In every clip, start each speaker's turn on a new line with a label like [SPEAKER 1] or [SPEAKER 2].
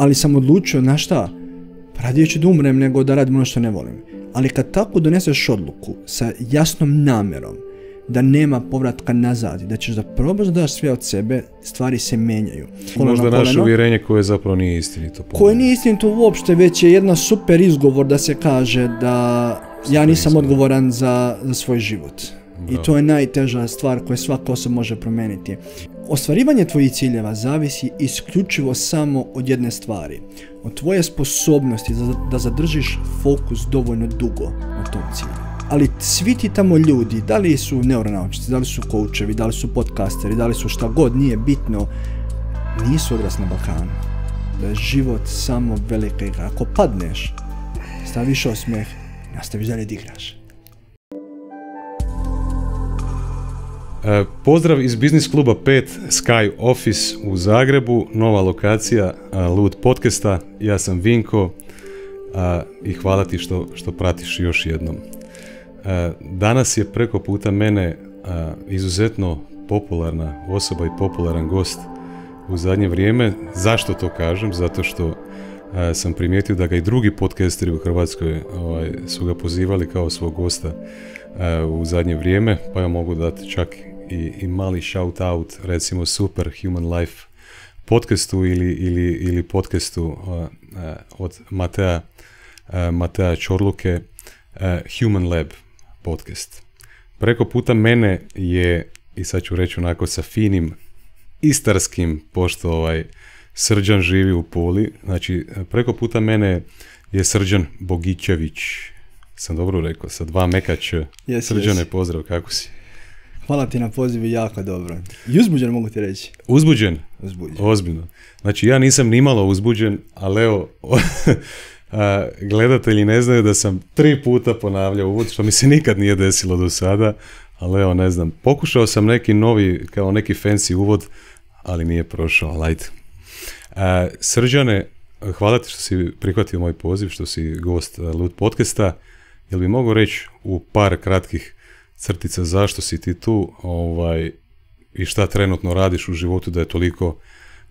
[SPEAKER 1] ali sam odlučio na šta? Radije ću da umrem nego da radim ono što ne volim. Ali kad tako doneseš odluku sa jasnom namjerom da nema povratka nazad, da ćeš da probaš da daš sve od sebe, stvari se menjaju. Možda naše
[SPEAKER 2] uvjerenje koje zapravo nije istinito.
[SPEAKER 1] Koje nije istinito uopšte, već je jedna super izgovor da se kaže da ja nisam odgovoran za, svoj život. I to je najteža stvar koju svaka osoba može promijeniti. Ostvarivanje tvojih ciljeva zavisi isključivo samo od jedne stvari, od tvoje sposobnosti da zadržiš fokus dovoljno dugo na tom cilju. Ali svi ti tamo ljudi, da li su neuronaučnici, da li su koučevi, da li su podcasteri, da li su šta god, nije bitno, nisu odras na Balkanu. Da je život samo velika igra. Ako padneš, staviš osmeh, nastaviš dalje da igraš.
[SPEAKER 2] E, pozdrav iz biznis kluba 5 Sky Office u Zagrebu, nova lokacija e, Lud podcasta. Ja sam Vinko e, i hvala ti što, što pratiš još jednom. danas je preko puta mene izuzetno popularna osoba i popularan gost u zadnje vrijeme. Zašto to kažem? Zato što sam primijetio da ga i drugi podcasteri u Hrvatskoj ovaj, su ga pozivali kao svog gosta u zadnje vrijeme, pa ja mogu dati čak i, i mali shout out recimo Super Human Life podcastu ili, ili, ili podcastu uh, uh, od Matea, uh, Matea Čorluke Human Lab podcast. Preko puta mene je, i sad ću reći onako sa finim istarskim, pošto ovaj Srđan živi u puli znači preko puta mene je Srđan Bogićević, sam dobro rekao, sa dva mekač. Yes, Srđane, pozdrav, kako si?
[SPEAKER 1] Hvala ti na pozivu, jako dobro. I uzbuđen mogu ti reći.
[SPEAKER 2] Uzbuđen? Uzbuđen. Ozbiljno. Znači ja nisam ni malo uzbuđen, ali evo, gledatelji ne znaju da sam tri puta ponavljao uvod, što mi se nikad nije desilo do sada, ali evo ne znam. Pokušao sam neki novi, kao neki fancy uvod, ali nije prošao, ali Srđane, hvala ti što si prihvatio moj poziv, što si gost lut podcasta. Jel bi mogao reći u par kratkih crtica zašto si ti tu ovaj, i šta trenutno radiš u životu da je toliko,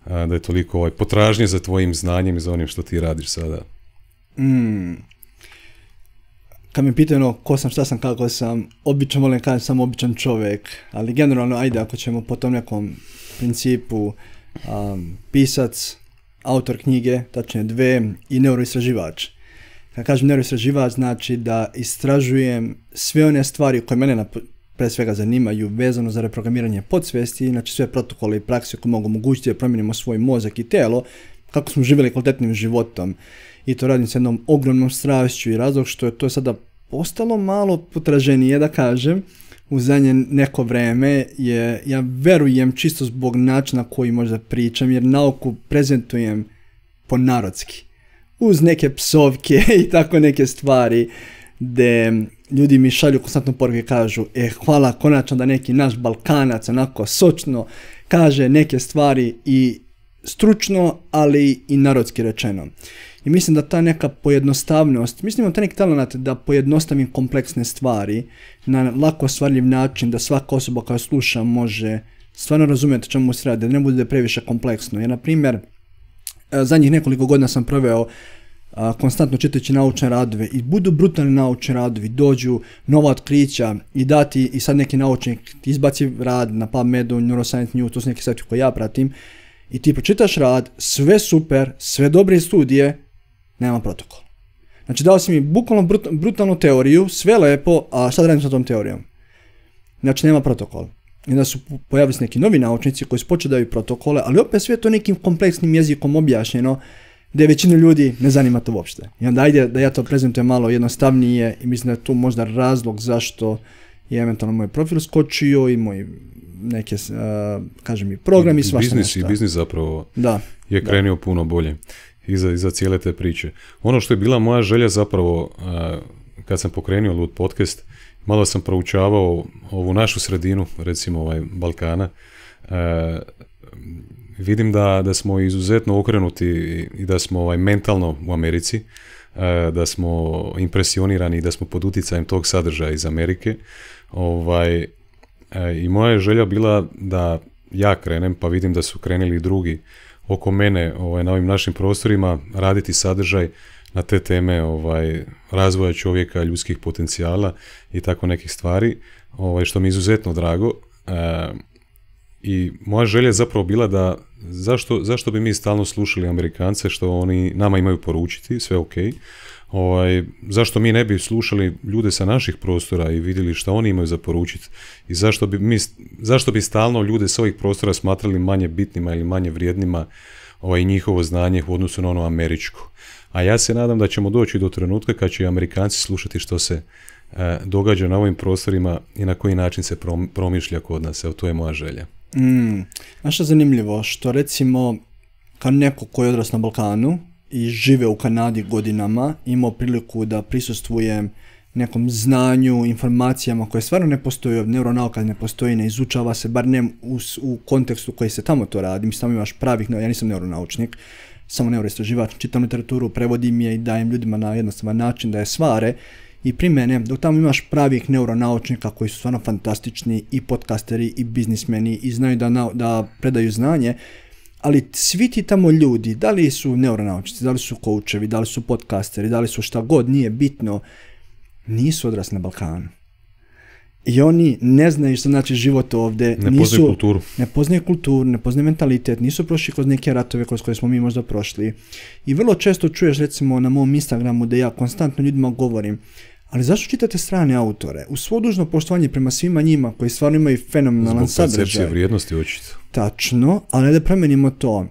[SPEAKER 2] da je toliko ovaj, potražnje za tvojim znanjem i za onim što ti radiš sada?
[SPEAKER 1] Mm. Kad me pitaju ono, ko sam, šta sam, kako sam, običan volim kažem sam običan čovjek, ali generalno ajde ako ćemo po tom nekom principu um, pisac, autor knjige, tačnije dve i neuroistraživač kad kažem neuroistraživa, znači da istražujem sve one stvari koje mene pre svega zanimaju vezano za reprogramiranje podsvesti, znači sve protokole i prakse koje mogu omogućiti da promijenimo svoj mozak i telo, kako smo živjeli kvalitetnim životom. I to radim s jednom ogromnom strašću i razlog što je to sada postalo malo potraženije da kažem u zadnje neko vreme je, ja verujem čisto zbog načina koji možda pričam jer nauku prezentujem po narodski uz neke psovke i tako neke stvari gdje ljudi mi šalju konstantno poruke kažu e hvala konačno da neki naš Balkanac onako sočno kaže neke stvari i stručno ali i narodski rečeno. I mislim da ta neka pojednostavnost, mislim da ta neki da pojednostavim kompleksne stvari na lako stvarljiv način da svaka osoba koja sluša može stvarno razumjeti čemu se radi, da ne bude previše kompleksno. Jer na primjer, E, zadnjih nekoliko godina sam proveo konstantno čitajući naučne radove i budu brutalni naučni radovi, dođu nova otkrića i dati i sad neki naučnik izbaci rad na PubMedu, Neuroscience News, to su neki sajti koji ja pratim i ti pročitaš rad, sve super, sve dobre studije, nema protokol. Znači dao si mi bukvalno brutalnu teoriju, sve lepo, a šta radim sa tom teorijom? Znači nema protokol. I onda su pojavili se neki novi naučnici koji su počeli protokole, ali opet sve to nekim kompleksnim jezikom objašnjeno, gdje većinu ljudi ne zanima to uopšte. I onda ajde da ja to prezentujem malo jednostavnije i mislim da je tu možda razlog zašto je eventualno moj profil skočio i moj neke, kažem i program i svašta biznis, I biznis zapravo da,
[SPEAKER 2] je krenuo puno bolje iza, cijele te priče. Ono što je bila moja želja zapravo kad sam pokrenuo Lud podcast, malo sam proučavao ovu našu sredinu, recimo ovaj Balkana, e, vidim da, da smo izuzetno okrenuti i da smo ovaj, mentalno u Americi, e, da smo impresionirani i da smo pod utjecajem tog sadržaja iz Amerike. Ovaj, e, I moja je želja bila da ja krenem, pa vidim da su krenili drugi oko mene ovaj, na ovim našim prostorima raditi sadržaj na te teme ovaj, razvoja čovjeka, ljudskih potencijala i tako nekih stvari, ovaj, što mi je izuzetno drago. E, I moja želja je zapravo bila da zašto, zašto bi mi stalno slušali Amerikance što oni nama imaju poručiti, sve ok, ovaj, zašto mi ne bi slušali ljude sa naših prostora i vidjeli šta oni imaju za poručiti i zašto bi, mi, zašto bi stalno ljude s ovih prostora smatrali manje bitnima ili manje vrijednima ovaj, njihovo znanje u odnosu na ono američko. A ja se nadam da ćemo doći do trenutka kad će Amerikanci slušati što se e, događa na ovim prostorima i na koji način se promišlja kod nas. Evo, to je moja želja.
[SPEAKER 1] Mm, je zanimljivo? Što recimo, kao neko koji je odrast na Balkanu i žive u Kanadi godinama, imao priliku da prisustvujem nekom znanju, informacijama koje stvarno ne postoje, neuronauka ne postoji, ne izučava se, bar ne u, u kontekstu koji se tamo to radi. Mislim, tamo imaš pravih, ja nisam neuronaučnik, samo neuroistraživač, čitam literaturu, prevodim je i dajem ljudima na jednostavan način da je svare i primene, dok tamo imaš pravih neuronaučnika koji su stvarno fantastični i podcasteri i biznismeni i znaju da, da predaju znanje, ali svi ti tamo ljudi, da li su neuronaučnici, da li su koučevi, da li su podcasteri, da li su šta god, nije bitno, nisu odrasli na Balkanu i oni ne znaju što znači život ovdje. Ne nisu, kulturu. Ne poznaju ne mentalitet, nisu prošli kroz neke ratove kroz koje smo mi možda prošli. I vrlo često čuješ recimo na mom Instagramu da ja konstantno ljudima govorim ali zašto čitate strane autore? U svo dužno poštovanje prema svima njima koji stvarno imaju fenomenalan sadržaj. Zbog vrijednosti očito. Tačno, ali da promijenimo to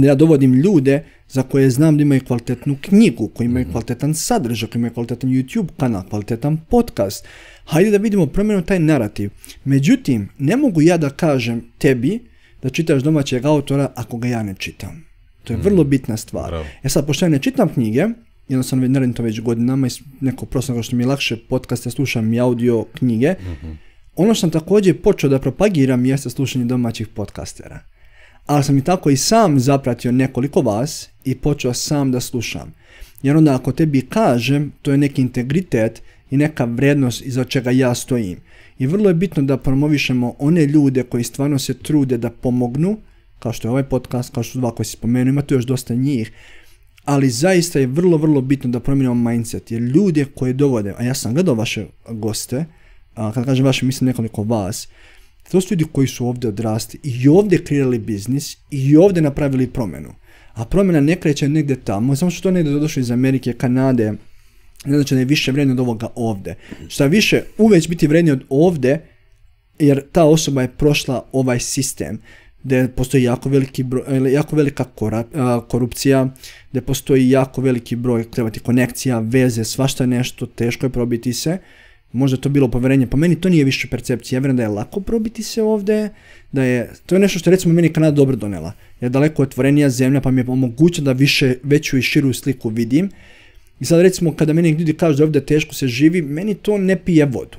[SPEAKER 1] da ja dovodim ljude za koje znam da imaju kvalitetnu knjigu, koji imaju mhm. kvalitetan sadržaj, koji imaju kvalitetan YouTube kanal, kvalitetan podcast. Hajde da vidimo promjenu taj narativ. Međutim, ne mogu ja da kažem tebi da čitaš domaćeg autora ako ga ja ne čitam. To je mhm. vrlo bitna stvar. Ja E sad, pošto ja ne čitam knjige, jednostavno sam radim to već godinama neko prosto što mi je lakše podcaste, slušam i audio knjige, mhm. ono što sam također počeo da propagiram jeste slušanje domaćih podcastera ali sam i tako i sam zapratio nekoliko vas i počeo sam da slušam. Jer onda ako tebi kažem, to je neki integritet i neka vrednost iza čega ja stojim. I vrlo je bitno da promovišemo one ljude koji stvarno se trude da pomognu, kao što je ovaj podcast, kao što su dva koji si spomenuo, ima tu još dosta njih, ali zaista je vrlo, vrlo bitno da promijenimo mindset, jer ljude koje dovode, a ja sam gledao vaše goste, a kad kažem vaše, mislim nekoliko vas, to su ljudi koji su ovdje odrasti i ovdje kreirali biznis i ovdje napravili promjenu. A promjena ne kreće negdje tamo, samo što to negdje došlo iz Amerike, Kanade, ne znači da je više vrijedno od ovoga ovdje. Šta više, uveć biti vrijedni od ovdje, jer ta osoba je prošla ovaj sistem gdje postoji jako, eh, jako velika eh, korupcija, gdje postoji jako veliki broj trebati konekcija, veze, svašta nešto, teško je probiti se možda to bilo povjerenje, pa meni to nije više percepcija, ja vjerujem da je lako probiti se ovdje, da je, to je nešto što recimo meni Kanada dobro donela, je daleko otvorenija zemlja pa mi je omogućila da više veću i širu sliku vidim i sad recimo kada meni ljudi kažu da ovdje teško se živi, meni to ne pije vodu.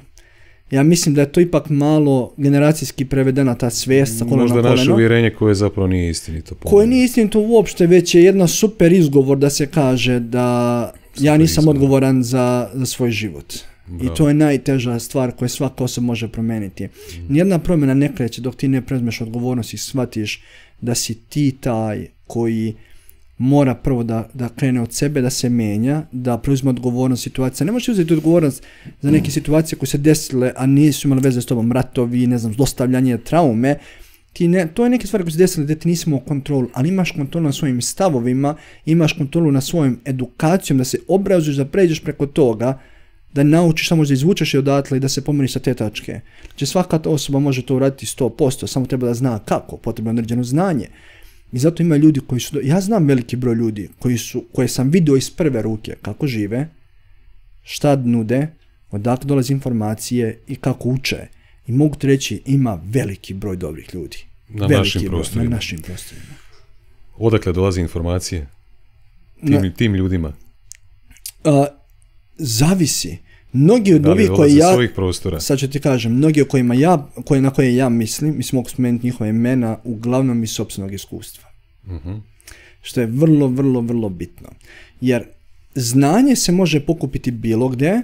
[SPEAKER 1] Ja mislim da je to ipak malo generacijski prevedena ta svijest sa kolena Možda naše uvjerenje
[SPEAKER 2] koje zapravo nije istinito.
[SPEAKER 1] Koje nije istinito uopšte, već je jedna super izgovor da se kaže da ja nisam odgovoran za svoj život. I to je najteža stvar koju svaka osoba može promijeniti. Mm. Nijedna promjena ne kreće dok ti ne prezmeš odgovornost i shvatiš da si ti taj koji mora prvo da, da krene od sebe, da se menja, da preuzme odgovornost situacija. Ne možeš uzeti odgovornost za neke situacije koje se desile, a nisu imali veze s tobom, ratovi, ne znam, zlostavljanje, traume. Ti ne, to je neke stvari koje se desile gdje ti nismo imao kontrolu, ali imaš kontrolu na svojim stavovima, imaš kontrolu na svojim edukacijom, da se obrazuješ, da pređeš preko toga, da naučiš samo da izvučeš je odatle i da se pomeriš sa te tačke. Znači svaka osoba može to uraditi 100%, samo treba da zna kako, potrebno je određeno znanje. I zato ima ljudi koji su, ja znam veliki broj ljudi koji su, koje sam vidio iz prve ruke kako žive, šta nude, odakle dolaze informacije i kako uče. I mogu ti reći ima veliki broj dobrih ljudi. Na veliki našim broj, prostorima. našim prostorima.
[SPEAKER 2] Odakle dolazi informacije? Tim, na, tim ljudima?
[SPEAKER 1] zavisi. Mnogi od ovih koji ja... svojih prostora? Sad ću ti kažem, mnogi o kojima ja, koje, na koje ja mislim, mislim mogu spomenuti njihova imena, uglavnom iz sobstvenog iskustva. Mhm. Što je vrlo, vrlo, vrlo bitno. Jer znanje se može pokupiti bilo gdje,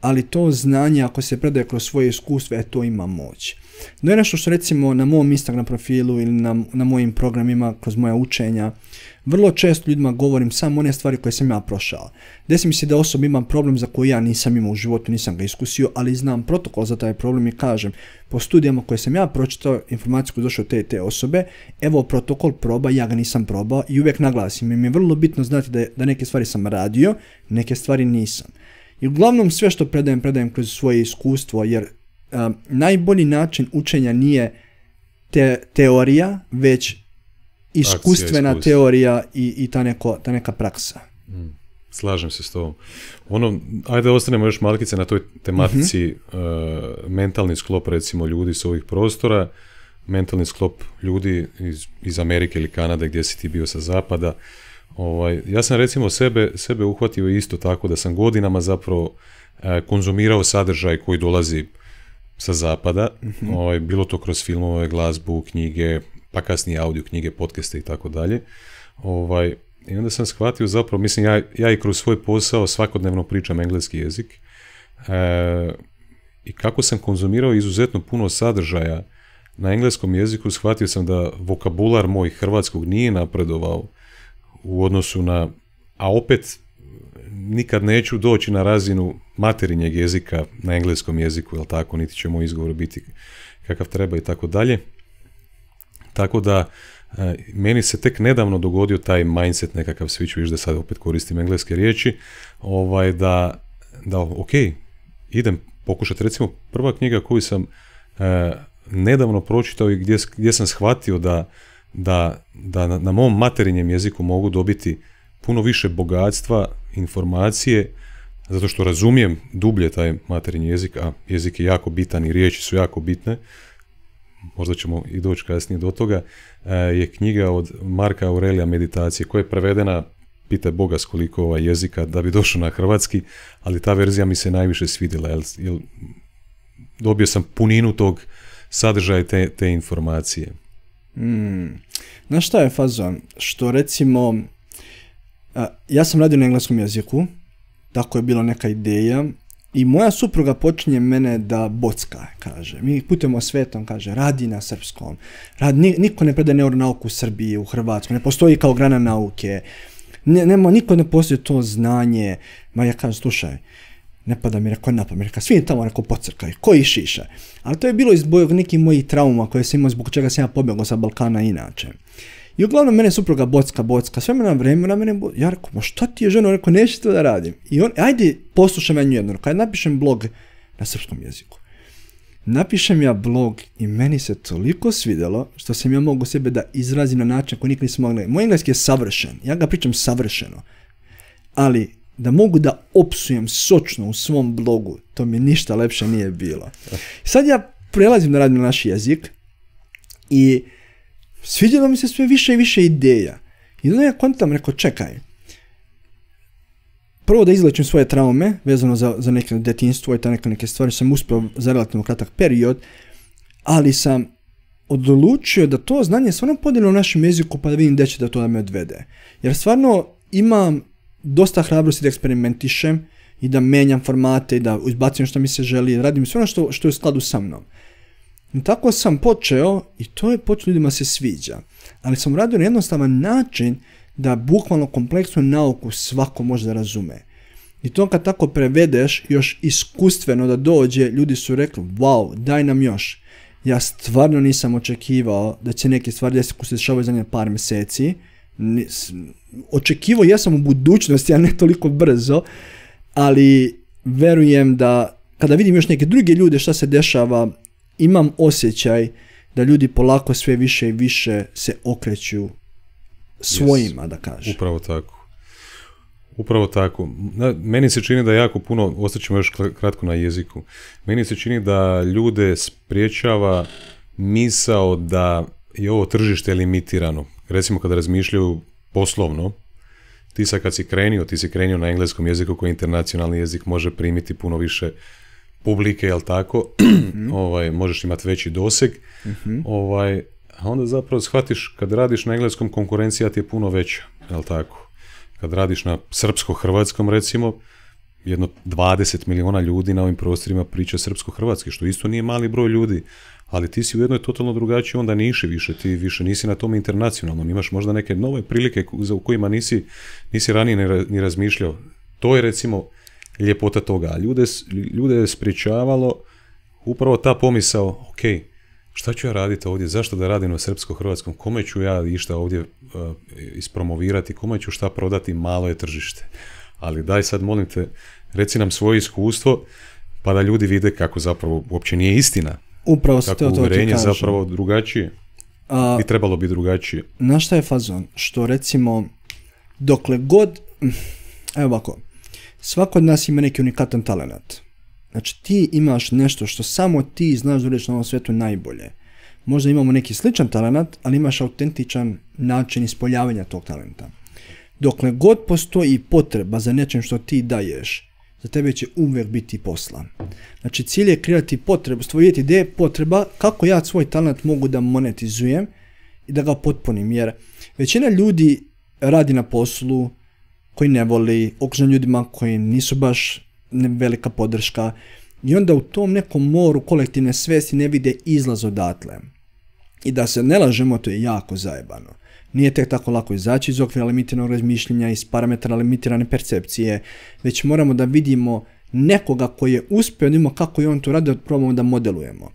[SPEAKER 1] ali to znanje ako se predaje kroz svoje iskustvo, e, to ima moć. No je nešto što recimo na mom Instagram profilu ili na, na mojim programima, kroz moja učenja, vrlo često ljudima govorim samo one stvari koje sam ja prošao. Desi mi se da osoba ima problem za koji ja nisam imao u životu, nisam ga iskusio, ali znam protokol za taj problem i kažem po studijama koje sam ja pročitao, informaciju koju došao te te osobe, evo protokol proba, ja ga nisam probao i uvijek naglasim. mi je vrlo bitno znati da, neke stvari sam radio, neke stvari nisam. I uglavnom sve što predajem, predajem kroz svoje iskustvo, jer najbolji način učenja nije teorija, već iskustvena teorija i, i ta, neko, ta neka praksa. Mm.
[SPEAKER 2] Slažem se s tobom. Ono, ajde ostanemo još malkice na toj tematici mhm. uh, mentalni sklop recimo ljudi s ovih prostora, mentalni sklop ljudi iz, iz Amerike ili Kanade gdje si ti bio sa zapada. Ovaj, ja sam recimo sebe, sebe uhvatio isto tako da sam godinama zapravo uh, konzumirao sadržaj koji dolazi sa zapada, mhm. ovaj, bilo to kroz filmove, glazbu, knjige, pa kasnije audio knjige, podcaste i tako dalje. Ovaj, I onda sam shvatio zapravo, mislim, ja, ja i kroz svoj posao svakodnevno pričam engleski jezik e, i kako sam konzumirao izuzetno puno sadržaja na engleskom jeziku, shvatio sam da vokabular moj hrvatskog nije napredovao u odnosu na, a opet nikad neću doći na razinu materinjeg jezika na engleskom jeziku, jel tako, niti će moj izgovor biti kakav treba i tako dalje. Tako da, e, meni se tek nedavno dogodio taj mindset nekakav switch, viš da sad opet koristim engleske riječi, ovaj, da, da ok, idem pokušati. Recimo, prva knjiga koju sam e, nedavno pročitao i gdje, gdje sam shvatio da, da, da na, na mom materinjem jeziku mogu dobiti puno više bogatstva, informacije, zato što razumijem dublje taj materinji jezik, a jezik je jako bitan i riječi su jako bitne, možda ćemo i doći kasnije do toga, e, je knjiga od Marka Aurelija Meditacije, koja je prevedena pitaj Boga skoliko ova jezika da bi došao na hrvatski, ali ta verzija mi se najviše svidjela, jer, dobio sam puninu tog sadržaja te, te informacije.
[SPEAKER 1] Hmm. Na Na šta je faza? Što recimo, ja sam radio na engleskom jeziku, tako je bila neka ideja i moja supruga počinje mene da bocka, kaže. Mi putujemo svetom, kaže, radi na srpskom. Rad, niko ne predaje neuronauku u Srbiji, u Hrvatskoj, ne postoji kao grana nauke. Ne, nema, niko ne postoji to znanje. Ma ja kažem, slušaj, ne pada mi rekao na pamet, svi tamo rekao pocrkaj, koji šiša. Ali to je bilo iz nekih mojih trauma koje sam imao zbog čega sam ja pobjegao sa Balkana inače. I uglavnom mene supruga bocka, bocka, sve me na vremena, mene, bo... ja rekao, ma šta ti je ženo on rekao, neće da radim. I on, ajde, poslušaj meni jednog, rekao, napišem blog na srpskom jeziku. Napišem ja blog i meni se toliko svidjelo što sam ja mogu sebe da izrazim na način koji nikad nisam mogli. Moj engleski je savršen, ja ga pričam savršeno. Ali da mogu da opsujem sočno u svom blogu, to mi ništa lepše nije bilo. Sad ja prelazim da radim na naš jezik i svidjelo mi se sve više i više ideja. I onda ja kontam, rekao, čekaj. Prvo da izlečim svoje traume, vezano za, za neke detinstvo i ta neke, neke stvari, sam uspio za relativno kratak period, ali sam odlučio da to znanje stvarno podijelim u našem jeziku pa da vidim gdje će da to da me odvede. Jer stvarno imam dosta hrabrosti da eksperimentišem i da menjam formate i da izbacim što mi se želi, radim sve ono što, što je u skladu sa mnom tako sam počeo i to je počelo ljudima se sviđa. Ali sam radio na jednostavan način da bukvalno kompleksnu nauku svako može da razume. I to kad tako prevedeš još iskustveno da dođe, ljudi su rekli wow, daj nam još. Ja stvarno nisam očekivao da će neke stvari desiti koje se dešavaju zadnje par mjeseci. Očekivao sam u budućnosti, a ne toliko brzo, ali verujem da kada vidim još neke druge ljude šta se dešava imam osjećaj da ljudi polako sve više i više se okreću svojima, da kažem.
[SPEAKER 2] Upravo tako. Upravo tako. Meni se čini da jako puno, ostaćemo još kratko na jeziku, meni se čini da ljude spriječava misao da je ovo tržište limitirano. Recimo kada razmišljaju poslovno, ti sad kad si krenio, ti si krenio na engleskom jeziku koji internacionalni jezik može primiti puno više publike, jel tako, mhm. ovaj, možeš imati veći doseg, mhm. ovaj, a onda zapravo shvatiš kad radiš na engleskom konkurencija ti je puno veća, jel tako. Kad radiš na srpsko-hrvatskom recimo, jedno 20 miliona ljudi na ovim prostorima priča srpsko-hrvatski, što isto nije mali broj ljudi, ali ti si u jednoj totalno drugačiji onda niši više, ti više nisi na tom internacionalnom, imaš možda neke nove prilike u kojima nisi, nisi ranije ni razmišljao. To je recimo ljepota toga. Ljude, ljude je spriječavalo upravo ta pomisao, ok, šta ću ja raditi ovdje, zašto da radim u srpsko-hrvatskom, kome ću ja išta ovdje e, ispromovirati, kome ću šta prodati, malo je tržište. Ali daj sad, molim te, reci nam svoje iskustvo, pa da ljudi vide kako zapravo uopće nije istina. Upravo se to uvjerenje zapravo drugačije. A, I trebalo bi drugačije.
[SPEAKER 1] Na šta je fazon? Što recimo, dokle god, evo ovako, Svako od nas ima neki unikatan talent. Znači ti imaš nešto što samo ti znaš da na ovom svijetu najbolje. Možda imamo neki sličan talent, ali imaš autentičan način ispoljavanja tog talenta. Dokle god postoji potreba za nečem što ti daješ, za tebe će uvijek biti posla. Znači cilj je kreirati potrebu, stvoriti ideje potreba, kako ja svoj talent mogu da monetizujem i da ga potpunim. Jer većina ljudi radi na poslu, koji ne voli, okružen ljudima koji nisu baš velika podrška i onda u tom nekom moru kolektivne svesti ne vide izlaz odatle. I da se ne lažemo, to je jako zajebano. Nije tek tako lako izaći iz okvira limitiranog razmišljenja, iz parametra limitirane percepcije, već moramo da vidimo nekoga koji je uspio, da kako je on to radio, probamo da modelujemo.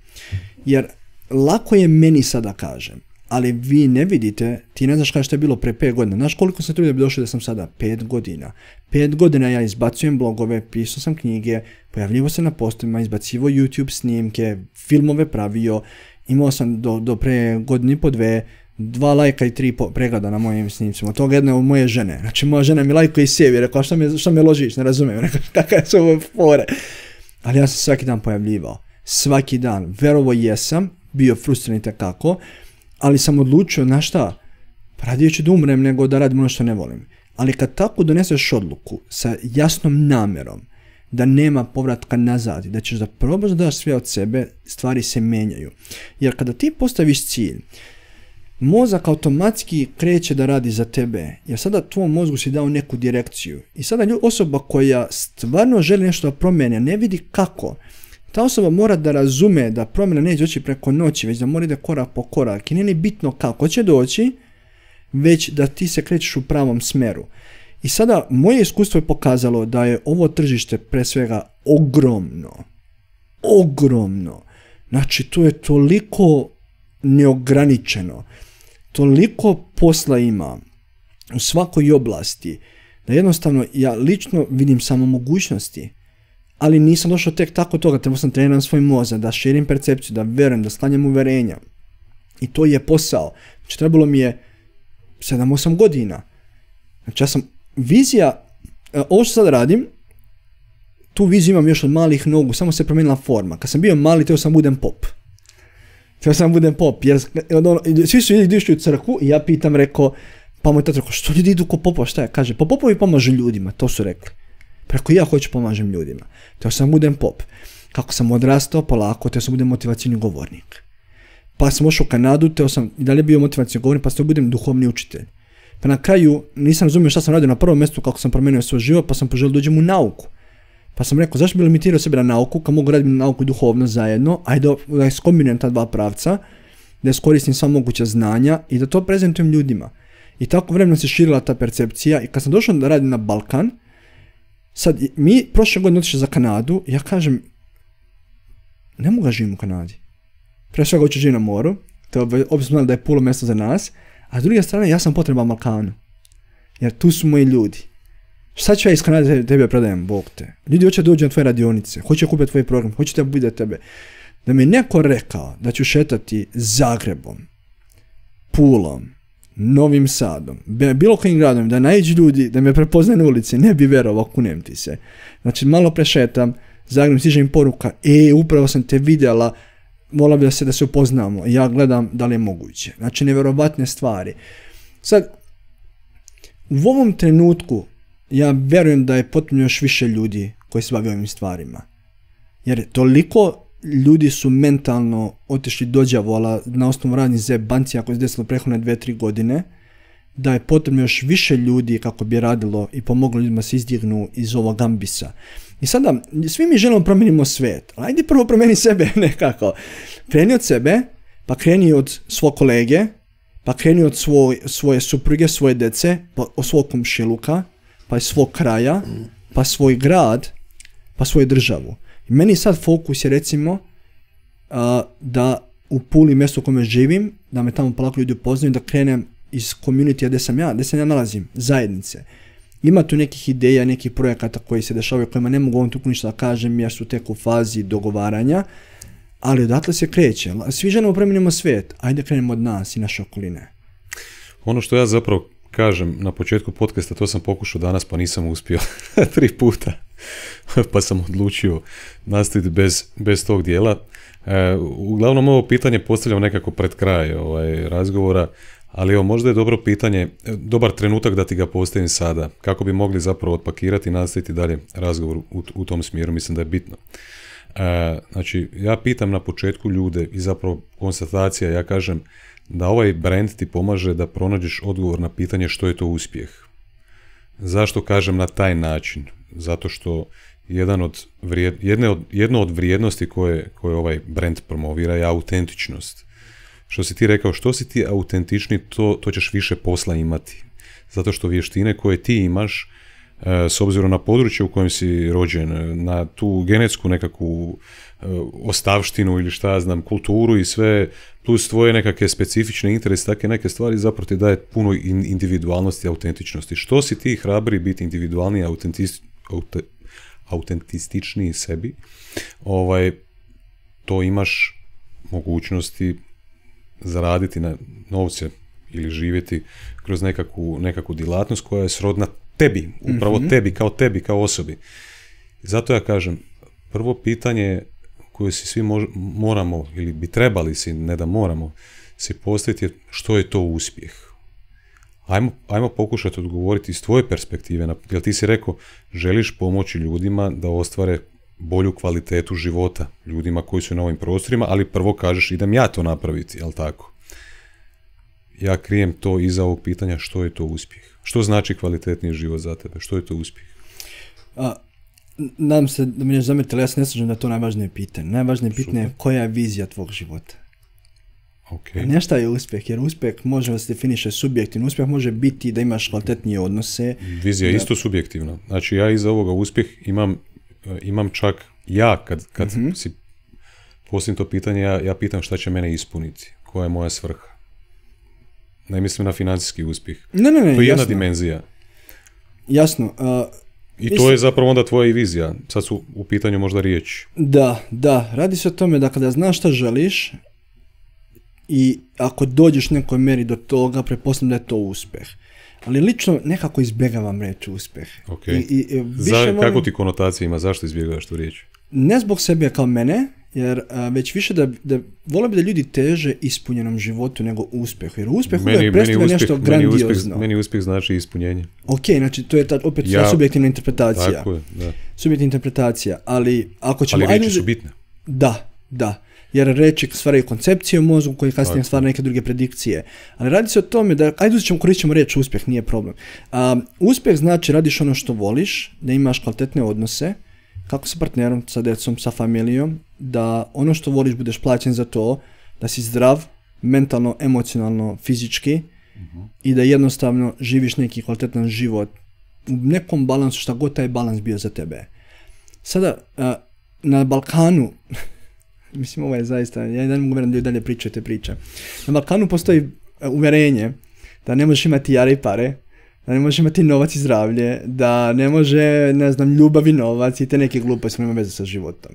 [SPEAKER 1] Jer lako je meni sada kažem, ali vi ne vidite, ti ne znaš kada što je bilo pre 5 godina. Znaš koliko sam trudio da bi došao da sam sada? 5 godina. 5 godina ja izbacujem blogove, pisao sam knjige, pojavljivo se na postovima, izbacivo YouTube snimke, filmove pravio, imao sam do, do pre godini po dve, dva lajka i tri pregleda na mojim snimcima. Toga jedna od moje žene. Znači moja žena mi lajka i sjevi, rekao šta me, ložiš, ne razumijem, kakve su ovo fore. Ali ja sam svaki dan pojavljivao. Svaki dan. Verovo jesam, bio frustran i ali sam odlučio, na šta, pa radije ću da umrem nego da radim ono što ne volim. Ali kad tako doneseš odluku sa jasnom namjerom da nema povratka nazad i da ćeš da probaš da daš sve od sebe, stvari se menjaju. Jer kada ti postaviš cilj, mozak automatski kreće da radi za tebe. Jer sada tvom mozgu si dao neku direkciju. I sada osoba koja stvarno želi nešto da promijeni ne vidi kako, ta osoba mora da razume da promjena neće doći preko noći, već da mora ide korak po korak. I nije bitno kako će doći, već da ti se krećeš u pravom smjeru. I sada moje iskustvo je pokazalo da je ovo tržište pre svega ogromno. Ogromno. Znači tu je toliko neograničeno. Toliko posla ima u svakoj oblasti da jednostavno ja lično vidim samo mogućnosti ali nisam došao tek tako toga, trebao sam treniran svoj moza, da širim percepciju, da verujem, da stanjem uverenja. I to je posao. Znači trebalo mi je 7-8 godina. Znači ja sam, vizija, e, ovo što sad radim, tu viziju imam još od malih nogu, samo se promijenila forma. Kad sam bio mali, teo sam budem pop. Teo sam budem pop, jer ono, svi su ljudi išli u crkvu i ja pitam, rekao, pa moj tato rekao, što ljudi idu ko popova, šta je? Kaže, pa popovi pomažu ljudima, to su rekli preko ja hoću pomažem ljudima. Teo sam budem pop. Kako sam odrastao polako, teo sam budem motivacijni govornik. Pa sam ošao u Kanadu, teo sam i dalje bio motivacijni govornik, pa sam budem duhovni učitelj. Pa na kraju nisam razumio šta sam radio na prvom mjestu kako sam promijenio svoj život, pa sam poželio da uđem u nauku. Pa sam rekao, zašto bi limitirao sebe na nauku, kad mogu raditi nauku i duhovno zajedno, ajde da, iskombinujem ta dva pravca, da iskoristim sva moguća znanja i da to prezentujem ljudima. I tako vremeno se širila ta percepcija i kad sam došao da radim na Balkan, Sad, mi prošle godine otišli za Kanadu, ja kažem, ne mogu da živim u Kanadi. Pre svega hoću živim na moru, to je da je pulo mjesto za nas, a s druge strane ja sam potreban Balkanu. Jer tu su moji ljudi. Šta ću ja iz Kanade tebe predajem, Bog te. Ljudi hoće dođu na tvoje radionice, hoće kupiti tvoj program, hoće da bude tebe. Da mi je neko rekao da ću šetati Zagrebom, Pulom, Novim Sadom, bilo kojim gradom, da naiđu ljudi, da me prepoznaju na ulici, ne bi verovao, kunem ti se. Znači, malo prešetam, zagreb stiže im poruka, e, upravo sam te vidjela, vola bi da se da se upoznamo, ja gledam da li je moguće. Znači, nevjerovatne stvari. Sad, u ovom trenutku, ja vjerujem da je potpuno još više ljudi koji se bavi ovim stvarima. Jer toliko ljudi su mentalno otišli dođa ali na osnovu radnih zebancija ako se desilo prehodne 2-3 godine, da je potrebno još više ljudi kako bi radilo i pomoglo ljudima se izdignu iz ovog gambisa I sada, svi mi želimo promijenimo svijet, ali ajde prvo promijeni sebe nekako. Kreni od sebe, pa kreni od svog kolege, pa kreni od svoje supruge, svoje dece, pa od svog komšiluka, pa iz svog kraja, pa svoj grad, pa svoju državu meni sad fokus je recimo da u Puli, mjesto u kome živim, da me tamo polako ljudi upoznaju, da krenem iz community gdje sam ja, gdje se ja nalazim, zajednice. Ima tu nekih ideja, nekih projekata koji se dešavaju, kojima ne mogu ovom tuku ništa da kažem jer su tek u fazi dogovaranja, ali odatle se kreće. Svi želimo promijenimo svijet, ajde krenemo od nas i naše okoline.
[SPEAKER 2] Ono što ja zapravo Kažem, na početku podcasta to sam pokušao danas pa nisam uspio tri puta, pa sam odlučio nastaviti bez, bez tog dijela. E, uglavnom ovo pitanje postavljam nekako pred kraj ovaj, razgovora, ali evo možda je dobro pitanje, e, dobar trenutak da ti ga postavim sada, kako bi mogli zapravo otpakirati i nastaviti dalje razgovor u, tom smjeru, mislim da je bitno. E, znači, ja pitam na početku ljude i zapravo konstatacija, ja kažem, da ovaj brand ti pomaže da pronađeš odgovor na pitanje što je to uspjeh. Zašto kažem na taj način? Zato što jedan od jedne od, jedno od vrijednosti koje, ovaj brand promovira je autentičnost. Što si ti rekao, što si ti autentični, to, to ćeš više posla imati. Zato što vještine koje ti imaš, e, s obzirom na područje u kojem si rođen, na tu genetsku nekakvu Eh, ostavštinu ili šta ja znam, kulturu i sve, plus tvoje nekakve specifične interese, takve neke stvari zapravo ti daje puno individualnosti i autentičnosti. Što si ti hrabri biti individualniji, autentističniji sebi, ovaj, to imaš mogućnosti zaraditi na novce ili živjeti kroz nekakvu, nekakvu djelatnost koja je srodna tebi, upravo mhm. tebi, kao tebi, kao osobi. Zato ja kažem, prvo pitanje je koju si svi moramo ili bi trebali si, ne da moramo, si postaviti što je to uspjeh. Ajmo, ajmo pokušati odgovoriti iz tvoje perspektive, Jel ti si rekao želiš pomoći ljudima da ostvare bolju kvalitetu života ljudima koji su na ovim prostorima, ali prvo kažeš idem ja to napraviti, jel tako? Ja krijem to iza ovog pitanja što je to uspjeh. Što znači kvalitetniji život za tebe? Što je to uspjeh?
[SPEAKER 1] A, nadam se da mi ne ja se ne slažem da je to najvažnije pitanje. Najvažnije pitanje je koja je vizija tvog života. Okay. Ne je uspjeh, jer uspjeh može da se definiše subjektivno. Uspjeh može biti da imaš kvalitetnije odnose. Vizija je isto
[SPEAKER 2] subjektivna. Znači ja iza ovoga uspjeh imam, eh, imam čak ja kad, kad mhm. si postavim to pitanje, ja, pitam šta će mene ispuniti, koja je moja svrha. Ne mislim na financijski uspjeh. Ne, ne, ne, to je jedna dimenzija.
[SPEAKER 1] Jasno. I to
[SPEAKER 2] je zapravo onda tvoja i vizija. Sad su u pitanju možda riječ.
[SPEAKER 1] Da, da. Radi se o tome da kada znaš šta želiš i ako dođeš nekoj meri do toga, preposlim da je to uspjeh. Ali lično nekako izbjegavam reći uspjeh. Okay. E, više Za, Kako ti
[SPEAKER 2] konotacija ima? Zašto izbjegavaš tu riječ?
[SPEAKER 1] Ne zbog sebe kao mene, jer već više da, da volim da ljudi teže ispunjenom životu nego uspjehu. Jer uspjeh meni, predstavlja nešto grandiozno. Uspjeh,
[SPEAKER 2] meni uspjeh, znači ispunjenje.
[SPEAKER 1] Ok, znači to je ta, opet subjektivna interpretacija. Tako je, da. Subjektivna interpretacija, ali ako ćemo... Ali riječi su bitne. Da, da. Jer reči stvaraju koncepcije u mozgu koji kasnije stvara neke druge predikcije. Ali radi se o tome da, ajde ćemo, koristit ćemo reći uspjeh, nije problem. uspjeh znači radiš ono što voliš, da imaš kvalitetne odnose, kako sa partnerom, sa decom, sa familijom, da ono što voliš budeš plaćen za to, da si zdrav, mentalno, emocionalno, fizički i da jednostavno živiš neki kvalitetan život u nekom balansu, šta god taj balans bio za tebe. Sada, na Balkanu, mislim ovo je zaista, ja ne mogu da je dalje te priče. Na Balkanu postoji uvjerenje da ne možeš imati jare i pare, da ne može imati novac i zdravlje, da ne može, ne znam, ljubav i novac i te neke gluposti imali veze sa životom.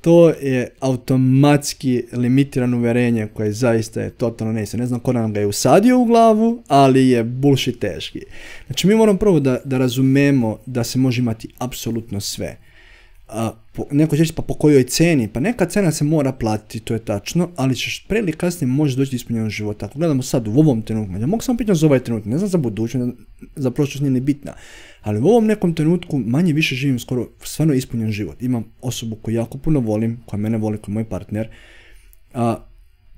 [SPEAKER 1] To je automatski limitirano uverenje koje zaista je totalno neistina. Ne znam ko nam ga je usadio u glavu, ali je bullshit teški. Znači mi moramo prvo da, da razumemo da se može imati apsolutno sve a, neko će reći pa po kojoj ceni, pa neka cena se mora platiti, to je tačno, ali ćeš pre ili kasnije može doći do života. Ako gledamo sad u ovom trenutku, ja mogu samo pitati za ovaj trenutak, ne znam za budućnost, za prošlost nije ni bitna, ali u ovom nekom trenutku manje više živim skoro stvarno ispunjen život. Imam osobu koju jako puno volim, koja mene voli, koji je moj partner, a,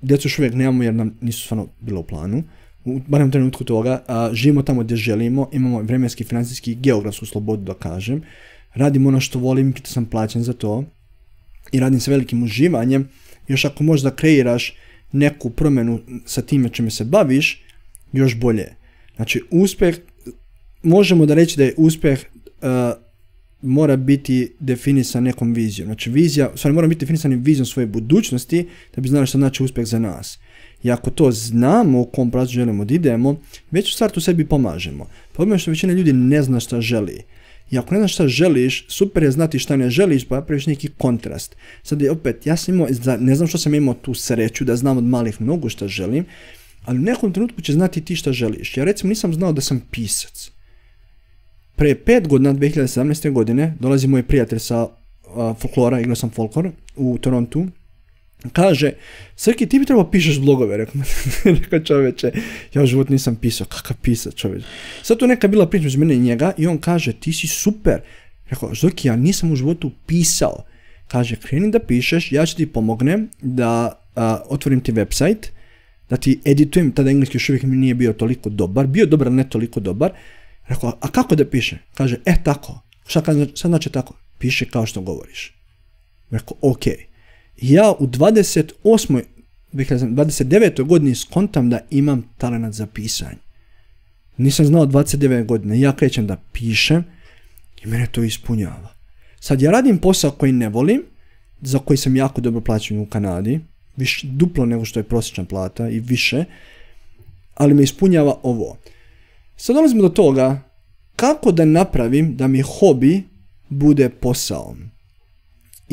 [SPEAKER 1] djecu još uvijek nemamo jer nam nisu stvarno bilo u planu, u barem trenutku toga, a, živimo tamo gdje želimo, imamo vremenski, financijski i geografsku slobodu da kažem, radim ono što volim, pritom sam plaćen za to i radim sa velikim uživanjem, još ako možda kreiraš neku promjenu sa time čime se baviš, još bolje. Znači uspjeh, možemo da reći da je uspjeh uh, mora biti definisan nekom vizijom. Znači vizija, stvari mora biti definisan vizijom svoje budućnosti da bi znali što znači uspjeh za nas. I ako to znamo u kom pravcu želimo da idemo, već u startu sebi pomažemo. Problem je što većina ljudi ne zna šta želi. I ako ne znaš šta želiš, super je znati šta ne želiš, pa napraviš neki kontrast. Sad je opet, ja sam imao, ne znam što sam imao tu sreću da znam od malih mnogo šta želim, ali u nekom trenutku će znati ti šta želiš. Ja recimo nisam znao da sam pisac. Pre pet godina, 2017. godine, dolazi moj prijatelj sa folklora, igrao sam folklor u Torontu, Kaže, Srki, ti bi trebao pišeš blogove, rekao, rekao čoveče, ja u životu nisam pisao, kakav pisat čovjek. Sad tu neka bila priča iz mene njega i on kaže, ti si super. Rekao, Zorki, ja nisam u životu pisao. Kaže, kreni da pišeš, ja ću ti pomognem da otvorim ti website, da ti editujem, tada engleski još uvijek mi nije bio toliko dobar, bio dobar, ne toliko dobar. Rekao, a kako da piše? Kaže, e tako, šta sad znači tako? Piše kao što govoriš. Rekao, okej ja u 28. 29. godini skontam da imam talenat za pisanje. Nisam znao 29 godine. Ja krećem da pišem i mene to ispunjava. Sad ja radim posao koji ne volim, za koji sam jako dobro plaćen u Kanadi, više, duplo nego što je prosječna plata i više, ali me ispunjava ovo. Sad dolazimo do toga kako da napravim da mi hobi bude posao.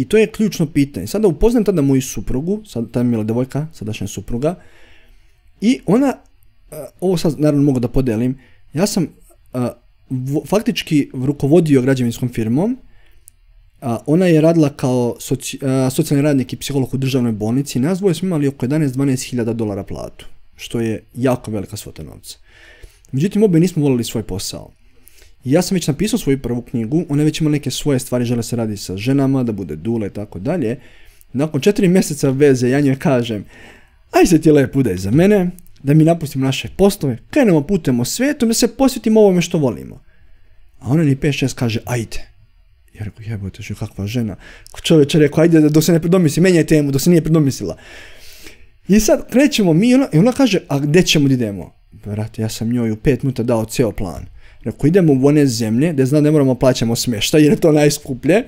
[SPEAKER 1] I to je ključno pitanje. Sada upoznam tada moju suprugu, sad ta je mila devojka, sadašnja supruga, i ona, eh, ovo sad naravno mogu da podelim, ja sam eh, faktički rukovodio građevinskom firmom, ona je radila kao eh, socijalni radnik i psiholog u državnoj bolnici i nas dvoje smo imali oko 11-12 hiljada dolara platu, što je jako velika svota novca. Međutim, obe nismo volili svoj posao. Ja sam već napisao svoju prvu knjigu, ona već ima neke svoje stvari, žele se radi sa ženama, da bude dule i tako dalje. Nakon četiri mjeseca veze ja njoj kažem, aj se ti lepo udaj za mene, da mi napustimo naše poslove, krenemo putem o svijetu, da se posjetimo ovome što volimo. A ona ni 5-6 kaže, ajde. Ja rekao, jebote, što kakva žena. Čovječ je rekao, ajde, da se ne predomisli, menjaj temu, da se nije predomislila. I sad krećemo mi i ona, kaže, a gdje ćemo, idemo? Brate, ja sam njoj u pet minuta dao ceo plan ko idemo u one zemlje gdje znam da ne moramo plaćamo smješta jer je to najskuplje,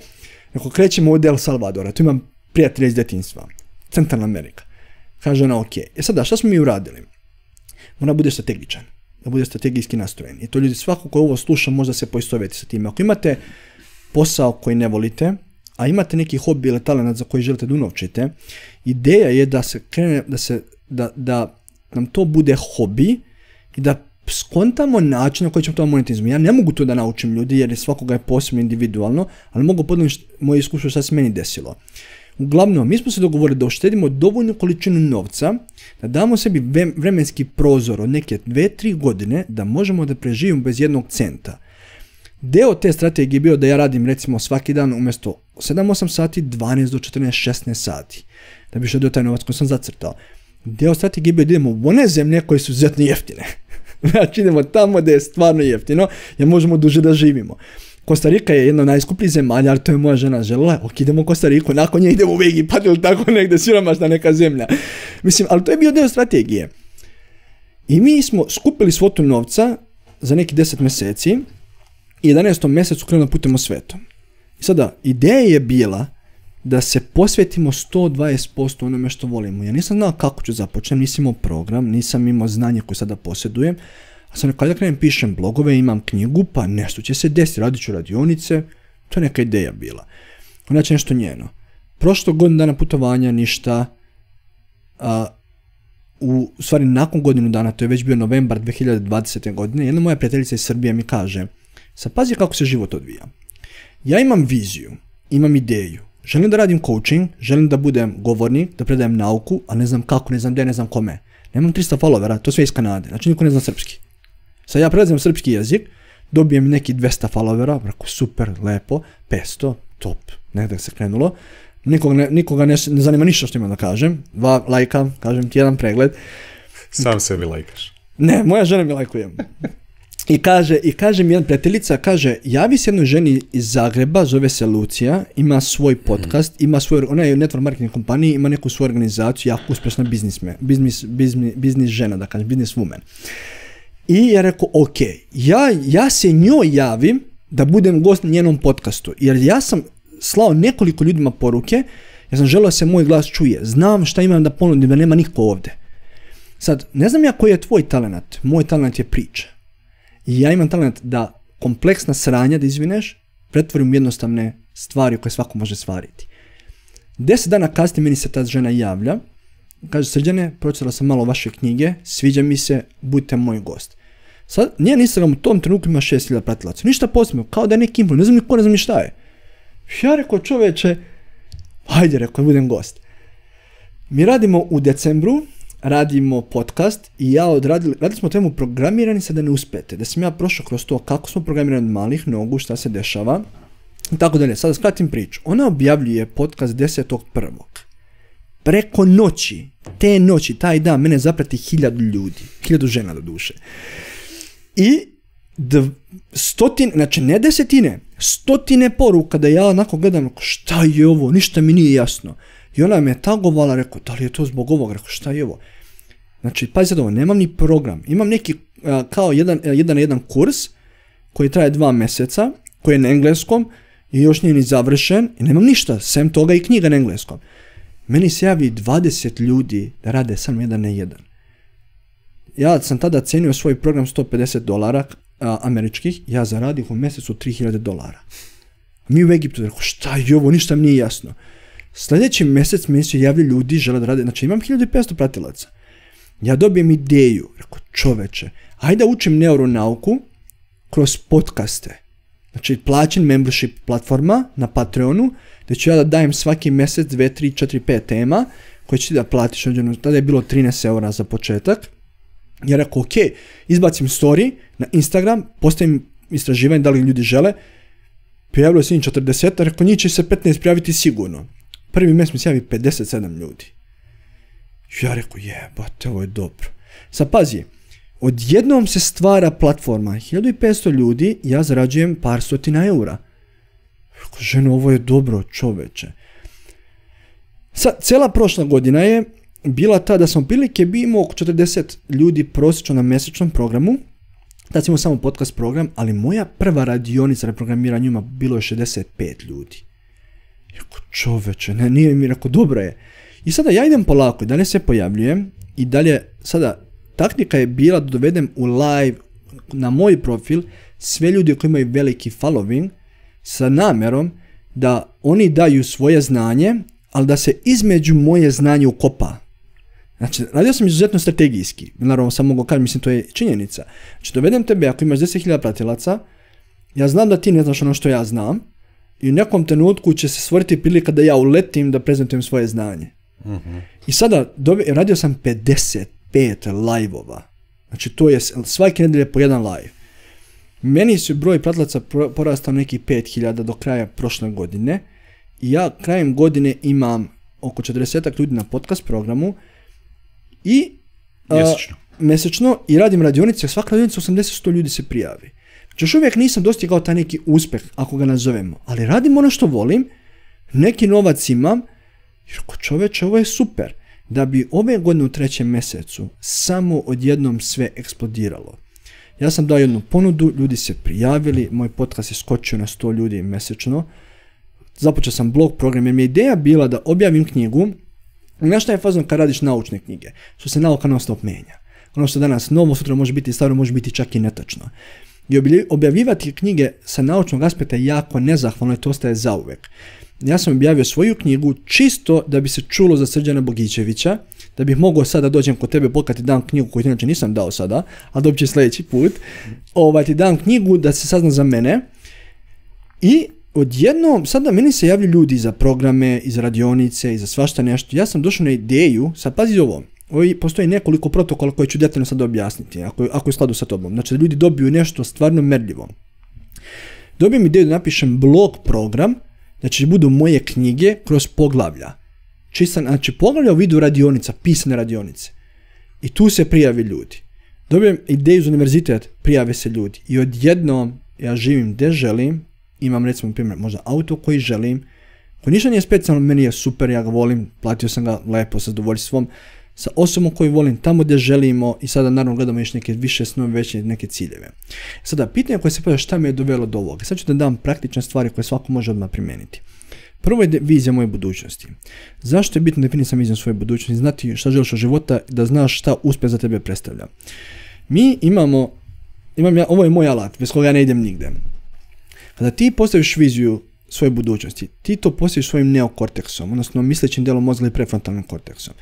[SPEAKER 1] ako krećemo u El Salvadora, tu imam prijatelja iz djetinstva, Centralna Amerika. Kaže ona, ok, e sada šta smo mi uradili? Ona bude strategičan, da bude strategijski nastrojen. I to ljudi, svako ko ovo sluša možda se poistovjeti sa time. Ako imate posao koji ne volite, a imate neki hobi ili talent za koji želite da unovčite, ideja je da se krene, da se, da nam to bude hobi i da skontamo način na koji ćemo to monetizmu. Ja ne mogu to da naučim ljudi jer svakoga je posebno individualno, ali mogu podnijem moje iskustvo što se meni desilo. Uglavnom, mi smo se dogovorili da uštedimo dovoljnu količinu novca, da damo sebi vremenski prozor od neke 2-3 godine da možemo da preživimo bez jednog centa. Deo te strategije je bio da ja radim recimo svaki dan umjesto 7-8 sati, 12 do 14-16 sati. Da bi što taj novac koji sam zacrtao. Deo strategije je bio da idemo u one zemlje koje su izuzetno jeftine Znači idemo tamo gdje je stvarno jeftino jer možemo duže da živimo. Kostarika je jedna od najskupljih zemalja, ali to je moja žena želila, ok, idemo u Kostariku, nakon nje idemo u Egipat ili tako negdje siromašna neka zemlja. Mislim, ali to je bio dio strategije. I mi smo skupili svotu novca za neki deset meseci i 11. mesecu krenuli putem u svetu. I sada, ideja je bila da se posvetimo 120% onome što volimo. Ja nisam znao kako ću započeti, nisam imao program, nisam imao znanje koje sada posjedujem, a sam nekada krenem pišem blogove, imam knjigu, pa nešto će se desiti, radit ću radionice, to je neka ideja bila. Znači nešto njeno. Prošlo godinu dana putovanja, ništa, u stvari nakon godinu dana, to je već bio novembar 2020. godine, jedna moja prijateljica iz Srbije mi kaže, sad pazi kako se život odvija. Ja imam viziju, imam ideju, Želim da radim coaching, želim da budem govornik, da predajem nauku, a ne znam kako, ne znam gdje, ne znam kome. Nemam 300 followera, to sve iz Kanade, znači niko ne zna srpski. Sad ja prelazim srpski jezik, dobijem neki 200 followera, super, lepo, 500, top, negdje se krenulo. nikoga ne, zanima ništa što imam da kažem, dva lajka, kažem ti jedan pregled. Sam sebi lajkaš. Ne, moja žena mi lajkuje. I kaže, i kaže mi jedna prijateljica, kaže, javi se jednoj ženi iz Zagreba, zove se Lucija, ima svoj mhm. podcast, ima svoj, ona je u network marketing kompaniji, ima neku svoju organizaciju, jako uspješna biznismen, biznis, žena, da kažem, biznis woman. I ja rekao, ok, ja, ja se njoj javim da budem gost na njenom podcastu, jer ja sam slao nekoliko ljudima poruke, ja sam želio da se moj glas čuje, znam šta imam da ponudim, da nema niko ovdje. Sad, ne znam ja koji je tvoj talent, moj talent je priča ja imam talent da kompleksna sranja da izvineš, pretvorim jednostavne stvari koje svako može stvariti. Deset dana kasnije meni se ta žena javlja, kaže srđane, pročitala sam malo vaše knjige, sviđa mi se, budite moj gost. Sad, njen Instagram u tom trenutku ima 6000 pratilaca, ništa posmeo, kao da je neki ne znam ni ko, ne znam ni šta je. Ja rekao čoveče, hajde rekao, budem gost. Mi radimo u decembru, radimo podcast i ja odradili, radili smo temu programirani se da ne uspete, da sam ja prošao kroz to kako smo programirani malih nogu, šta se dešava, i tako dalje. Sada skratim priču. Ona objavljuje podcast 10.1. Preko noći, te noći, taj dan, mene zaprati hiljadu ljudi, hiljadu žena do duše. I stotine, znači ne desetine, stotine poruka da ja onako gledam šta je ovo, ništa mi nije jasno. I ona me je tagovala, rekao, da li je to zbog ovoga? rekao, šta je ovo? Znači, pazi sad ovo, nemam ni program, imam neki e, kao jedan, e, jedan, jedan kurs koji traje dva mjeseca, koji je na engleskom i još nije ni završen i nemam ništa, sem toga i knjiga na engleskom. Meni se javi 20 ljudi da rade samo jedan na jedan. Ja sam tada cenio svoj program 150 dolara američkih, ja zaradim u mjesecu 3000 dolara. Mi u Egiptu rekao, šta je ovo, ništa mi nije jasno. Sljedeći mjesec mi se javljaju ljudi, žele da rade, znači imam 1500 pratilaca. Ja dobijem ideju, rekao čoveče, ajde da učim neuronauku kroz podcaste. Znači plaćen membership platforma na Patreonu, gdje ću ja da dajem svaki mjesec 2, 3, 4, 5 tema koje će ti da platiš. Ono, tada je bilo 13 eura za početak. Ja rekao, ok, izbacim story na Instagram, postavim istraživanje da li ljudi žele, prijavilo se njih 40, rekao njih će se 15 prijaviti sigurno. Prvi mjesec mi se 57 ljudi. Ja rekao, jebate, ovo je dobro. Sad pazi, odjednom se stvara platforma, 1500 ljudi, ja zarađujem par stotina eura. Rekao, ženo, ovo je dobro, čoveče. Sad, cijela prošla godina je bila ta da sam prilike bi imao oko 40 ljudi prosječno na mjesečnom programu, tad smo samo podcast program, ali moja prva radionica na programiranju ima bilo je 65 ljudi. Jako čoveče, ne, nije mi rekao, dobro je. I sada ja idem polako i dalje se pojavljujem i dalje, sada, taktika je bila da dovedem u live na moj profil sve ljudi koji imaju veliki following sa namjerom da oni daju svoje znanje, ali da se između moje znanje ukopa. Znači, radio sam izuzetno strategijski. Naravno, sam mogu kažem, mislim, to je činjenica. Znači, dovedem tebe, ako imaš 10.000 pratilaca, ja znam da ti ne znaš ono što ja znam, i u nekom trenutku će se stvoriti prilika da ja uletim da prezentujem svoje znanje. Mhm. I sada radio sam 55 live-ova. Znači to je svake nedelje po jedan live. Meni su broj pratlaca porastao neki 5000 do kraja prošle godine. I ja krajem godine imam oko 40 ljudi na podcast programu i mjesečno. mjesečno i radim radionice, svaka radionica 80-100 ljudi se prijavi. Još uvijek nisam dostigao taj neki uspjeh, ako ga nazovemo, ali radim ono što volim, neki novac imam, jer ko čoveče, ovo je super. Da bi ove godine u trećem mjesecu samo odjednom sve eksplodiralo. Ja sam dao jednu ponudu, ljudi se prijavili, moj podcast je skočio na 100 ljudi mjesečno. Započeo sam blog program jer mi je ideja bila da objavim knjigu. Znaš šta je fazom kad radiš naučne knjige? Što se nauka non stop menja. Ono što danas novo, sutra može biti staro, može biti čak i netočno. I objavljivati knjige sa naučnog aspekta je jako nezahvalno i to ostaje zauvek. Ja sam objavio svoju knjigu čisto da bi se čulo za Srđana Bogićevića, da bih mogao sada dođem kod tebe pokati dam knjigu koju inače nisam dao sada, a dobit će sljedeći put, ovaj, ti dam knjigu da se sazna za mene i odjednom, sada meni se javljaju ljudi za programe, iz radionice, i za svašta nešto. Ja sam došao na ideju, sad pazi ovo, Ovi, postoji nekoliko protokola koje ću detaljno sad objasniti, ako, ako je skladu sa tobom. Znači da ljudi dobiju nešto stvarno merljivo. Dobijem ideju da napišem blog program, znači budu moje knjige kroz poglavlja. Čista znači poglavlja u vidu radionica, pisane radionice. I tu se prijavi ljudi. Dobijem ideju za univerzitet, prijave se ljudi. I odjednom ja živim gdje želim, imam recimo primjer možda auto koji želim, koji ništa nije specijalno, meni je super, ja ga volim, platio sam ga lepo sa zadovoljstvom, sa osobom koju volim tamo gdje želimo i sada naravno gledamo još neke više snove, već neke ciljeve. Sada, pitanje koje se pada šta me je dovelo do ovoga. Sad ću da dam praktične stvari koje svako može odmah primijeniti. Prvo je vizija moje budućnosti. Zašto je bitno definiti sam viziju svoje budućnosti, znati šta želiš od života, da znaš šta uspjeh za tebe predstavlja. Mi imamo, imam ja, ovo je moj alat, bez koga ja ne idem nigde. Kada ti postaviš viziju svoje budućnosti. Ti to postaviš svojim neokorteksom, odnosno mislećim dijelom mozga i prefrontalnim korteksom.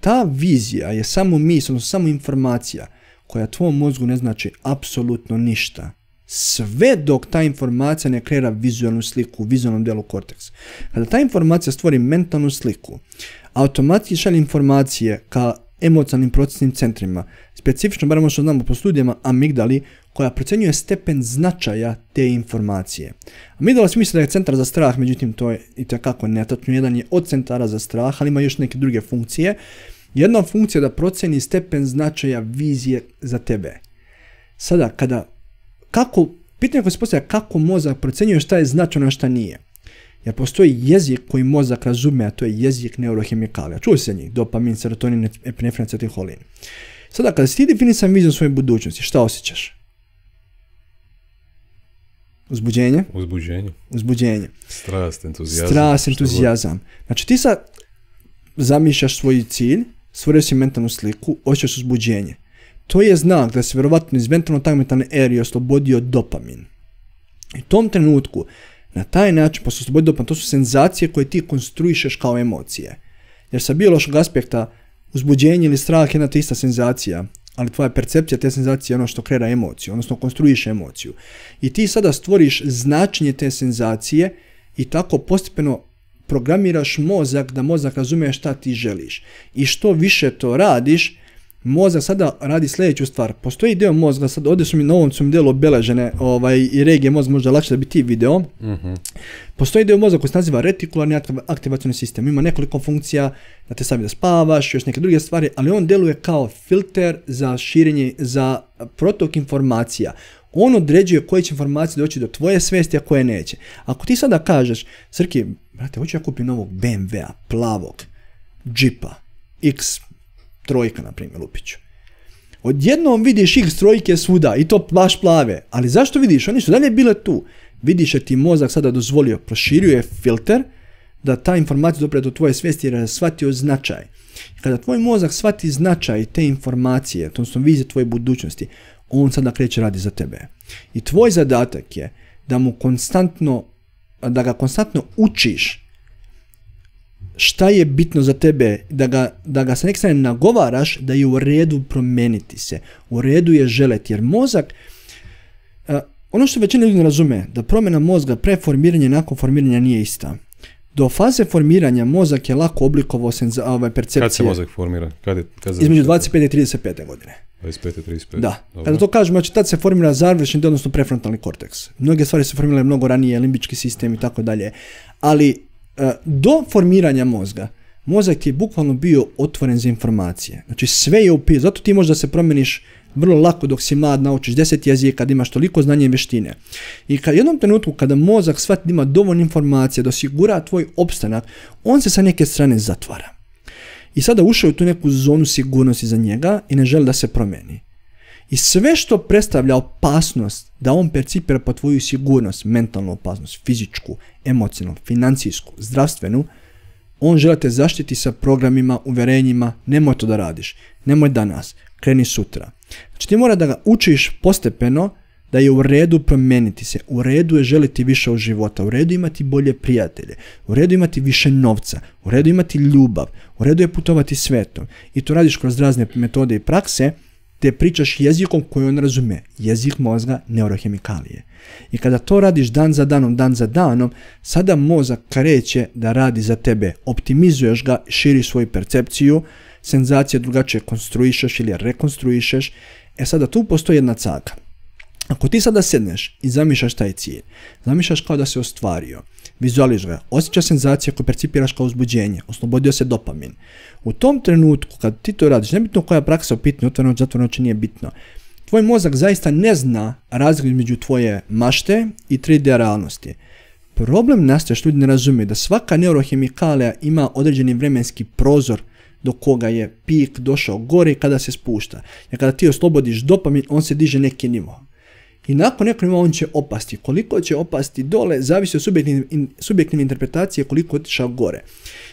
[SPEAKER 1] Ta vizija je samo misl, odnosno samo informacija koja tvom mozgu ne znači apsolutno ništa. Sve dok ta informacija ne kreira vizualnu sliku u vizualnom delu korteksa. Kada ta informacija stvori mentalnu sliku, automatski šalje informacije ka emocionalnim procesnim centrima. Specifično, barem ono što znamo po studijama, amigdali koja procjenjuje stepen značaja te informacije. A vas misli da je centar za strah, međutim to je i takako netočno. Jedan je od centara za strah, ali ima još neke druge funkcije. Jedna funkcija je da proceni stepen značaja vizije za tebe. Sada, kada, kako, pitanje koje se postavlja kako mozak procjenjuje šta je značajno, a šta nije. Jer postoji jezik koji mozak razume, a to je jezik neurohemikalija. Čuo se njih, dopamin, serotonin, epinefrin, acetilholin. Sada, kada si ti definisan vizijom svoje budućnosti, šta osjećaš? Uzbuđenje. Uzbuđenje. Uzbuđenje. Strast, entuzijazam. Strast, entuzijazam. Znači ti sad zamišljaš svoj cilj, stvorio si mentalnu sliku, osjećaš uzbuđenje. To je znak da si vjerovatno iz mentalno tagmentalne eri oslobodio dopamin. I u tom trenutku, na taj način, posle oslobodio dopamin, to su senzacije koje ti konstruišeš kao emocije. Jer sa biološkog aspekta, uzbuđenje ili strah je jedna ta ista senzacija ali tvoja percepcija te senzacije je ono što kreira emociju, odnosno konstruiš emociju. I ti sada stvoriš značenje te senzacije i tako postepeno programiraš mozak da mozak razume šta ti želiš. I što više to radiš, mozak sada radi sljedeću stvar. Postoji dio mozga, sad ovdje su mi na ovom su mi dijelu obeležene ovaj, i regije mozga, možda lakše da bi ti video. Mhm. Postoji dio mozga koji se naziva retikularni aktivacijni sistem. Ima nekoliko funkcija da te sami da spavaš, još neke druge stvari, ali on deluje kao filter za širenje, za protok informacija. On određuje koje će informacije doći do tvoje svesti, a koje neće. Ako ti sada kažeš, Srki, brate, hoću ja kupim novog BMW-a, plavog, džipa, X trojka, na primjer, Lupiću. Odjednom vidiš ih trojke svuda i to baš plave. Ali zašto vidiš? Oni su dalje bile tu. Vidiš je ti mozak sada dozvolio, proširio je filter da ta informacija dopre do tvoje svijesti jer je shvatio značaj. Kada tvoj mozak shvati značaj te informacije, su vizije tvoje budućnosti, on sada kreće radi za tebe. I tvoj zadatak je da mu konstantno, da ga konstantno učiš šta je bitno za tebe, da ga, da ga sa nek nagovaraš da je u redu promeniti se, u redu je želeti, jer mozak, ono što većina ljudi ne razume, da promjena mozga pre formiranja i nakon formiranja nije ista. Do faze formiranja mozak je lako oblikovao za ovaj, percepcije. Kad se mozak formira? Kad je, kad Između 25 i 35 godine. 25 i 35. Da. Dobro. Kada to kažemo, znači tad se formira završni odnosno prefrontalni korteks. Mnoge stvari se formirale mnogo ranije, limbički sistem i tako dalje. Ali E, do formiranja mozga, mozak je bukvalno bio otvoren za informacije. Znači sve je upisano, zato ti možda se promjeniš vrlo lako dok si mlad, naučiš deset jezika, kad imaš toliko znanja i vještine. I kad jednom trenutku kada mozak shvati ima dovoljno informacija da osigura tvoj opstanak, on se sa neke strane zatvara. I sada ušao je u tu neku zonu sigurnosti za njega i ne želi da se promijeni. I sve što predstavlja opasnost da on percipira po tvoju sigurnost, mentalnu opasnost, fizičku, emocionalnu, financijsku, zdravstvenu, on želi te zaštiti sa programima, uverenjima, nemoj to da radiš, nemoj danas, kreni sutra. Znači ti mora da ga učiš postepeno da je u redu promijeniti se, u redu je želiti više od života, u redu imati bolje prijatelje, u redu imati više novca, u redu imati ljubav, u redu je putovati svetom. I to radiš kroz razne metode i prakse, te pričaš jezikom koji on razume, jezik mozga neurohemikalije. I kada to radiš dan za danom, dan za danom, sada mozak kreće da radi za tebe, optimizuješ ga, širiš svoju percepciju, senzacije drugačije konstruišeš ili rekonstruišeš. E sada tu postoji jedna caka. Ako ti sada sedneš i zamišljaš taj cilj, zamišljaš kao da se ostvario, Vizuališ ga, osjeća senzacija koje percipiraš kao uzbuđenje, oslobodio se dopamin. U tom trenutku kad ti to radiš, nebitno koja praksa u pitanju, otvoreno, zatvoreno, nije bitno, tvoj mozak zaista ne zna razliku između tvoje mašte i 3D realnosti. Problem nastaje što ljudi ne razumiju da svaka neurohemikalija ima određeni vremenski prozor do koga je pik došao gore i kada se spušta. Jer kada ti oslobodiš dopamin, on se diže neki nivo. I nakon nekog on će opasti. Koliko će opasti dole, zavisi od subjektivne interpretacije koliko otišao gore.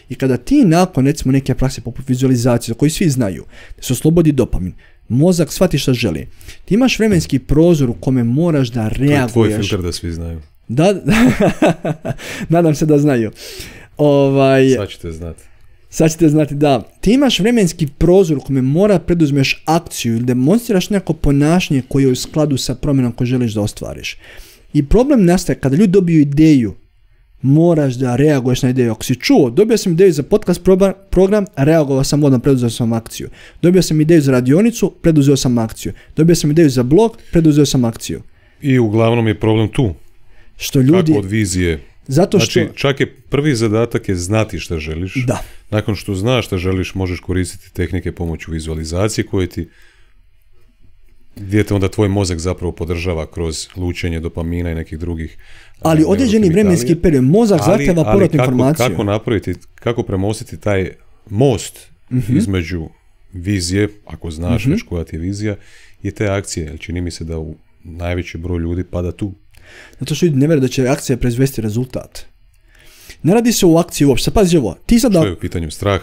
[SPEAKER 1] I kada ti nakon recimo neke prakse poput vizualizacije, koji svi znaju, da se oslobodi dopamin, mozak shvati šta želi. Ti imaš vremenski prozor u kome moraš da reaguješ. To je tvoj da svi znaju. Da, nadam se da znaju. Ovaj, Sad ćete znati sad ćete znati da ti imaš vremenski prozor u kome mora preduzmeš akciju ili demonstriraš neko ponašanje koje je u skladu sa promjenom koju želiš da ostvariš. I problem nastaje kada ljudi dobiju ideju, moraš da reaguješ na ideju. Ako si čuo, dobio sam ideju za podcast program, reagovao sam odmah, preduzeo sam akciju. Dobio sam ideju za radionicu, preduzeo sam akciju. Dobio sam ideju za blog, preduzeo sam akciju.
[SPEAKER 2] I uglavnom je problem tu. Što ljudi... Kako od vizije zato znači, što... Znači, čak je prvi zadatak je znati šta želiš. Da. Nakon što znaš šta želiš, možeš koristiti tehnike pomoću vizualizacije koje ti gdje onda tvoj mozak zapravo podržava kroz lučenje dopamina i nekih drugih ali određeni vremenski period mozak zahtjeva kako, informaciju kako napraviti kako premostiti taj most mhm. između vizije ako znaš mhm. već koja ti je vizija i te akcije čini mi se da u najveći broj ljudi pada tu
[SPEAKER 1] zato što ljudi ne vjeruju da će akcija proizvesti rezultat. Ne radi se o akciji uopće. pazi ovo.
[SPEAKER 2] Ti sad da... Što je u pitanju strah?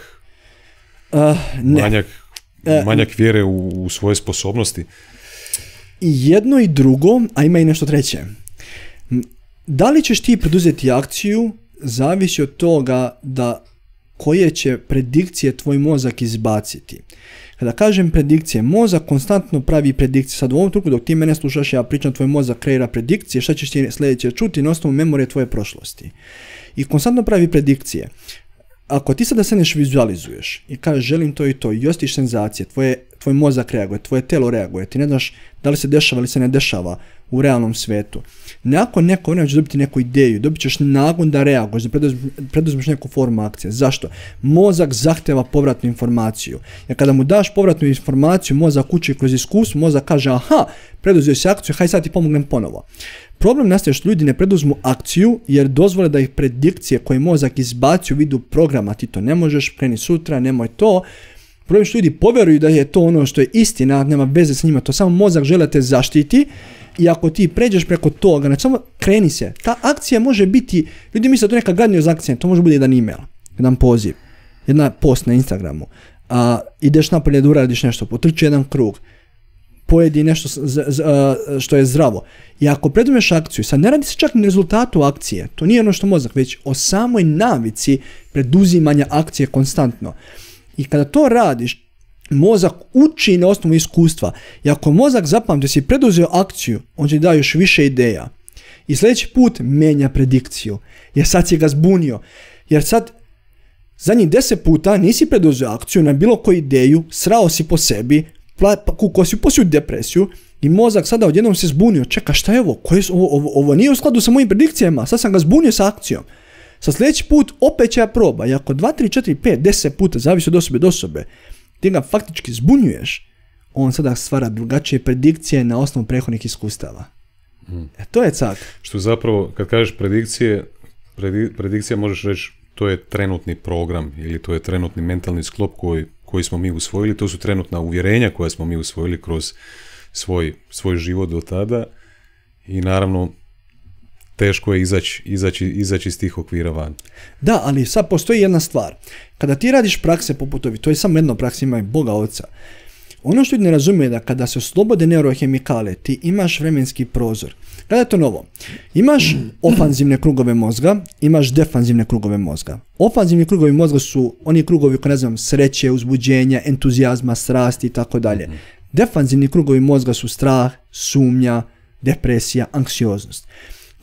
[SPEAKER 2] Eh, ne. Eh, manjak, vjere u, u svoje sposobnosti?
[SPEAKER 1] I jedno i drugo, a ima i nešto treće. Da li ćeš ti preduzeti akciju zavisi od toga da koje će predikcije tvoj mozak izbaciti. Kada kažem predikcije, mozak konstantno pravi predikcije. Sad u ovom truku dok ti mene slušaš, ja pričam, tvoj mozak kreira predikcije, šta ćeš ti sljedeće čuti na osnovu memorije tvoje prošlosti. I konstantno pravi predikcije. Ako ti se neš vizualizuješ i kažeš želim to i to i ostiš senzacije, tvoj mozak reaguje, tvoje telo reaguje, ti ne znaš da li se dešava ili se ne dešava, u realnom svijetu. Nakon neko vremena će dobiti neku ideju, dobit ćeš nagon da reaguješ, da preduzmeš neku formu akcije. Zašto? Mozak zahtjeva povratnu informaciju. Jer kada mu daš povratnu informaciju, mozak uči kroz iskustvo, mozak kaže aha, preduzio si akciju, haj sad ti pomognem ponovo. Problem nastaje što ljudi ne preduzmu akciju jer dozvole da ih predikcije koje mozak izbaci u vidu programa, ti to ne možeš, preni sutra, nemoj to, Problem što ljudi poveruju da je to ono što je istina, nema veze s njima, to samo mozak žele te zaštiti i ako ti pređeš preko toga, znači samo kreni se. Ta akcija može biti, ljudi misle da to neka gadnija akcije, to može biti jedan email, jedan poziv, jedna post na Instagramu. A, ideš napolje da uradiš nešto, potrči jedan krug, pojedi nešto što je zdravo. I ako predumeš akciju, sad ne radi se čak na rezultatu akcije, to nije ono što mozak, već o samoj navici preduzimanja akcije konstantno. I kada to radiš, mozak uči na osnovu iskustva. I ako mozak zapamti si preduzeo akciju, on će da još više ideja. I sljedeći put menja predikciju. Jer sad si ga zbunio. Jer sad zadnji deset puta nisi preduzeo akciju na bilo koju ideju, srao si po sebi, pa, kuko si depresiju i mozak sada odjednom se zbunio. Čeka, šta je ovo? ovo, nije u skladu sa mojim predikcijama. Sad sam ga zbunio sa akcijom. Sa sljedeći put opet će ja proba. I ako 2, 3, 4, 5, 10 puta, zavisi od osobe do osobe, ti ga faktički zbunjuješ, on sada stvara drugačije predikcije na osnovu prethodnih iskustava. Hmm. E, to je cak.
[SPEAKER 2] Što zapravo, kad kažeš predikcije, predikcija možeš reći to je trenutni program ili to je trenutni mentalni sklop koji, koji smo mi usvojili, to su trenutna uvjerenja koja smo mi usvojili kroz svoj, svoj život do tada i naravno teško je izaći, izaći, iz tih okvira van.
[SPEAKER 1] Da, ali sad postoji jedna stvar. Kada ti radiš prakse poput ovi, to je samo jedna praksa, ima i Boga oca. Ono što ne razumije je da kada se oslobode neurohemikale, ti imaš vremenski prozor. Kada to novo? Imaš ofanzivne krugove mozga, imaš defanzivne krugove mozga. Ofanzivni krugovi mozga su oni krugovi koji znam sreće, uzbuđenja, entuzijazma, strasti i tako dalje. Mhm. Defanzivni krugovi mozga su strah, sumnja, depresija, anksioznost.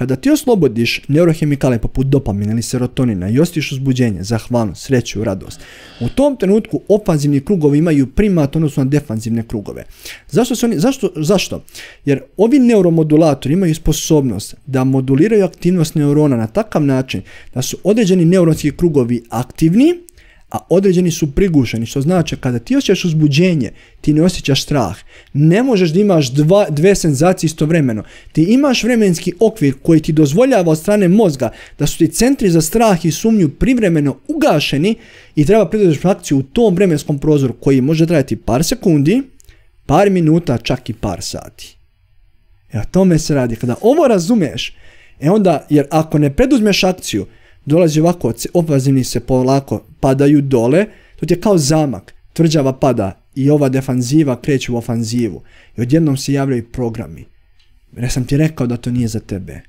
[SPEAKER 1] Kada ti oslobodiš neurohemikale poput dopamina ili serotonina i ostiš uzbuđenje, zahvalnost, sreću, radost, u tom trenutku ofanzivni krugovi imaju primat odnosno defanzivne krugove. Zašto, zašto, zašto? Jer ovi neuromodulatori imaju sposobnost da moduliraju aktivnost neurona na takav način da su određeni neuronski krugovi aktivni, a određeni su prigušeni, što znači kada ti osjećaš uzbuđenje, ti ne osjećaš strah. Ne možeš da imaš dva, dve senzacije istovremeno. Ti imaš vremenski okvir koji ti dozvoljava od strane mozga da su ti centri za strah i sumnju privremeno ugašeni i treba pridružiti akciju u tom vremenskom prozoru koji može trajati par sekundi, par minuta, čak i par sati. E o tome se radi. Kada ovo razumeš, e onda, jer ako ne preduzmeš akciju, dolazi ovako, obvazini se polako padaju dole, to ti je kao zamak, tvrđava pada i ova defanziva kreće u ofanzivu i odjednom se javljaju programi. Ja sam ti rekao da to nije za tebe.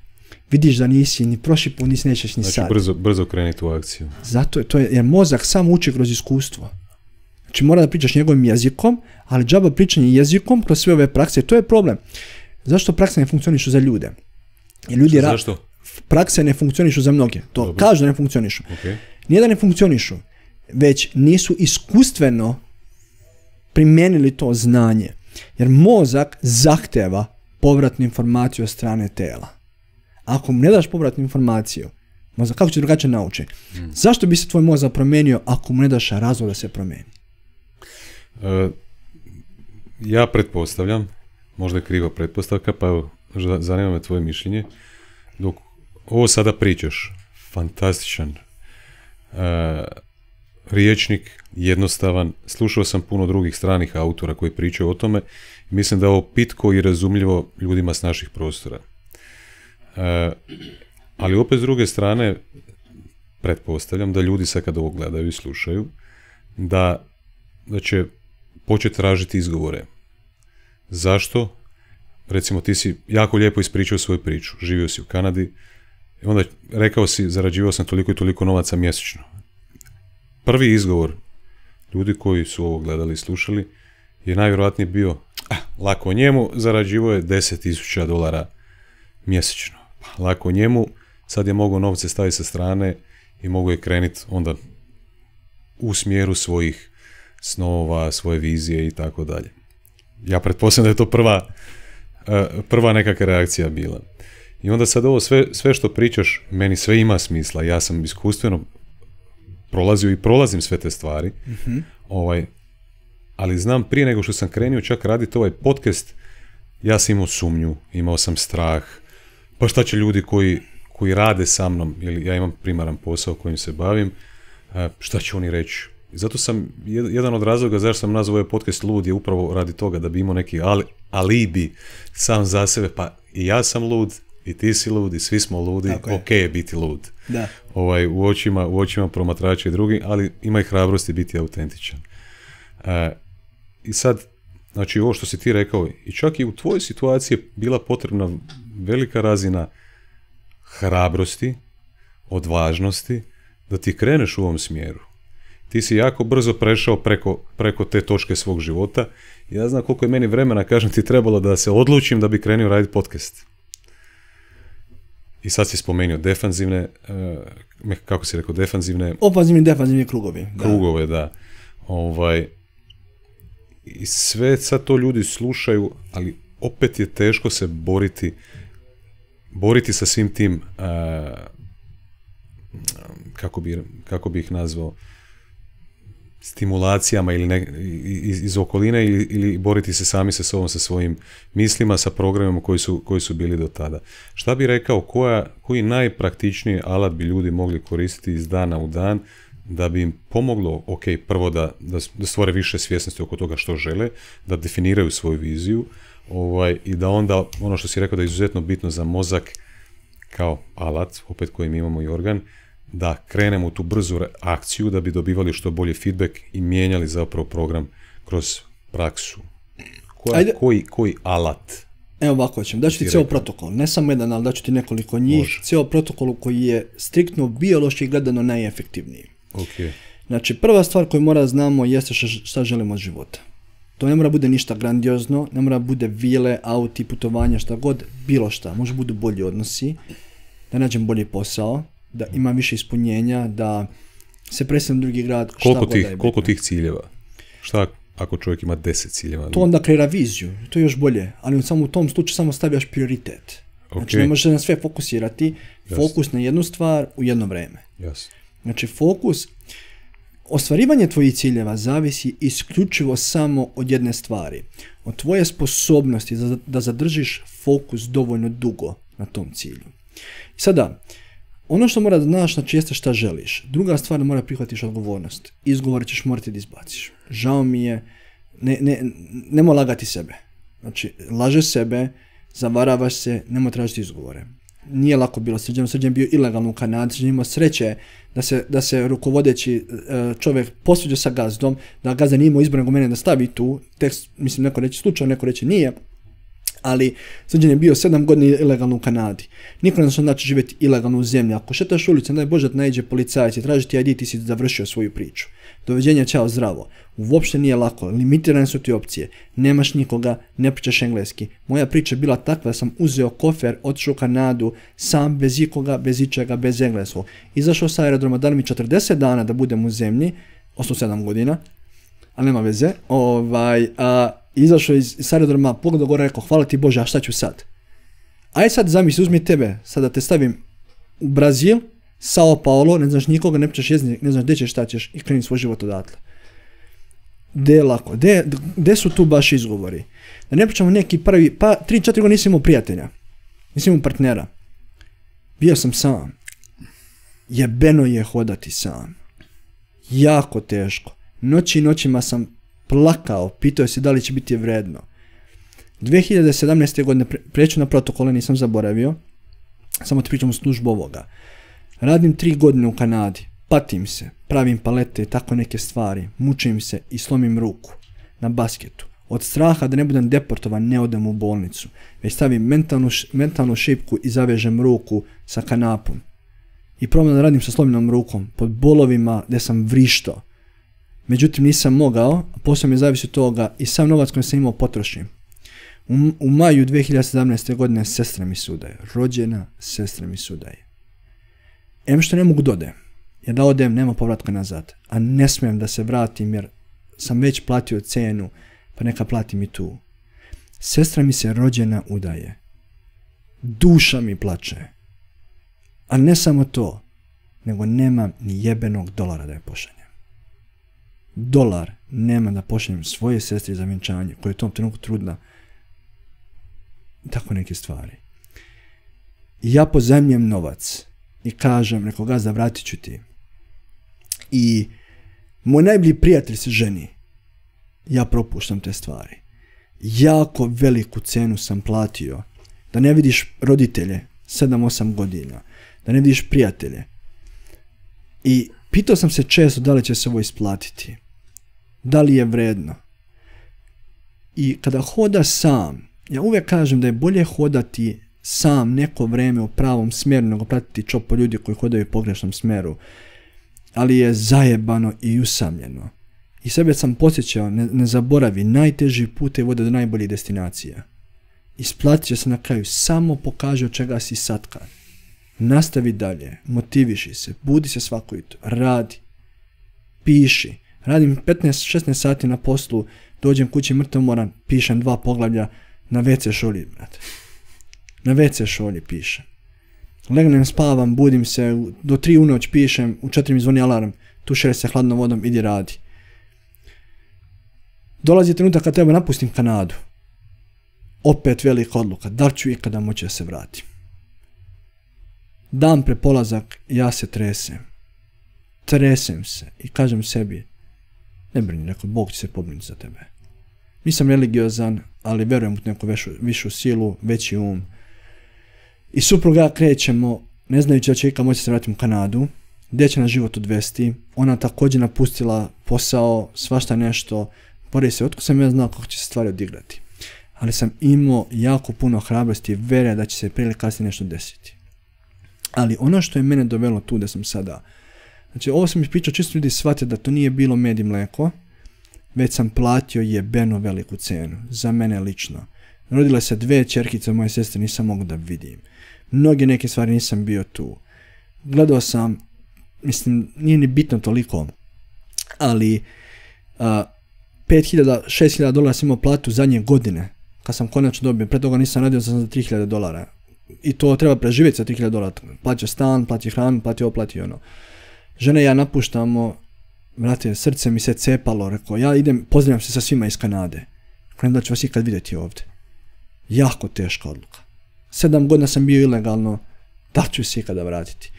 [SPEAKER 1] Vidiš da nisi ni prošli put, nisi nećeš ni znači, sad. brzo,
[SPEAKER 2] brzo kreni u akciju.
[SPEAKER 1] Zato je, to je, jer mozak samo uči kroz iskustvo. Znači mora da pričaš njegovim jezikom, ali džaba pričanje jezikom kroz sve ove prakse, to je problem. Zašto prakse ne funkcionišu za ljude? Jer ljudi Zašto? prakse ne funkcionišu za mnoge. To kažu da ne funkcionišu. Nije da ne funkcionišu, već nisu iskustveno primijenili to znanje. Jer mozak zahteva povratnu informaciju od strane tela. Ako mu ne daš povratnu informaciju, mozak kako će drugačije naučiti? Hmm. Zašto bi se tvoj mozak promijenio ako mu ne daš razlog da se promijeni?
[SPEAKER 2] E, ja pretpostavljam, možda je kriva pretpostavka, pa evo, zanima me tvoje mišljenje, dok ovo sada pričaš, fantastičan uh, e, riječnik, jednostavan. Slušao sam puno drugih stranih autora koji pričaju o tome. Mislim da je ovo pitko i razumljivo ljudima s naših prostora. E, ali opet s druge strane, pretpostavljam da ljudi sad kad ovo gledaju i slušaju, da, da će početi tražiti izgovore. Zašto? Recimo ti si jako lijepo ispričao svoju priču. Živio si u Kanadi, onda rekao si, zarađivao sam toliko i toliko novaca mjesečno. Prvi izgovor ljudi koji su ovo gledali i slušali je najvjerojatnije bio, ah, lako njemu, zarađivo je 10.000 dolara mjesečno. Lako njemu, sad je mogao novce staviti sa strane i mogu je krenuti onda u smjeru svojih snova, svoje vizije i tako dalje. Ja pretpostavljam da je to prva, eh, prva nekakva reakcija bila. I onda sad ovo sve, sve što pričaš, meni sve ima smisla. Ja sam iskustveno prolazio i prolazim sve te stvari. mm Ovaj, ali znam prije nego što sam krenuo čak raditi ovaj podcast, ja sam imao sumnju, imao sam strah. Pa šta će ljudi koji, koji rade sa mnom, ili ja imam primaran posao kojim se bavim, e, šta će oni reći? Zato sam, jedan od razloga zašto sam nazvao ovaj podcast Lud je upravo radi toga da bi imao neki alibi sam za sebe, pa i ja sam lud, i ti si lud i svi smo ludi, ok je. biti lud. Da. Ovaj, u, očima, u očima promatrača i drugi, ali ima i hrabrosti biti autentičan. E, I sad, znači ovo što si ti rekao, i čak i u tvojoj situaciji je bila potrebna velika razina hrabrosti, odvažnosti, da ti kreneš u ovom smjeru. Ti si jako brzo prešao preko, preko te točke svog života. Ja znam koliko je meni vremena, kažem ti, trebalo da se odlučim da bi krenio raditi podcast. I sad si spomenuo defanzivne, e, kako si rekao, defanzivne...
[SPEAKER 1] Ofanzivni i defanzivni krugovi. Krugove,
[SPEAKER 2] da. Ovaj, I sve sad to ljudi slušaju, ali opet je teško se boriti boriti sa svim tim, e, kako bi, kako bi ih nazvao, stimulacijama ili iz, okoline ili, boriti se sami sa sobom, sa svojim mislima, sa programima koji su, koji su bili do tada. Šta bi rekao, koja, koji najpraktičniji alat bi ljudi mogli koristiti iz dana u dan da bi im pomoglo, ok, prvo da, da stvore više svjesnosti oko toga što žele, da definiraju svoju viziju ovaj, i da onda, ono što si rekao da je izuzetno bitno za mozak kao alat, opet koji imamo i organ, da krenemo u tu brzu akciju da bi dobivali što bolje feedback i mijenjali zapravo program kroz praksu. Koji, koji
[SPEAKER 1] alat? Evo ovako hoćem, daću ti cijel protokol, ne samo jedan, ali daću ti nekoliko njih, Može. protokol koji je striktno biološki gledano najefektivniji. Ok. Znači, prva stvar koju mora znamo jeste šta želimo od života. To ne mora bude ništa grandiozno, ne mora bude vile, auti, putovanja, šta god, bilo šta. Može budu bolji odnosi, da nađem bolji posao, da ima više ispunjenja, da se preselim drugi grad, koliko šta god tih, je Koliko
[SPEAKER 2] tih ciljeva? Šta ako čovjek ima deset ciljeva? To onda kreira
[SPEAKER 1] viziju, to je još bolje, ali samo u tom slučaju samo stavljaš prioritet. Znači ne možeš na sve fokusirati, fokus na jednu stvar u jedno vrijeme. Znači fokus, ostvarivanje tvojih ciljeva zavisi isključivo samo od jedne stvari, od tvoje sposobnosti da zadržiš fokus dovoljno dugo na tom cilju. Sada, ono što mora da znaš na često šta želiš. Druga stvar mora prihvatiš odgovornost. Izgovor ćeš morati da izbaciš. Žao mi je, ne, lagati sebe. Znači, laže sebe, zavaravaš se, nemo tražiti izgovore. Nije lako bilo srđan, srđan bio ilegalno u Kanadi, srđan imao sreće da se, da rukovodeći e, čovjek posveđa sa gazdom, da gazda nije imao nego mene da stavi tu, tekst, mislim, neko reći slučajno, neko reći nije, ali Srđan je bio 7 godina ilegalno u Kanadi. Niko ne da znači živjeti ilegalno u zemlji. Ako šetaš ulicu, daj Bože da najđe policajci. i traži ti ID, ti si završio svoju priču. doveđenja čao, zdravo. Uopšte nije lako, limitirane su ti opcije. Nemaš nikoga, ne pričaš engleski. Moja priča je bila takva da sam uzeo kofer, otišao u Kanadu, sam, bez ikoga, bez ičega, bez engleskog. Izašao sa aerodroma, dali mi 40 dana da budem u zemlji, osnovu 7 godina, ali nema veze. Ovaj, a, izašao iz, iz aerodroma, pogledao gore, rekao, hvala ti Bože, a šta ću sad? Aj sad zamisli, uzmi tebe, sada te stavim u Brazil, Sao Paulo, ne znaš nikoga, ne pričaš ne znaš gdje ćeš, šta ćeš i kreni svoj život odatle. De lako? Gdje su tu baš izgovori? Da ne pričamo neki prvi, pa tri četiri godine nisam imao prijatelja, nisam imao partnera. Bio sam sam. Jebeno je hodati sam. Jako teško. Noći i noćima sam plakao, pitao se da li će biti vredno. 2017. godine preću na protokole, nisam zaboravio, samo ti pričam službu ovoga. Radim tri godine u Kanadi, patim se, pravim palete i tako neke stvari, mučim se i slomim ruku na basketu. Od straha da ne budem deportovan ne odem u bolnicu, već stavim mentalnu, mentalnu šipku i zavežem ruku sa kanapom. I probam radim sa slomljenom rukom, pod bolovima gdje sam vrištao. Međutim, nisam mogao, posao mi je od toga i sam novac koji sam imao potrošim. U, maju 2017. godine sestra mi sudaje, rođena sestra mi sudaje. Em što ne mogu dode, jer da odem nema povratka nazad, a ne smijem da se vratim jer sam već platio cenu, pa neka platim i tu. Sestra mi se rođena udaje. Duša mi plače. A ne samo to, nego nemam ni jebenog dolara da je pošaljem dolar nema da pošaljem svoje sestri za vjenčanje, koja je u tom trenutku trudna. Tako neke stvari. ja pozemljem novac i kažem, nekoga gazda, vratit ću ti. I moj najbolji prijatelj se ženi. Ja propuštam te stvari. Jako veliku cenu sam platio. Da ne vidiš roditelje, 7-8 godina. Da ne vidiš prijatelje. I pitao sam se često da li će se ovo isplatiti da li je vredno. I kada hoda sam, ja uvijek kažem da je bolje hodati sam neko vrijeme u pravom smjeru nego pratiti čopo ljudi koji hodaju u pogrešnom smjeru. Ali je zajebano i usamljeno. I sebe sam posjećao, ne, zaboravi, najteži put je voda do najboljih destinacija. Isplatit će se na kraju, samo pokaže od čega si satka. Nastavi dalje, motiviši se, budi se svako radi, piši, Radim 15-16 sati na poslu, dođem kući mrtav pišem dva poglavlja, na WC šolji, brate. Na WC šolji pišem. Legnem, spavam, budim se, do tri u noć pišem, u četiri mi zvoni alarm, tušer se hladnom vodom, idi radi. Dolazi trenutak kad treba napustim Kanadu. Opet velika odluka, da ću ikada moći da se vratim. Dan pre polazak, ja se tresem. Tresem se i kažem sebi, ne brini, Bog će se pobrinuti za tebe. Nisam religiozan, ali vjerujem u neku vešu, višu silu, veći um. I supruga krećemo, ne znajući da će ikad moći se vratiti u Kanadu, gdje će na život odvesti. Ona također napustila posao, svašta nešto. Bori se, otko sam ja znao kako će se stvari odigrati. Ali sam imao jako puno hrabrosti i vere da će se prije kasnije nešto desiti. Ali ono što je mene dovelo tu da sam sada Znači ovo sam ispričao čisto ljudi shvate da to nije bilo med i mleko, već sam platio jebeno veliku cenu, za mene lično. Rodila se dve čerkice moje sestre, nisam mogao da vidim. Mnoge neke stvari nisam bio tu. Gledao sam, mislim, nije ni bitno toliko, ali uh, 5000, 6000 dolara sam imao platu zadnje godine, kad sam konačno dobio, pre toga nisam radio, sam za 3000 dolara. I to treba preživjeti sa 3000 dolara, plaća stan, plaća hranu, plaća ovo, ono žene ja napuštamo, vrate, srce mi se cepalo, rekao, ja idem, pozdravljam se sa svima iz Kanade. Rekao, da ću vas ikad vidjeti ovdje. Jako teška odluka. Sedam godina sam bio ilegalno, da ću se ikada vratiti.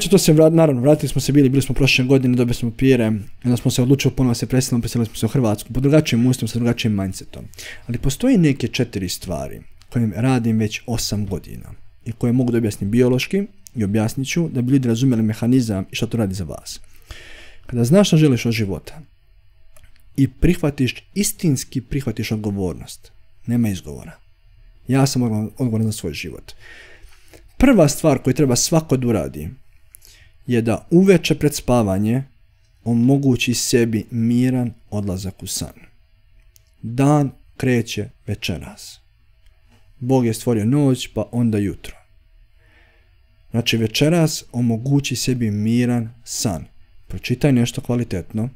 [SPEAKER 1] će to se, naravno, vratili smo se bili, bili smo prošle godine, dobili smo pire, onda smo se odlučili ponovno se preselimo, preselili smo se u Hrvatsku, po drugačijim ustom, sa drugačijim mindsetom. Ali postoji neke četiri stvari kojim radim već osam godina i koje mogu da objasnim biološki, i objasnit ću da bi ljudi razumjeli mehanizam i što to radi za vas. Kada znaš što želiš od života i prihvatiš, istinski prihvatiš odgovornost, nema izgovora. Ja sam odgovoran za svoj život. Prva stvar koju treba svako da uradi je da uveče pred spavanje omogući sebi miran odlazak u san. Dan kreće večeras. Bog je stvorio noć, pa onda jutro. Znači večeras omogući sebi miran san. Pročitaj nešto kvalitetno.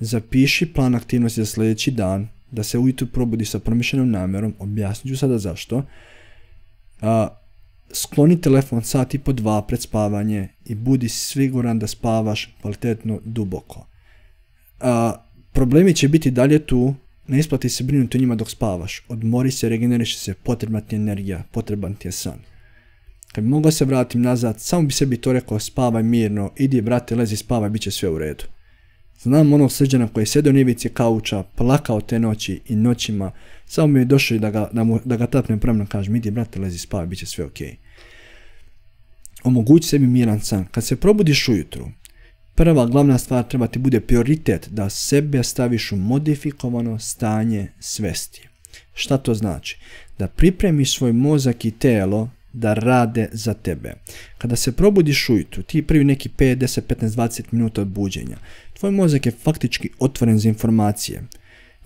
[SPEAKER 1] Zapiši plan aktivnosti za sljedeći dan. Da se ujutru probudi sa promišljenom namjerom. Objasnit ću sada zašto. A, skloni telefon sat i po dva pred spavanje i budi siguran da spavaš kvalitetno duboko. A, problemi će biti dalje tu. Ne isplati se brinuti o njima dok spavaš. Odmori se, regeneriši se. Potrebna ti je energija. Potreban ti je san. Kad pa bi mogao se vratim nazad, samo bi sebi to rekao spavaj mirno, idi brate, lezi spavaj, bit će sve u redu. Znam onog srđana koji je sjedio u ivici kauča, plakao te noći i noćima, samo mi je došao da ga, da ga tapnem pravno kažem, idi brate, lezi spavaj, bit će sve okej. Omogući sebi miran san. Kad se probudiš ujutru, prva glavna stvar treba ti bude prioritet da sebe staviš u modifikovano stanje svesti. Šta to znači? Da pripremiš svoj mozak i telo da rade za tebe. Kada se probudiš ujutru, ti prvi neki 5, 10, 15, 20 minuta od buđenja, tvoj mozak je faktički otvoren za informacije.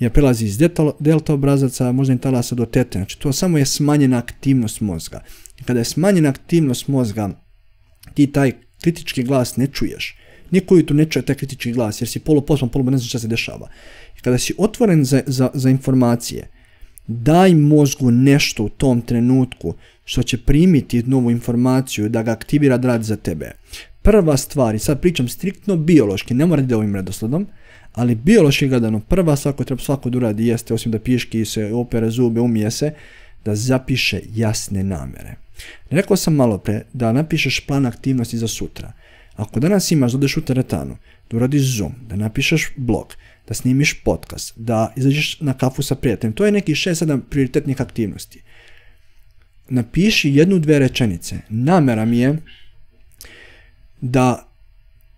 [SPEAKER 1] Jer prelazi iz delta obrazaca, možda i talasa do tete. Znači to samo je smanjena aktivnost mozga. I kada je smanjena aktivnost mozga, ti taj kritički glas ne čuješ. Niko tu ne čuje taj kritički glas jer si poluposlan, polu ne znaš šta se dešava. I kada si otvoren za, za, za informacije, Daj mozgu nešto u tom trenutku što će primiti novu informaciju da ga aktivira da radi za tebe. Prva stvar, i sad pričam striktno biološki, ne mora da ovim redosledom, ali biološki gledano prva svako treba svako da uradi jeste, osim da piški se, opere zube, umije se, da zapiše jasne namere. Rekao sam malo pre da napišeš plan aktivnosti za sutra. Ako danas imaš da odeš u teretanu, da uradiš zoom, da napišeš blog, da snimiš podcast, da izađeš na kafu sa prijateljem. To je neki 6-7 prioritetnih aktivnosti. Napiši jednu, dve rečenice. Namera mi je da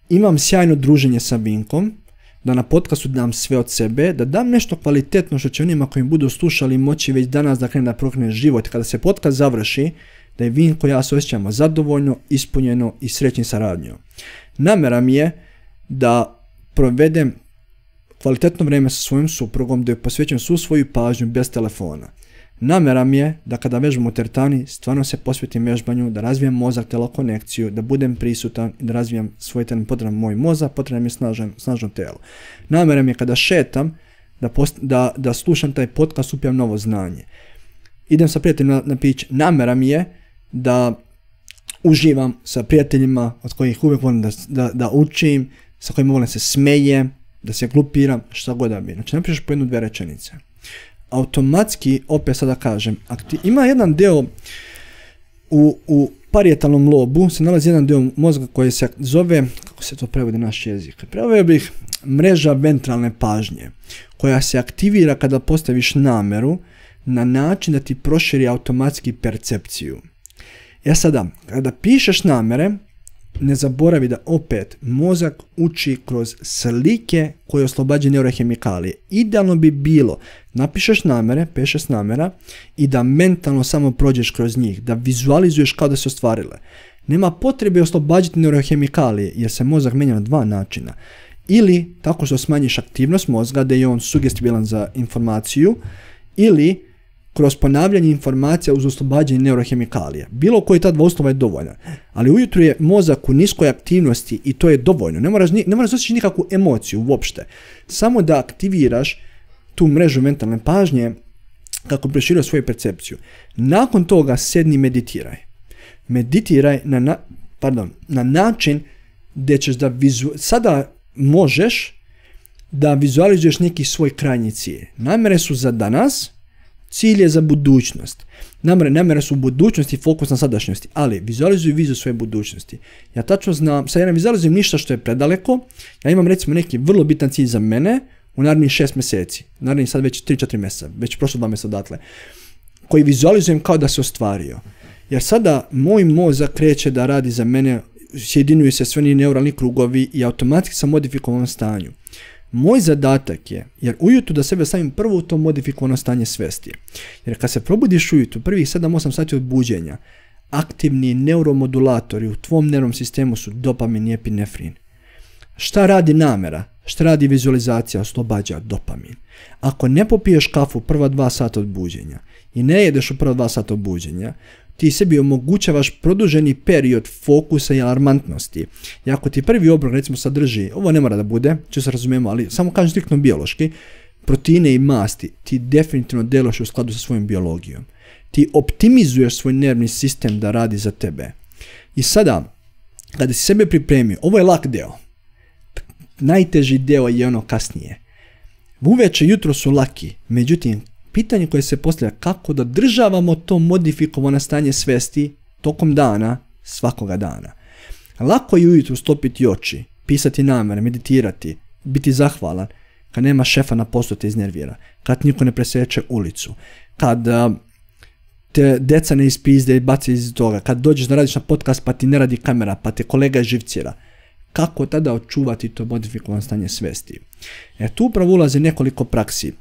[SPEAKER 1] imam sjajno druženje sa Vinkom, da na podcastu dam sve od sebe, da dam nešto kvalitetno što će onima koji budu slušali moći već danas da krene da prokrene život. Kada se podcast završi, da je Vinko ja se osjećamo zadovoljno, ispunjeno i srećni saradnjom. Namera mi je da provedem kvalitetno vrijeme sa svojim suprugom da joj posvećujem svu svoju pažnju bez telefona. Namjera mi je da kada vežbam u teretani stvarno se posvetim vježbanju, da razvijem mozak, konekciju, da budem prisutan i da razvijam svoj ten potreban moj mozak, potreban je snažan, snažno telo. Namjera mi je kada šetam da, slušam taj podcast, upijam novo znanje. Idem sa prijateljima na, na pić. Namjera mi je da uživam sa prijateljima od kojih uvijek volim da, učim, sa kojima volim se smejem, da se glupira, šta god da bi. Znači napišeš po jednu dve rečenice. Automatski, opet sada kažem, ima jedan deo u, u parijetalnom lobu se nalazi jedan dio mozga koji se zove, kako se to prevodi naš jezik, preveo bih mreža ventralne pažnje koja se aktivira kada postaviš nameru na način da ti proširi automatski percepciju. Ja e sada, kada pišeš namere, ne zaboravi da opet mozak uči kroz slike koje oslobađa neurohemikalije. Idealno bi bilo, napišeš namere, 5 namera i da mentalno samo prođeš kroz njih, da vizualizuješ kada da se ostvarile. Nema potrebe oslobađati neurohemikalije jer se mozak menja na dva načina. Ili tako što smanjiš aktivnost mozga da je on sugestibilan za informaciju ili kroz ponavljanje informacija uz oslobađanje neurohemikalija. Bilo koji ta dva je dovoljna. Ali ujutro je mozak u niskoj aktivnosti i to je dovoljno. Ne moraš, ne osjećati nikakvu emociju uopšte. Samo da aktiviraš tu mrežu mentalne pažnje kako bi proširio svoju percepciju. Nakon toga sedni meditiraj. Meditiraj na, na, pardon, na način gdje ćeš da vizu, sada možeš da vizualizuješ neki svoj krajnji cilj. Namere su za danas, Cilj je za budućnost. Namere, su u budućnosti fokus na sadašnjosti, ali vizualizuj vizu svoje budućnosti. Ja tačno znam, sad ja ne vizualizujem ništa što je predaleko, ja imam recimo neki vrlo bitan cilj za mene u narednih šest mjeseci, narednih sad već 3-4 mjeseca, već prošlo dva mjeseca odatle, koji vizualizujem kao da se ostvario. Jer sada moj mozak kreće da radi za mene, sjedinuju se sve neuralni krugovi i automatski sam modifikovanom stanju. Moj zadatak je, jer ujutro da sebe stavim prvo u to modifikovano stanje svesti. Jer kad se probudiš ujutu, prvih 7-8 sati od buđenja, aktivni neuromodulatori u tvom nervom sistemu su dopamin i epinefrin. Šta radi namera? Šta radi vizualizacija? Oslobađa dopamin. Ako ne popiješ kafu prva dva sata od buđenja i ne jedeš u prva dva sata od buđenja, ti sebi omogućavaš produženi period fokusa i alarmantnosti. I ako ti prvi obrok recimo sadrži, ovo ne mora da bude, će se razumijemo, ali samo kažem striktno biološki, proteine i masti, ti definitivno deloš u skladu sa svojom biologijom. Ti optimizuješ svoj nervni sistem da radi za tebe. I sada, kada si sebe pripremio, ovo je lak deo. Najteži deo je ono kasnije. Uveče jutro su laki, međutim Pitanje koje se postavlja kako da državamo to modifikovano stanje svesti tokom dana, svakoga dana. Lako je ujutru stopiti oči, pisati namere, meditirati, biti zahvalan, kad nema šefa na poslu te iznervira, kad niko ne preseče ulicu, kad te deca ne ispizde i baci iz toga, kad dođeš da radiš na podcast pa ti ne radi kamera, pa te kolega živcira. Kako tada očuvati to modifikovano stanje svesti? E, tu upravo ulaze nekoliko praksi.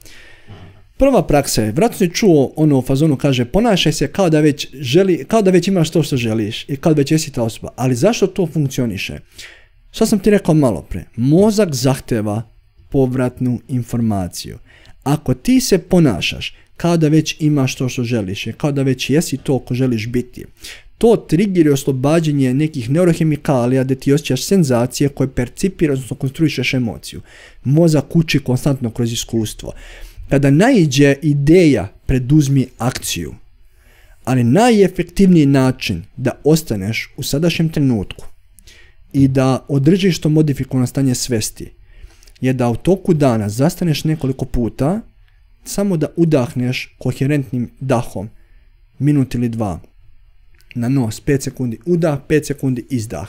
[SPEAKER 1] Prva praksa je, vratno si čuo ono u fazonu kaže ponašaj se kao da već želi, kao da već imaš to što želiš i kao da već jesi ta osoba. Ali zašto to funkcioniše? Što sam ti rekao malo pre? Mozak zahteva povratnu informaciju. Ako ti se ponašaš kao da već imaš to što želiš, kao da već jesi to ko želiš biti, to trigiri oslobađanje nekih neurohemikalija gdje ti osjećaš senzacije koje percipiraš, odnosno konstruišeš emociju. Mozak uči konstantno kroz iskustvo. Kada naiđe ideja, preduzmi akciju. Ali najefektivniji način da ostaneš u sadašnjem trenutku i da održiš to modifikovano stanje svesti je da u toku dana zastaneš nekoliko puta samo da udahneš koherentnim dahom minut ili dva na nos 5 sekundi udah 5 sekundi izdah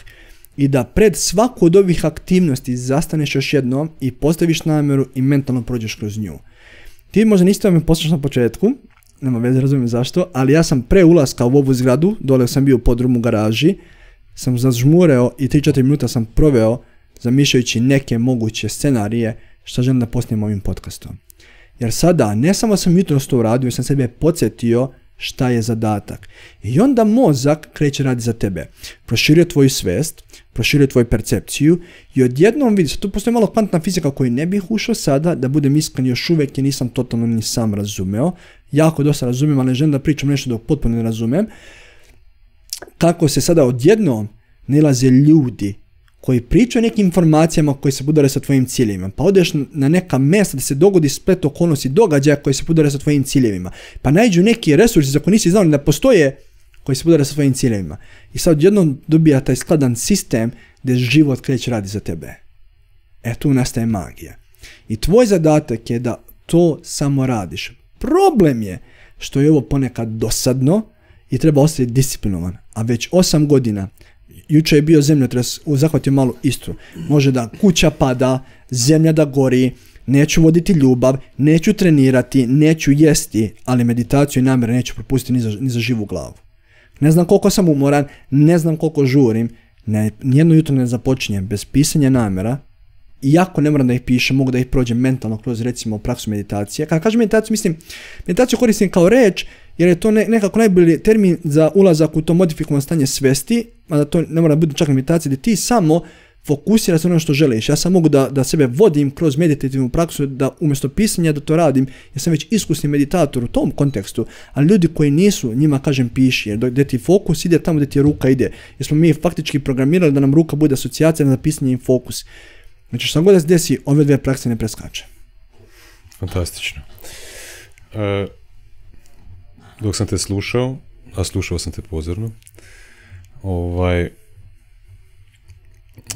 [SPEAKER 1] i da pred svaku od ovih aktivnosti zastaneš još jednom i postaviš namjeru i mentalno prođeš kroz nju ti možda niste me na početku, nema veze, razumijem zašto, ali ja sam pre ulaska u ovu zgradu, dole sam bio u podrumu garaži, sam zažmureo i 3-4 minuta sam proveo zamišljajući neke moguće scenarije što želim da posnijem ovim podcastom. Jer sada, ne samo sam jutro to uradio, sam sebe podsjetio šta je zadatak. I onda mozak kreće radi za tebe. Proširio tvoju svest, proširio tvoju percepciju i odjednom vidiš, tu postoji malo kvantna fizika koju ne bih ušao sada, da budem iskren još uvijek je nisam totalno ni sam razumeo, jako dosta razumijem, ali ne želim da pričam nešto dok potpuno ne razumem, kako se sada odjednom nalaze ljudi koji pričaju nekim informacijama koji se budare sa tvojim ciljevima. Pa odeš na neka mjesta da se dogodi splet okolnosti događaja koji se budare sa tvojim ciljevima. Pa najđu neki resursi za koje nisi znao da postoje koji se sa svojim ciljevima. I sad jednom dobija taj skladan sistem gdje život kreće radi za tebe. E tu nastaje magija. I tvoj zadatak je da to samo radiš. Problem je što je ovo ponekad dosadno i treba ostati disciplinovan. A već 8 godina, jučer je bio zemljotres, zahvatio malu istru. Može da kuća pada, zemlja da gori, neću voditi ljubav, neću trenirati, neću jesti, ali meditaciju i namjere neću propustiti ni za, ni za živu glavu. Ne znam koliko sam umoran, ne znam koliko žurim, ne, nijedno jutro ne započinjem bez pisanja namjera, iako ne moram da ih pišem, mogu da ih prođem mentalno kroz recimo praksu meditacije. Kada kažem meditaciju, mislim, meditaciju koristim kao reč, jer je to ne, nekako najbolji termin za ulazak u to modifikovano stanje svesti, a da to ne mora biti čak meditacija, gdje ti samo fokusira se na ono što želiš. Ja sam mogu da, da sebe vodim kroz meditativnu praksu, da umjesto pisanja da to radim, ja sam već iskusni meditator u tom kontekstu, ali ljudi koji nisu, njima kažem piši, jer gdje ti fokus ide tamo gdje ti ruka ide. Jer smo mi faktički programirali da nam ruka bude asocijacija na pisanje i fokus. Znači što god da se desi, ove dve prakse ne preskače.
[SPEAKER 2] Fantastično. E, dok sam te slušao, a slušao sam te pozorno, ovaj,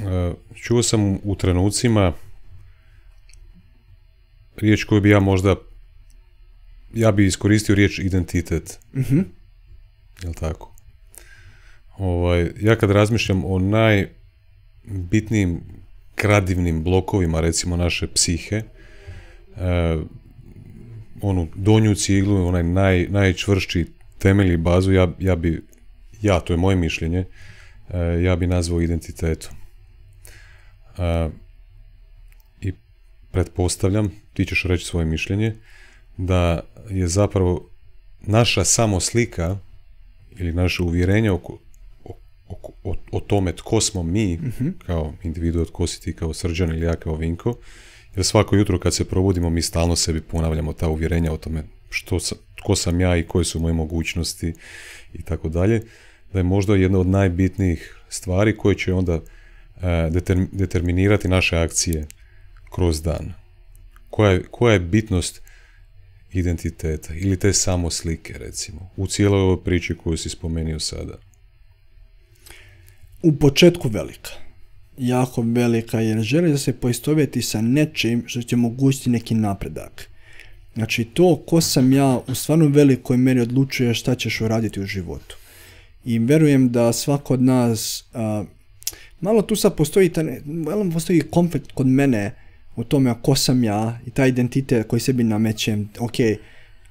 [SPEAKER 2] E, čuo sam u trenucima riječ koju bi ja možda ja bi iskoristio riječ identitet. Mhm. Jel tako? Ovaj, ja kad razmišljam o najbitnijim kradivnim blokovima, recimo naše psihe, eh, onu donju ciglu, onaj naj, najčvršći temelj i bazu, ja, ja bi, ja, to je moje mišljenje, e, ja bi nazvao identitetom i pretpostavljam, ti ćeš reći svoje mišljenje, da je zapravo naša samo slika ili naše uvjerenje oko, o, tome tko smo mi mhm. kao individu, tko si ti kao srđan ili ja kao Vinko, jer svako jutro kad se probudimo mi stalno sebi ponavljamo ta uvjerenja o tome što tko sam ja i koje su moje mogućnosti i tako dalje, da je možda jedna od najbitnijih stvari koje će onda E, determinirati naše akcije kroz dan? Koja je, koja je bitnost identiteta ili te samo slike, recimo, u cijeloj ovoj priči koju si spomenuo sada?
[SPEAKER 1] U početku velika. Jako velika jer želi da se poistovjeti sa nečim što će omogućiti neki napredak. Znači to ko sam ja u stvarno velikoj meri odlučuje šta ćeš uraditi u životu. I vjerujem da svako od nas malo tu sad postoji, ta, malo postoji konflikt kod mene u tome ko sam ja i taj identitet koji sebi namećem, ok,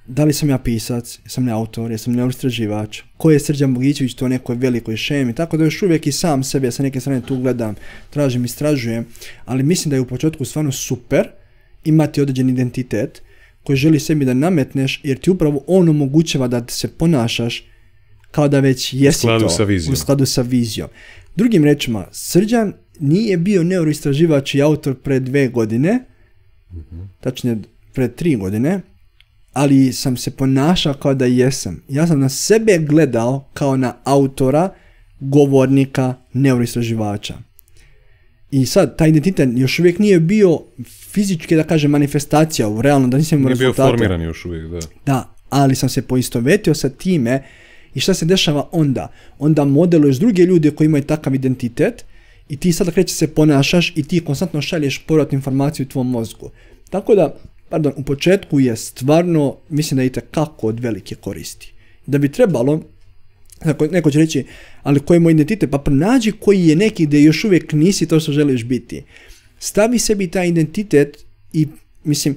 [SPEAKER 1] da li sam ja pisac, sam li autor, jesam li istraživač, ko je Srđan Bogićević, to neko je veliko šemi, tako da još uvijek i sam sebe sa neke strane tu gledam, tražim, istražujem, ali mislim da je u početku stvarno super imati određen identitet koji želi sebi da nametneš, jer ti upravo on omogućava da se ponašaš kao da već jesi to, sa u skladu sa vizijom. Drugim rečima, Srđan nije bio neuroistraživač i autor pre dve godine, tačnije pre tri godine, ali sam se ponašao kao da jesam. Ja sam na sebe gledao kao na autora, govornika, neuroistraživača. I sad, taj identitet još uvijek nije bio fizički, da kažem, manifestacija u realnom da nisam imao rezultate. Nije bio formiran još uvijek, da. Da, ali sam se poistovetio sa time i šta se dešava onda? Onda modeluješ druge ljude koji imaju takav identitet i ti sada kreće se ponašaš i ti konstantno šalješ povratnu informaciju u tvom mozgu. Tako da, pardon, u početku je stvarno, mislim da je kako od velike koristi. Da bi trebalo, neko će reći, ali koji je moj identitet? Pa pronađi koji je neki gdje još uvijek nisi to što želiš biti. Stavi sebi taj identitet i, mislim,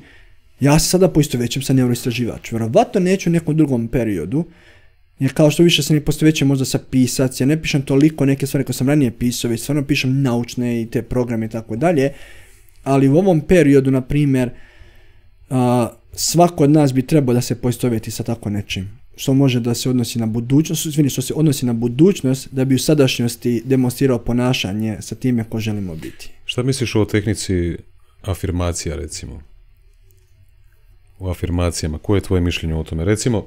[SPEAKER 1] ja se sada većem sa neuroistraživačom. Vjerovatno neću u nekom drugom periodu, jer kao što više se mi postovjećujem možda sa pisac, ja ne pišem toliko neke stvari koje sam ranije pisao, već stvarno pišem naučne i te programe i tako dalje, ali u ovom periodu, na primjer, svako od nas bi trebao da se poistovjeti sa tako nečim. Što može da se odnosi na budućnost, izvini, što se odnosi na budućnost, da bi u sadašnjosti demonstrirao ponašanje sa time ko želimo biti.
[SPEAKER 2] Šta misliš o tehnici afirmacija, recimo? U afirmacijama. Koje je tvoje mišljenje o tome? Recimo,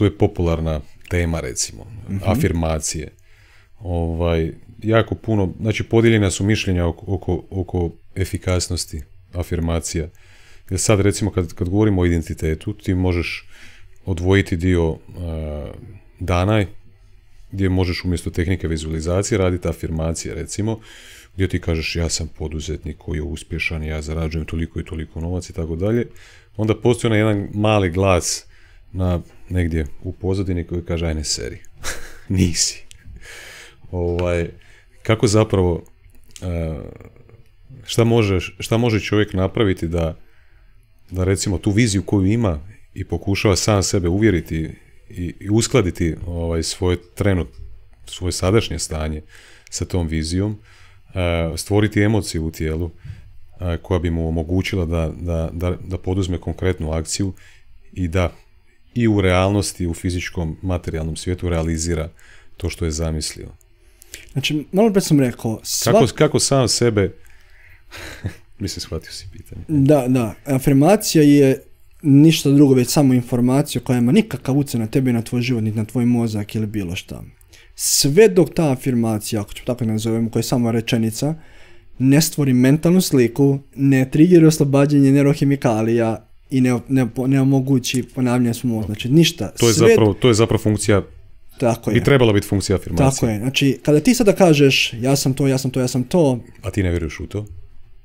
[SPEAKER 2] tu je popularna tema recimo, mhm. afirmacije. Ovaj, jako puno, znači podijeljena su mišljenja oko, oko, oko efikasnosti afirmacija. Jer sad recimo kad, kad govorimo o identitetu, ti možeš odvojiti dio dana gdje možeš umjesto tehnike vizualizacije raditi afirmacije recimo, gdje ti kažeš ja sam poduzetnik koji je uspješan, ja zarađujem toliko i toliko novac i tako dalje, onda postoji onaj jedan mali glas na negdje u pozadini koji kaže aj ne seri. Nisi. ovaj, kako zapravo eh, šta može, šta može čovjek napraviti da, da recimo tu viziju koju ima i pokušava sam sebe uvjeriti i, i uskladiti ovaj, svoje trenut, svoje sadašnje stanje sa tom vizijom, eh, stvoriti emociju u tijelu eh, koja bi mu omogućila da, da, da poduzme konkretnu akciju i da i u realnosti, u fizičkom, materijalnom svijetu realizira to što je zamislio.
[SPEAKER 1] Znači, malo pre sam rekao... Kako,
[SPEAKER 2] kako sam sebe... Mislim, shvatio si pitanje.
[SPEAKER 1] Da, da. Afirmacija je ništa drugo, već samo informacija koja ima nikakav utjecaj na tebe i na tvoj život, niti na tvoj mozak ili bilo šta. Sve dok ta afirmacija, ako ću tako nazovemo, koja je samo rečenica, ne stvori mentalnu sliku, ne trigeri oslobađanje neurohemikalija i ne, omogući ponavljanje Znači ništa. To je, zapravo,
[SPEAKER 2] to je zapravo funkcija tako je. Bi trebala biti funkcija afirmacije. Tako
[SPEAKER 1] je. Znači, kada ti sada kažeš ja sam to, ja sam to, ja sam to...
[SPEAKER 2] A ti ne vjeruješ u to?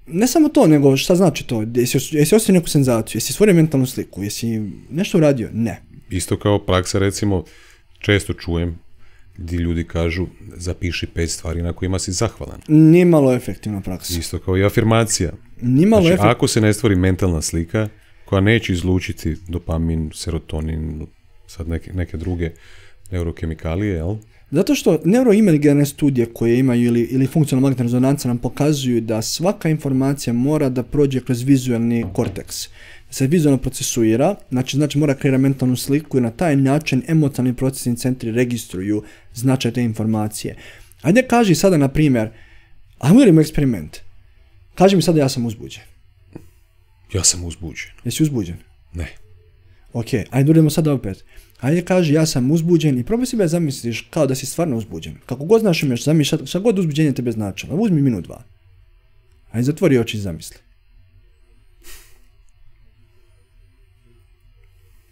[SPEAKER 1] Ne samo to, nego šta znači to? Jesi, jesi osjetio neku senzaciju? Jesi stvorio mentalnu sliku? Jesi nešto uradio? Ne.
[SPEAKER 2] Isto kao praksa, recimo, često čujem gdje ljudi kažu zapiši pet stvari na kojima si zahvalan.
[SPEAKER 1] Nimalo efektivna praksa.
[SPEAKER 2] Isto kao i afirmacija.
[SPEAKER 1] Nimalo znači, ako
[SPEAKER 2] se ne stvori mentalna slika, koja neće izlučiti dopamin, serotonin, sad neke, neke druge neurokemikalije, jel?
[SPEAKER 1] Zato što neuroimagene studije koje imaju ili, ili funkcionalna magnetna rezonanca nam pokazuju da svaka informacija mora da prođe kroz vizualni korteks. Da se vizualno procesuira, znači, znači mora kreirati mentalnu sliku i na taj način emocionalni procesni centri registruju značaj te informacije. Ajde kaži sada na primjer, ajmo eksperiment. Kaži mi sada ja sam uzbuđen.
[SPEAKER 2] Ja sam uzbuđen. Jesi uzbuđen? Ne.
[SPEAKER 1] Ok, ajde uredimo sada opet. Ajde kaži, ja sam uzbuđen i probaj si zamisliš kao da si stvarno uzbuđen. Kako god znaš imaš zamišljati, šta god uzbuđenje tebe značilo. Uzmi minut dva. Ajde zatvori oči i zamisli.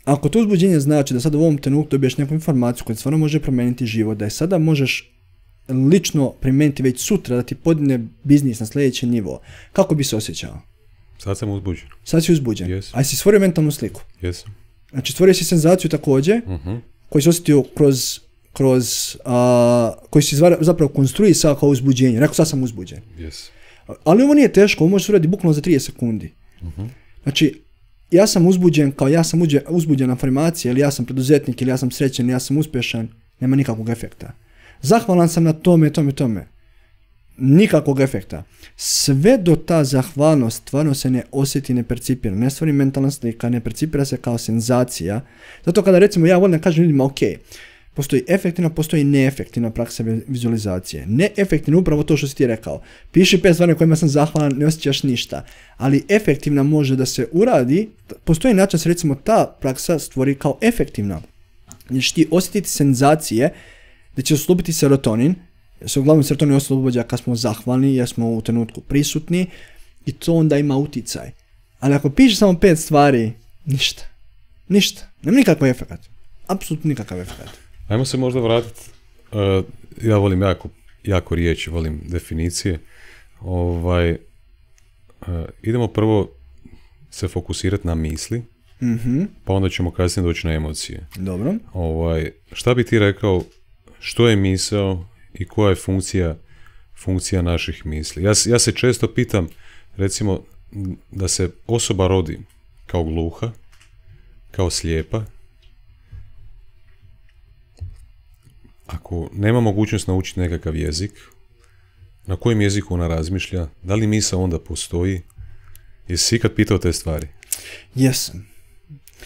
[SPEAKER 1] Ako to uzbuđenje znači da sad u ovom trenutku dobiješ neku informaciju koja stvarno može promijeniti život, da je sada možeš lično primijeniti već sutra da ti podine biznis na sljedeći nivo, kako bi se osjećao? Sad sam uzbuđen. Sad si uzbuđen. Yes. A si stvorio mentalnu sliku. Jesam. Znači stvorio si senzaciju također uh-huh. Mhm. koju si osjetio kroz, kroz koji si zapravo konstruisao kao uzbuđenje. Rekao sad sam uzbuđen. Yes. Ali ovo nije teško, ovo možeš uraditi bukvalno za 30 sekundi. Mhm. Znači, ja sam uzbuđen kao ja sam uzbuđen formacije, ili ja sam preduzetnik ili ja sam srećen ili ja sam uspješan, nema nikakvog efekta. Zahvalan sam na tome, tome, tome nikakvog efekta. Sve do ta zahvalnost stvarno se ne osjeti, ne percipira, ne stvori mentalna slika, ne percipira se kao senzacija. Zato kada recimo ja volim kažem ljudima, ok, Postoji efektivna, postoji neefektivna praksa vizualizacije. Neefektivna upravo to što si ti rekao. Piši pet stvari kojima sam zahvalan, ne osjećaš ništa. Ali efektivna može da se uradi, postoji način da se recimo ta praksa stvori kao efektivna. Znači ti osjetiti senzacije da će oslupiti serotonin, se uglavnom to ne oslobođa kad smo zahvalni, jer smo u trenutku prisutni i to onda ima uticaj. Ali ako piše samo pet stvari, ništa. Ništa. Nema nikakav efekat. Apsolutno nikakav efekat.
[SPEAKER 2] Ajmo se možda vratiti. Eh, ja volim jako, jako riječi, volim definicije. Ovaj, eh, idemo prvo se fokusirati na misli, mm pa onda ćemo kasnije doći na emocije. Dobro. Ovaj, šta bi ti rekao, što je misao, i koja je funkcija, funkcija naših misli. Ja, ja se često pitam, recimo, da se osoba rodi kao gluha, kao slijepa, ako nema mogućnost naučiti nekakav jezik, na kojem jeziku ona razmišlja, da li misa onda postoji, jesi ikad pitao te stvari? Jesam.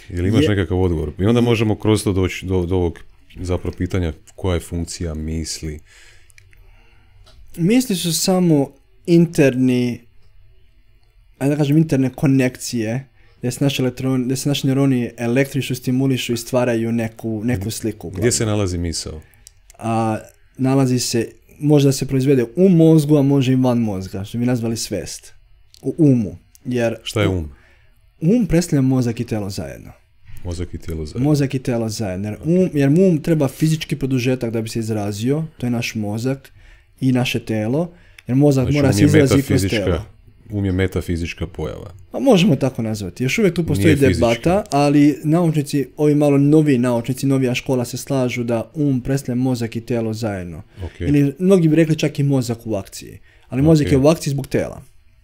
[SPEAKER 2] Ili imaš nekakav odgovor? I onda možemo kroz to doći do ovog zapravo pitanje, koja je funkcija misli?
[SPEAKER 1] Misli su samo interni, ajde da kažem interne konekcije, gdje se naši, elektron, gdje neuroni električno stimulišu i stvaraju neku, neku sliku. Gdje
[SPEAKER 2] se nalazi misao?
[SPEAKER 1] A, nalazi se, možda se proizvede u mozgu, a može i van mozga, što bi nazvali svest. U umu. Jer, Šta je um? Um predstavlja mozak i telo zajedno. Mozak i tijelo zajedno. Mozak i tijelo zajedno. Jer, um, mum treba fizički produžetak da bi se izrazio, to je naš mozak i naše telo, jer mozak znači, mora um se izraziti kroz
[SPEAKER 2] Um je metafizička pojava.
[SPEAKER 1] Pa možemo tako nazvati. Još uvijek tu postoji debata, ali naučnici, ovi malo novi naučnici, novija škola se slažu da um predstavlja mozak i tijelo zajedno. Ili mnogi bi rekli čak i mozak u akciji. Ali mozak je u akciji zbog tela.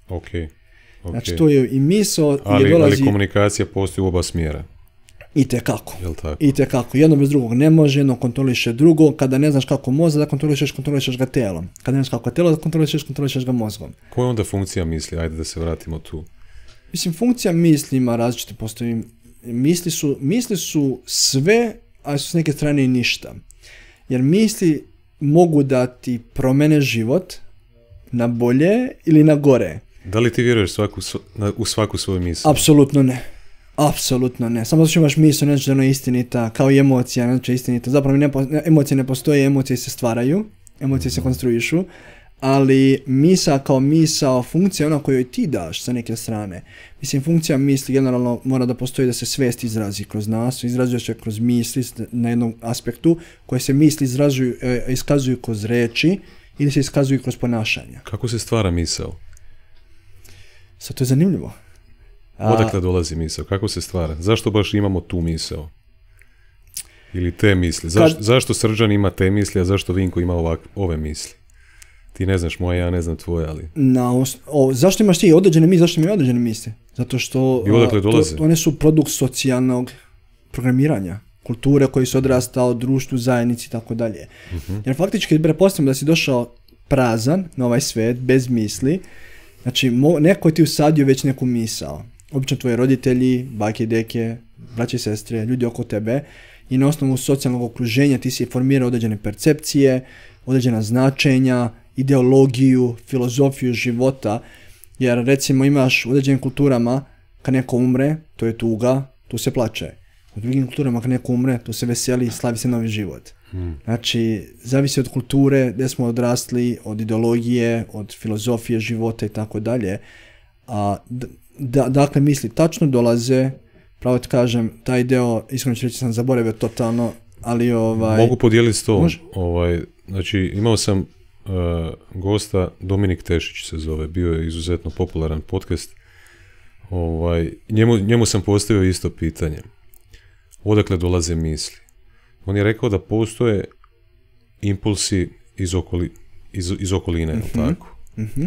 [SPEAKER 1] Ok. okay. Znači to je i miso ali, dolazi... Ali
[SPEAKER 2] komunikacija postoji u oba smjera.
[SPEAKER 1] I te kako. I te kako. Jedno bez drugog ne može, jedno kontroliše drugo. Kada ne znaš kako mozga da kontrolišeš, kontrolišeš ga telom. Kada ne znaš kako telo da kontrolišeš, kontrolišeš ga mozgom.
[SPEAKER 2] Koja onda funkcija misli? Ajde da se vratimo tu.
[SPEAKER 1] Mislim, funkcija misli ima različite postoji. Misli su, misli su sve, ali su s neke strane i ništa. Jer misli mogu da ti promene život na bolje ili na gore. Da
[SPEAKER 2] li ti vjeruješ u svaku svoju misli?
[SPEAKER 1] Apsolutno ne. Apsolutno ne. Samo što imaš misl, ne da je ono istinita, kao i emocija, ne znači istinita. Zapravo ne, emocije ne postoje, emocije se stvaraju, emocije se mhm. konstruišu, ali misa kao misao, funkcija ona koju ti daš sa neke strane. Mislim, funkcija misli generalno mora da postoji da se svest izrazi kroz nas, izrazuje se kroz misli na jednom aspektu, koje se misli izražuju, e, iskazuju kroz reči ili se iskazuju kroz ponašanje.
[SPEAKER 2] Kako se stvara misao?
[SPEAKER 1] Sad to je zanimljivo.
[SPEAKER 2] Odakle dolazi misao? Kako se stvara? Zašto baš imamo tu misao? Ili te misli? Zašto Srđan ima te misli, a zašto Vinko ima ovak, ove misli? Ti ne znaš moje, ja ne znam tvoje, ali...
[SPEAKER 1] Na, o, zašto imaš ti određene misli, zašto imaju određene misli? Zato što... I one su produkt socijalnog programiranja kulture koji su odrastao, društvu, zajednici i tako dalje. Mhm. Jer faktički prepostavljam da si došao prazan na ovaj svet, bez misli, znači neko je ti usadio već neku misao obično tvoji roditelji, bake i deke, braće i sestre, ljudi oko tebe i na osnovu socijalnog okruženja ti si formirao određene percepcije, određena značenja, ideologiju, filozofiju života, jer recimo imaš u određenim kulturama kad neko umre, to je tuga, tu se plače. U drugim kulturama kad neko umre, tu se veseli, i slavi se novi život. Hmm. Znači, zavisi od kulture, gdje smo odrasli, od ideologije, od filozofije života i tako dalje. A da, dakle misli tačno dolaze, pravo ti kažem, taj deo, iskreno ću reći sam zaboravio totalno, ali ovaj... Mogu podijeliti s to,
[SPEAKER 2] ovaj, znači imao sam e, gosta, Dominik Tešić se zove, bio je izuzetno popularan podcast, ovaj, njemu, njemu sam postavio isto pitanje, odakle dolaze misli? On je rekao da postoje impulsi iz, okoli, iz, iz okoline, mhm.
[SPEAKER 1] tako? Mhm.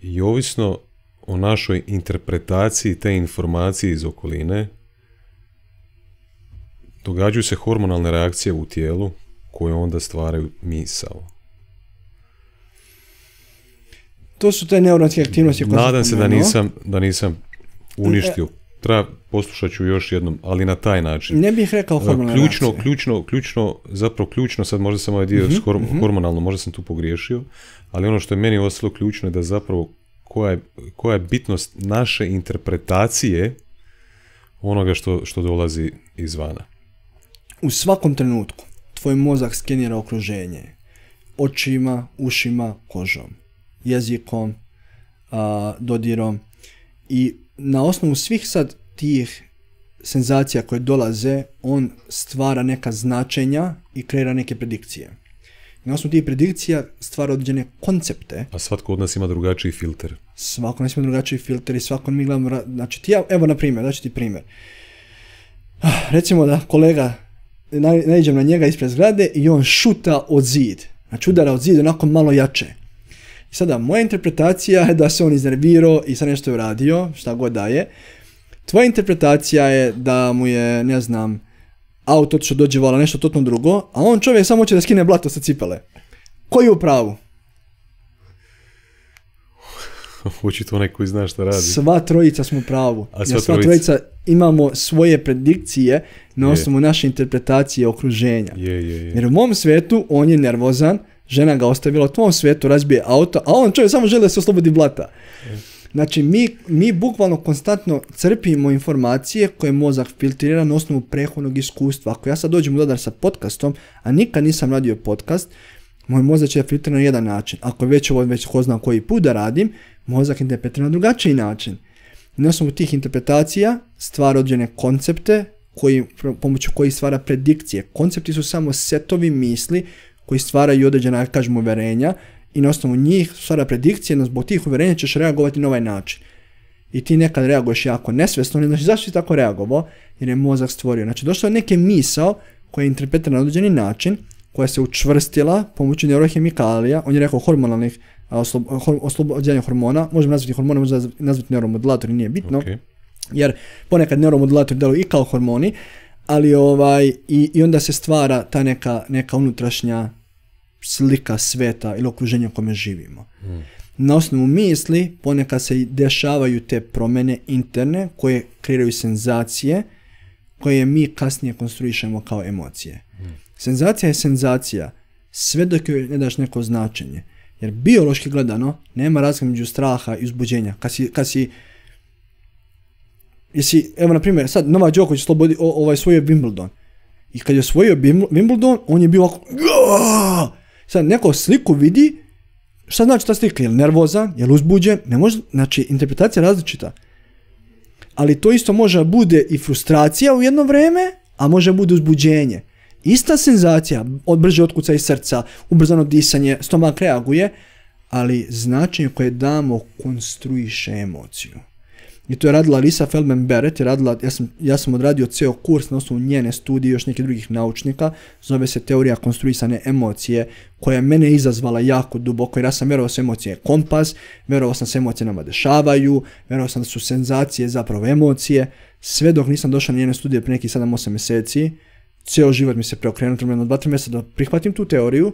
[SPEAKER 2] I ovisno o našoj interpretaciji te informacije iz okoline, događaju se hormonalne reakcije u tijelu koje onda stvaraju misao.
[SPEAKER 1] To su te neuronske aktivnosti. Koje Nadam se da nisam,
[SPEAKER 2] da uništio. E, Treba poslušat ću još jednom, ali na taj način. Ne bih rekao e, hormonalne ključno, reakcije. Ključno, ključno, zapravo ključno, sad možda sam ovaj dio mhm, mhm. hormonalno, možda sam tu pogriješio, ali ono što je meni ostalo ključno je da zapravo koja je, koja je bitnost naše interpretacije onoga što, što dolazi izvana.
[SPEAKER 1] U svakom trenutku tvoj mozak skenira okruženje očima, ušima, kožom, jezikom, dodirom i na osnovu svih sad tih senzacija koje dolaze, on stvara neka značenja i kreira neke predikcije. Na osnovu tih predikcija stvara određene koncepte.
[SPEAKER 2] A svatko od nas ima drugačiji filter.
[SPEAKER 1] Svako nas ima drugačiji filter i svako mi gledamo, znači ti evo na primjer, daću ti primjer. Ah, recimo da kolega, naiđem na njega ispred zgrade i on šuta od zid. Znači udara od zid onako malo jače. sada, moja interpretacija je da se on iznervirao i sad nešto je uradio, šta god da je. Tvoja interpretacija je da mu je, ne znam, auto što dođe vola nešto totno drugo, a on čovjek samo hoće da skine blato sa cipele. Koji je u pravu?
[SPEAKER 2] to onaj koji zna šta radi. Sva
[SPEAKER 1] trojica smo u pravu. A sva, trojica... imamo svoje predikcije na osnovu naše interpretacije okruženja. Jer u mom svetu on je nervozan, žena ga ostavila u tvom svetu, razbije auto, a on čovjek samo želi da se oslobodi blata. E. Znači, mi, mi bukvalno konstantno crpimo informacije koje mozak filtrira na osnovu prethodnog iskustva. Ako ja sad dođem u dodar sa podcastom, a nikad nisam radio podcast, moj mozak će filtrirati na jedan način. Ako već ovo već ko znam koji put da radim, mozak interpretira na drugačiji način. Na osnovu tih interpretacija stvara određene koncepte koji, pomoću kojih stvara predikcije. Koncepti su samo setovi misli koji stvaraju određena, kažemo, verenja i na osnovu njih stvara predikcije, no zbog tih uvjerenja ćeš reagovati na ovaj način. I ti nekad reaguješ jako nesvjesno ne znači zašto si tako reagovao, jer je mozak stvorio. Znači došlo je neke misao koja je interpretirana na određeni način, koja se učvrstila pomoću neurohemikalija, on je rekao hormonalnih oslobođenja hormona, možemo nazvati hormone, možemo nazvati neuromodulatori, nije bitno. Jer ponekad neuromodulatori djeluju i kao hormoni, ali ovaj, i, i onda se stvara ta neka, neka unutrašnja slika sveta ili okruženja u kome živimo. Hmm. Na osnovu misli ponekad se dešavaju te promjene interne koje kreiraju senzacije koje mi kasnije konstruišemo kao emocije. Hmm. Senzacija je senzacija sve dok joj ne daš neko značenje. Jer biološki gledano nema razlika među straha i uzbuđenja. Kad si, kad si jesi, evo na primjer, sad nova slobodi, ovaj svoj je Wimbledon. I kad je osvojio Wimbledon, on je bio ovako, Sad neko sliku vidi, šta znači ta slika? Je li nervoza? je li uzbuđen? Ne može, znači interpretacija je različita. Ali to isto može bude i frustracija u jedno vrijeme, a može bude uzbuđenje. Ista senzacija, odbrže otkuca iz srca, ubrzano disanje, stomak reaguje, ali značenje koje damo konstruiše emociju. I to je radila Lisa Feldman Barrett, je radila, ja, sam, ja sam odradio ceo kurs na osnovu njene studije i još nekih drugih naučnika, zove se teorija konstruisane emocije, koja je mene izazvala jako duboko jer ja sam vjerovao s emocije kompas, vjerovao sam se emocije nama dešavaju, vjerovao sam da su senzacije zapravo emocije, sve dok nisam došao na njene studije pre nekih 7-8 mjeseci, ceo život mi se preokrenuo, trebalo jedno 2-3 mjeseca da prihvatim tu teoriju,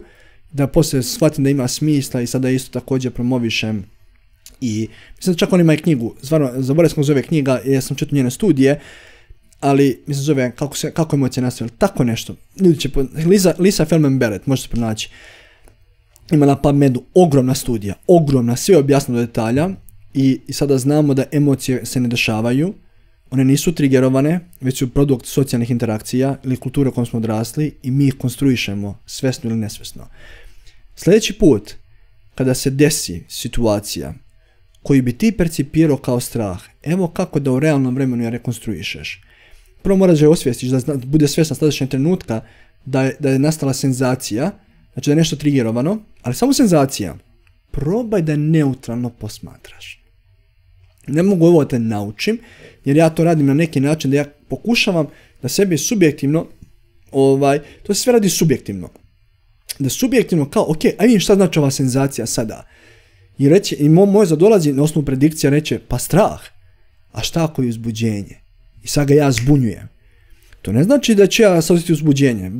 [SPEAKER 1] da poslije shvatim da ima smisla i sada isto također promovišem i mislim čak on ima i knjigu, stvarno, zaboravio sam zove knjiga, ja sam čitao njene studije, ali mislim zove kako, se, kako emocije tako nešto. Ljudi će, po, Lisa, Lisa Feldman Barrett, možete pronaći. Ima na PubMedu ogromna studija, ogromna, sve je objasno detalja i, sada znamo da emocije se ne dešavaju, one nisu trigerovane, već su produkt socijalnih interakcija ili kulture u kojom smo odrasli i mi ih konstruišemo, svesno ili nesvesno. Sljedeći put, kada se desi situacija koji bi ti percipirao kao strah. Evo kako da u realnom vremenu je rekonstruišeš. Prvo moraš da je osvijestiš, da bude svjesna sadašnjeg trenutka da je, da je nastala senzacija, znači da je nešto trigerovano, ali samo senzacija. Probaj da neutralno posmatraš. Ne mogu ovo da te naučim, jer ja to radim na neki način da ja pokušavam da sebi subjektivno, ovaj, to se sve radi subjektivno. Da subjektivno kao, ok, ajde šta znači ova senzacija sada. I, reći, i moj zadolazi na osnovu predikcija reće, pa strah. A šta ako je uzbuđenje? I sad ga ja zbunjujem. To ne znači da ću ja saziti uzbuđenje.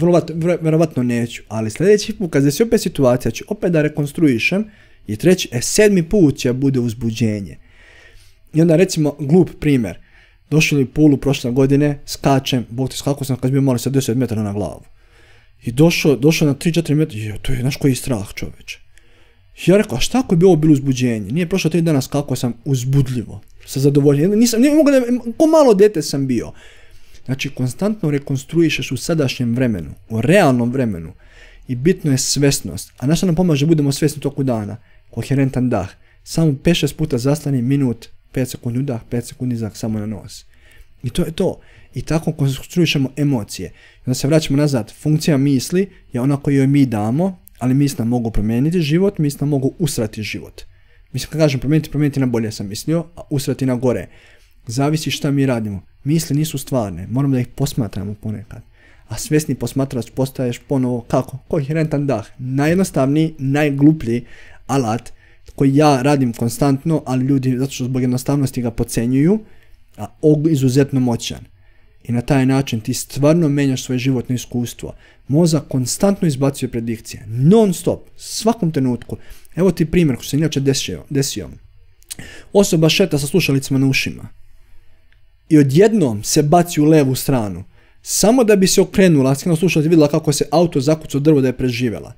[SPEAKER 1] verovatno neću. Ali sljedeći put, kad se opet situacija, ću opet da rekonstruišem i treći, e, sedmi put će bude uzbuđenje. I onda recimo, glup primjer. Došli u Pulu prošle godine, skačem, bog ti sam kad bi malo sa 10 metara na glavu. I došao, na 3-4 metra, to je, znaš koji strah čoveče. Ja rekao, a šta ako je bilo bilo uzbuđenje? Nije prošlo tri danas kako sam uzbudljivo, sa zadovoljenjem. Nisam, nije mogu da, ko malo dete sam bio. Znači, konstantno rekonstruišeš u sadašnjem vremenu, u realnom vremenu. I bitno je svesnost. A naša nam pomaže da budemo svesni toku dana? Koherentan dah. Samo 5-6 puta zastani minut, 5 sekundi udah, 5 sekundi izdah samo na nos. I to je to. I tako konstruišemo emocije. I onda se vraćamo nazad. Funkcija misli je ona koju mi damo, ali mislim da mogu promijeniti život, mislim da mogu usrati život. Mislim kad kažem promijeniti, promijeniti na bolje sam mislio, a usrati na gore. Zavisi šta mi radimo. Misli nisu stvarne, moramo da ih posmatramo ponekad. A svjesni posmatrač postaješ ponovo kako? Koherentan dah. Najjednostavniji, najgluplji alat koji ja radim konstantno, ali ljudi zato što zbog jednostavnosti ga pocenjuju, a izuzetno moćan i na taj način ti stvarno menjaš svoje životno iskustvo. Mozak konstantno izbacuje predikcije, non stop, svakom trenutku. Evo ti primjer koji se inače desio, desio. Osoba šeta sa slušalicama na ušima i odjednom se baci u levu stranu. Samo da bi se okrenula, skrenula i vidjela kako se auto zakucao drvo da je preživjela.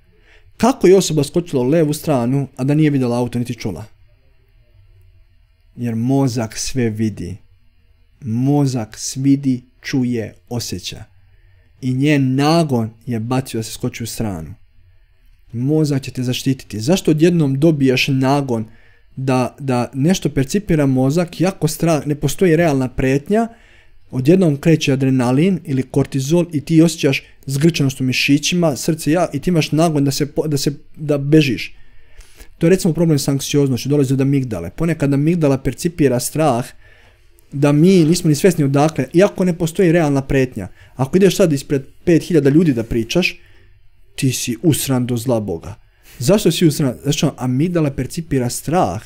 [SPEAKER 1] Kako je osoba skočila u levu stranu, a da nije vidjela auto niti čula? Jer mozak sve vidi. Mozak svidi čuje, osjeća. I njen nagon je bacio da se skoči u stranu. Mozak će te zaštititi. Zašto odjednom dobijaš nagon da, da nešto percipira mozak, jako strah, ne postoji realna pretnja, odjednom kreće adrenalin ili kortizol i ti osjećaš zgrčanost u mišićima, srce ja i ti imaš nagon da se, da se da bežiš. To je recimo problem s anksioznošću, dolazi od amigdale. Ponekad amigdala percipira strah da mi nismo ni svjesni odakle, iako ne postoji realna pretnja. Ako ideš sad ispred 5000 ljudi da pričaš, ti si usran do zla Boga. Zašto si usran? Zašto amidala percipira strah,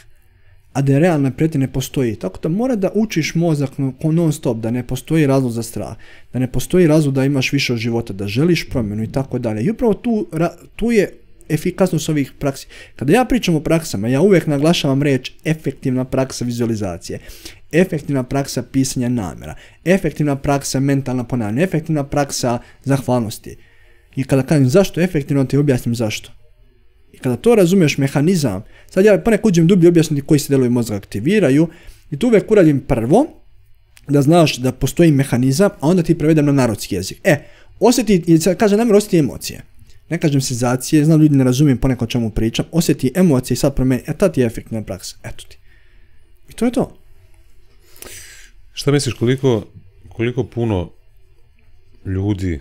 [SPEAKER 1] a da je realna pretnja ne postoji. Tako da mora da učiš mozak non stop, da ne postoji razlog za strah, da ne postoji razlog da imaš više od života, da želiš promjenu i tako dalje. I upravo tu, tu je efikasnost ovih praksi. Kada ja pričam o praksama, ja uvijek naglašavam riječ efektivna praksa vizualizacije, efektivna praksa pisanja namjera, efektivna praksa mentalna ponavljanja, efektivna praksa zahvalnosti. I kada kažem zašto efektivno, ti objasnim zašto. I kada to razumiješ mehanizam, sad ja ponek uđem dublje objasniti koji se delovi mozga aktiviraju i tu uvijek uradim prvo, da znaš da postoji mehanizam, a onda ti prevedem na narodski jezik. E, osjeti, kaže namjer, osjeti emocije ne kažem senzacije, znam ljudi ne razumijem ponekad o čemu pričam, osjeti emocije i sad mene, e tad je efektna praksa, eto ti. I to je to.
[SPEAKER 2] Šta misliš koliko, puno ljudi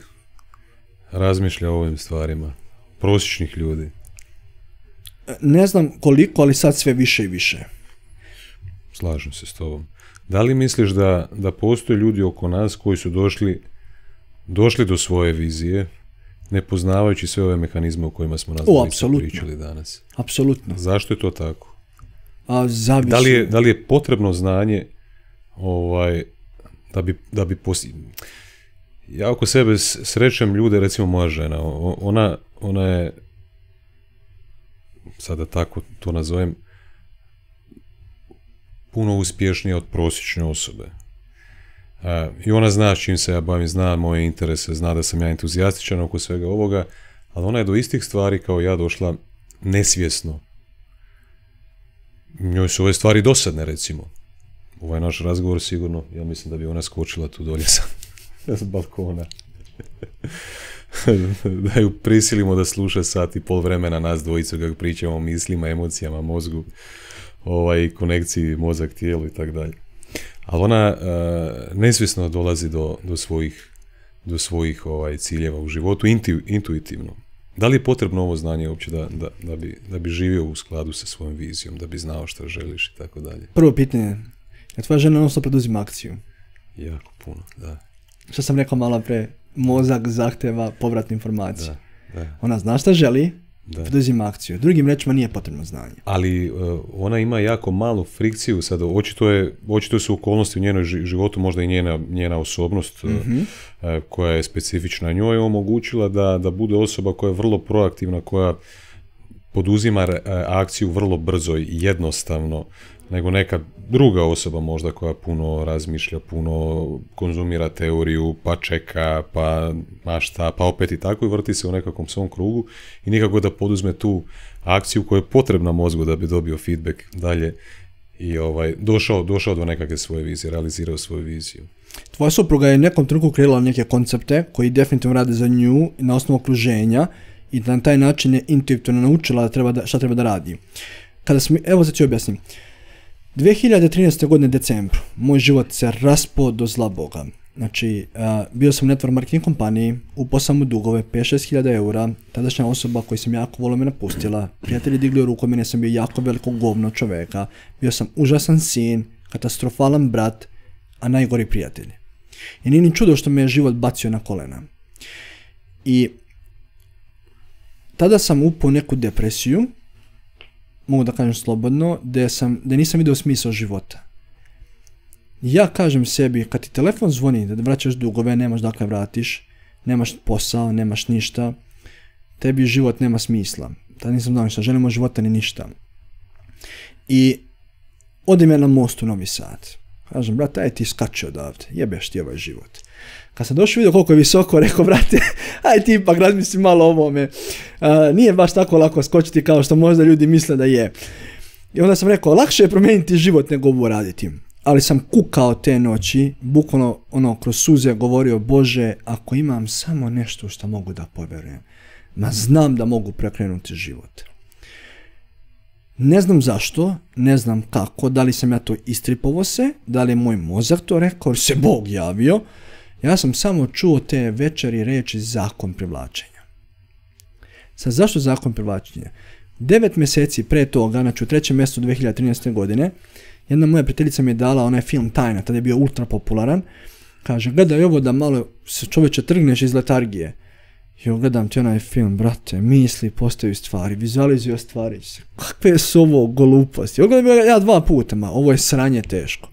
[SPEAKER 2] razmišlja o ovim stvarima? Prosječnih ljudi?
[SPEAKER 1] E, ne znam koliko, ali sad sve više i više.
[SPEAKER 2] Slažem se s tobom. Da li misliš da, da postoje ljudi oko nas koji su došli, došli do svoje vizije, ne poznavajući sve ove mehanizme o kojima smo nas
[SPEAKER 1] pričali danas. Apsolutno.
[SPEAKER 2] Zašto je to tako?
[SPEAKER 1] A, da, li je,
[SPEAKER 2] da li je potrebno znanje ovaj, da bi, da Ja oko sebe srećem ljude, recimo moja žena, ona, ona je, sada tako to nazovem, puno uspješnija od prosječne osobe. I ona zna čim se ja bavim, zna moje interese, zna da sam ja entuzijastičan oko svega ovoga, ali ona je do istih stvari kao ja došla nesvjesno. Njoj su ove stvari dosadne, recimo. Ovaj naš razgovor sigurno, ja mislim da bi ona skočila tu dolje sa, balkona. da ju prisilimo da sluša sat i pol vremena nas dvojicu kako pričamo o mislima, emocijama, mozgu, ovaj, konekciji mozak, tijelu i tako dalje ali ona e, nesvjesno dolazi do, do svojih, do svojih ovaj, ciljeva u životu, intuitivno. Da li je potrebno ovo znanje uopće da, da, da, bi, da bi živio u skladu sa svojom vizijom, da bi znao što želiš i tako
[SPEAKER 1] dalje? Prvo pitanje, je tvoja žena odnosno preduzima akciju?
[SPEAKER 2] Jako puno, da.
[SPEAKER 1] Što sam rekao malo pre, mozak zahtjeva povratnu informacije. Da, da. Ona zna što želi, da. poduzima akciju. Drugim rečima nije potrebno znanje.
[SPEAKER 2] Ali e, ona ima jako malu frikciju sad, očito, je, očito su okolnosti u njenoj životu, možda i njena, njena osobnost e, mhm. e, koja je specifična njoj, omogućila da, da bude osoba koja je vrlo proaktivna, koja poduzima akciju vrlo brzo i jednostavno nego neka druga osoba možda koja puno razmišlja, puno konzumira teoriju, pa čeka, pa mašta, pa opet i tako i vrti se u nekakvom svom krugu i nikako da poduzme tu akciju koja je potrebna mozgu da bi dobio feedback dalje i ovaj, došao, došao do nekakve svoje vizije, realizirao svoju viziju.
[SPEAKER 1] Tvoja supruga je nekom trenutku kreirala neke koncepte koji definitivno rade za nju na osnovu okruženja i na taj način je intuitivno naučila da treba da, šta treba da radi. Kada smo, evo sad ću objasniti. 2013. godine decembru moj život se raspao do zla boga. Znači, bio sam u network marketing kompaniji, upao sam u dugove 5-6 eura, tadašnja osoba koju sam jako volio me napustila, prijatelji digli ruku, mene sam bio jako veliko govno čoveka, bio sam užasan sin, katastrofalan brat, a najgori prijatelj. I nije ni čudo što me je život bacio na kolena. I tada sam upao neku depresiju mogu da kažem slobodno, da sam, nisam vidio smisao života. Ja kažem sebi, kad ti telefon zvoni da vraćaš dugove, nemaš dakle vratiš, nemaš posao, nemaš ništa, tebi život nema smisla. Tad nisam znao ništa, želimo života ni ništa. I odim ja na most u Novi Sad. Kažem, brate aj ti skači odavde, jebeš ti ovaj život. Kad sam došao vidio koliko je visoko, rekao, brate, aj ti ipak razmisli malo o ovome. nije baš tako lako skočiti kao što možda ljudi misle da je. I onda sam rekao, lakše je promijeniti život nego ovo raditi. Ali sam kukao te noći, bukvalno ono, kroz suze govorio, Bože, ako imam samo nešto što mogu da poverujem, ma znam da mogu prekrenuti život. Ne znam zašto, ne znam kako, da li sam ja to istripovo se, da li je moj mozak to rekao, se Bog javio, ja sam samo čuo te večeri reći zakon privlačenja. Sad zašto zakon privlačenja? Devet mjeseci pre toga, znači u trećem mjestu 2013. godine, jedna moja prijateljica mi je dala onaj film Tajna, tada je bio ultra popularan. Kaže, gledaj ovo da malo se čoveče trgneš iz letargije. Jo, gledam ti onaj film, brate, misli postaju stvari, vizualizuju stvari. Kakve su ovo gluposti. Ogledam ja dva puta, ma, ovo je sranje teško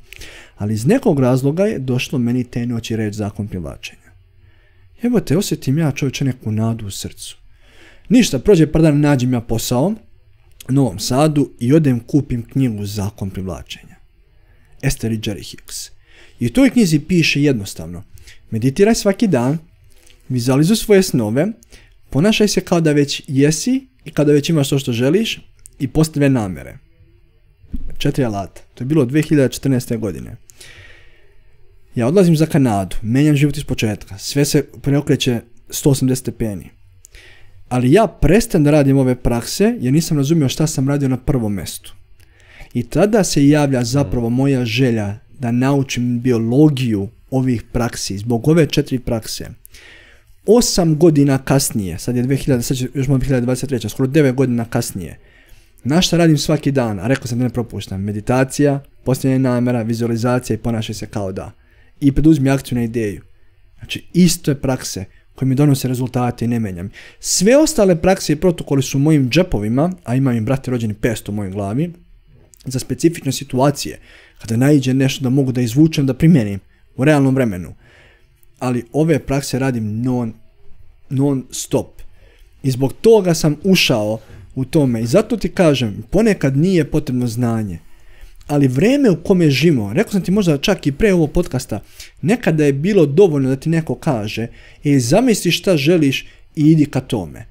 [SPEAKER 1] ali iz nekog razloga je došlo meni te noći reći zakon privlačenja. Evo te, osjetim ja čovječe neku nadu u srcu. Ništa, prođe par dana, nađem ja posao u Novom Sadu i odem kupim knjigu Zakon privlačenja. Esther i Jerry Hicks. I u toj knjizi piše jednostavno. Meditiraj svaki dan, vizualizuj svoje snove, ponašaj se kao da već jesi i kada već imaš to što želiš i postave namere. Četiri alata. To je bilo 2014. godine. Ja odlazim za Kanadu, menjam život iz početka, sve se preokreće 180 stepeni. Ali ja prestan da radim ove prakse jer nisam razumio šta sam radio na prvom mjestu. I tada se javlja zapravo moja želja da naučim biologiju ovih praksi, zbog ove četiri prakse. Osam godina kasnije, sad je 2000, još 2023, skoro 9 godina kasnije, na šta radim svaki dan, a rekao sam da ne propuštam, meditacija, postavljanje namjera, vizualizacija i ponašaj se kao da i preduzmi akciju na ideju. Znači, isto je prakse koje mi donose rezultate i ne menjam. Sve ostale prakse i protokoli su u mojim džepovima, a imam im brate rođeni pesto u mojoj glavi, za specifične situacije, kada najđe nešto da mogu da izvučem, da primjenim u realnom vremenu. Ali ove prakse radim non, non stop. I zbog toga sam ušao u tome. I zato ti kažem, ponekad nije potrebno znanje ali vreme u kome živimo, rekao sam ti možda čak i pre ovog podcasta, nekada je bilo dovoljno da ti neko kaže, e, zamisli šta želiš i idi ka tome.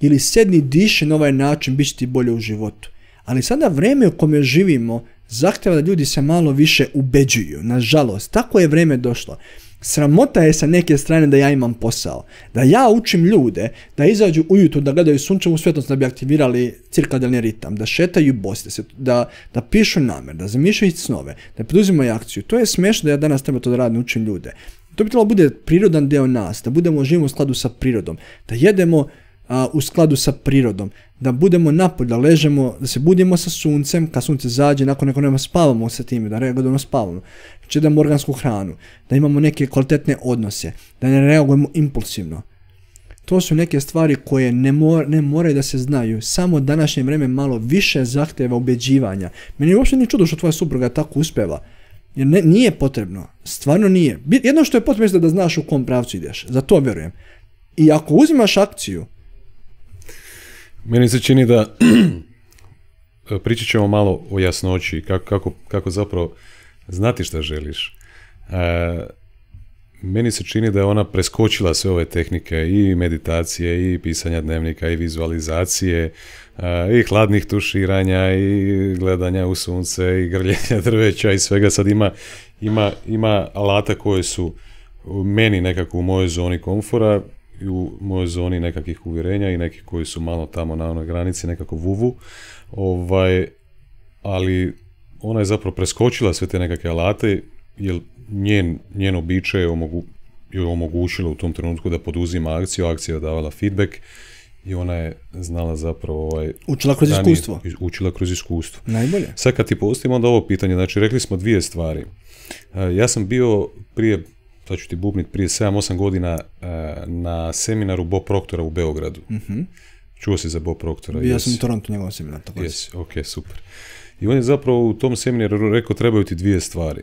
[SPEAKER 1] Ili sedni diši na ovaj način, bit će ti bolje u životu. Ali sada vreme u kome živimo zahtjeva da ljudi se malo više ubeđuju, nažalost. Tako je vreme došlo. Sramota je sa neke strane da ja imam posao. Da ja učim ljude da izađu ujutro da gledaju sunčevu svjetlost da bi aktivirali cirkadelni ritam, da šetaju boste, da, da pišu namer, da zamišljaju snove, da poduzimaju akciju. To je smešno da ja danas treba to da radim, učim ljude. To bi trebalo bude prirodan deo nas, da budemo živimo u skladu sa prirodom, da jedemo a, u skladu sa prirodom. Da budemo napolje, da ležemo, da se budimo sa suncem, kad sunce zađe, nakon neko nema spavamo sa time, da reagujemo spavamo. Znači da organsku hranu, da imamo neke kvalitetne odnose, da ne reagujemo impulsivno. To su neke stvari koje ne, mor, ne moraju da se znaju. Samo današnje vreme malo više zahtjeva ubeđivanja. Meni uopšte ni čudo što tvoja supruga tako uspeva. Jer ne, nije potrebno. Stvarno nije. Jedno što je potrebno je da znaš u kom pravcu ideš. Za to vjerujem. I ako uzimaš akciju,
[SPEAKER 2] meni se čini da pričat ćemo malo o jasnoći, kako, kako, kako zapravo znati šta želiš. E, meni se čini da je ona preskočila sve ove tehnike i meditacije i pisanja dnevnika i vizualizacije e, i hladnih tuširanja i gledanja u sunce i grljenja drveća i svega sad ima, ima, ima alata koje su meni nekako u mojoj zoni komfora u mojoj zoni nekakvih uvjerenja i neki koji su malo tamo na onoj granici nekako vuvu, ovaj, ali ona je zapravo preskočila sve te nekakve alate, jer njen, njeno biće je, omogu, je omogućilo u tom trenutku da poduzima akciju, akcija je davala feedback i ona je znala zapravo... Ovaj, učila kroz iskustvo. Učila kroz iskustvo. Najbolje. Sad kad ti postavim onda ovo pitanje, znači rekli smo dvije stvari. E, ja sam bio prije to ću ti bubnit, prije 7-8 godina e, na seminaru Bob Proktora u Beogradu. Mhm. Čuo si za Bob Proktora? Ja sam u Toronto
[SPEAKER 1] njegovom seminaru. Tako
[SPEAKER 2] jesi, ok, super. I on je zapravo u tom seminaru rekao trebaju ti dvije stvari.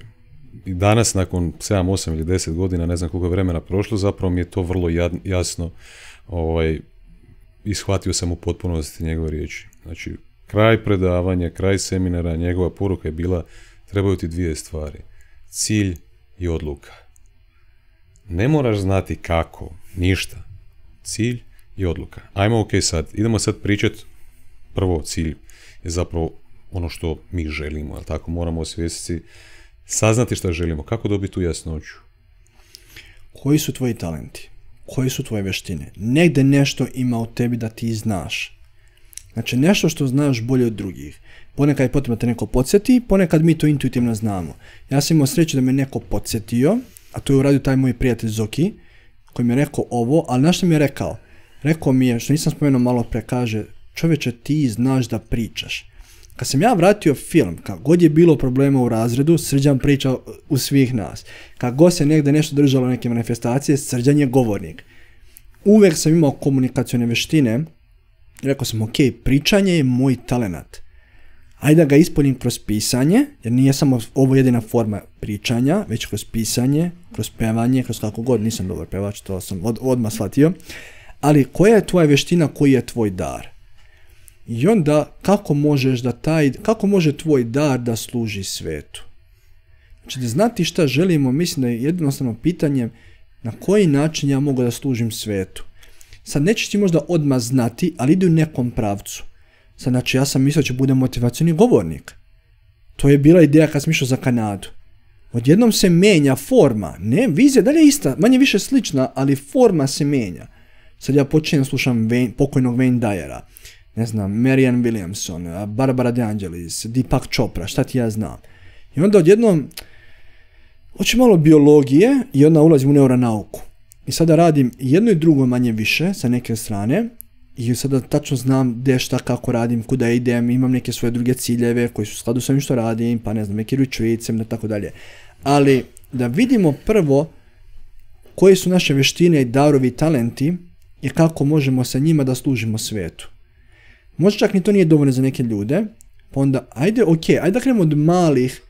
[SPEAKER 2] I danas, nakon 7, 8 ili 10 godina, ne znam koliko je vremena prošlo, zapravo mi je to vrlo jasno ovaj, ishvatio sam u potpunosti njegove riječi. Znači, kraj predavanja, kraj seminara, njegova poruka je bila trebaju ti dvije stvari. Cilj i odluka. Ne moraš znati kako, ništa. Cilj i odluka. Ajmo, ok, sad, idemo sad pričat, prvo cilj je zapravo ono što mi želimo, ali tako? Moramo osvijestiti, saznati što želimo, kako dobiti tu jasnoću.
[SPEAKER 1] Koji su tvoji talenti? Koji su tvoje vještine? Negde nešto ima u tebi da ti znaš. Znači, nešto što znaš bolje od drugih. Ponekad je potrebno te neko podsjeti, ponekad mi to intuitivno znamo. Ja sam imao sreću da me neko podsjetio a to je uradio taj moj prijatelj Zoki, koji mi je rekao ovo, ali znaš što mi je rekao? Rekao mi je, što nisam spomenuo malo pre, kaže, čoveče ti znaš da pričaš. Kad sam ja vratio film, kad god je bilo problema u razredu, Srđan priča u svih nas. Kad god se negde nešto držalo neke manifestacije, Srđan je govornik. Uvijek sam imao komunikacione veštine, rekao sam, ok, pričanje je moj talenat ajde da ga ispunim kroz pisanje, jer nije samo ovo jedina forma pričanja, već kroz pisanje, kroz pevanje, kroz kako god, nisam dobar pevač, to sam od, odmah shvatio, ali koja je tvoja vještina, koji je tvoj dar? I onda kako možeš da taj, kako može tvoj dar da služi svetu? Znači da znati šta želimo, mislim da je jednostavno pitanje na koji način ja mogu da služim svetu. Sad nećeš ti možda odmah znati, ali idu u nekom pravcu znači, ja sam mislio će bude motivacijni govornik. To je bila ideja kad sam išao za Kanadu. Odjednom se menja forma, ne, vizija dalje je ista, manje više slična, ali forma se menja. Sad ja počinjem slušam pokojnog Wayne Dyera, ne znam, Marian Williamson, Barbara De Angelis, Deepak Chopra, šta ti ja znam. I onda odjednom, hoće malo biologije i onda ulazim u neuronauku. I sada radim jedno i drugo manje više sa neke strane, i sada tačno znam gdje šta kako radim, kuda idem, imam neke svoje druge ciljeve koji su u skladu s ovim što radim, pa ne znam, neki ručvicem i tako dalje. Ali da vidimo prvo koje su naše vještine i darovi i talenti i kako možemo sa njima da služimo svetu. Možda čak ni to nije dovoljno za neke ljude, pa onda ajde ok, ajde da krenemo od malih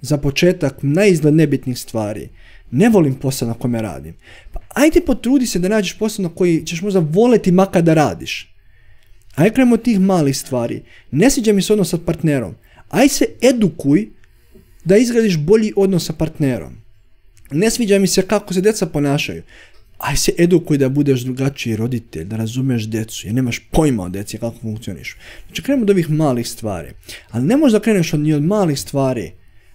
[SPEAKER 1] za početak najizgled nebitnih stvari. Ne volim posao na kome radim. Pa ajde potrudi se da nađeš posao na koji ćeš možda voleti makar da radiš. Ajde krenemo od tih malih stvari. Ne sviđa mi se odnos sa partnerom. Aj se edukuj da izgradiš bolji odnos sa partnerom. Ne sviđa mi se kako se djeca ponašaju. Aj se edukuj da budeš drugačiji roditelj, da razumeš djecu, jer nemaš pojma o djeci kako funkcioniš. Znači krenemo od ovih malih stvari. Ali ne možeš da kreneš od ni od malih stvari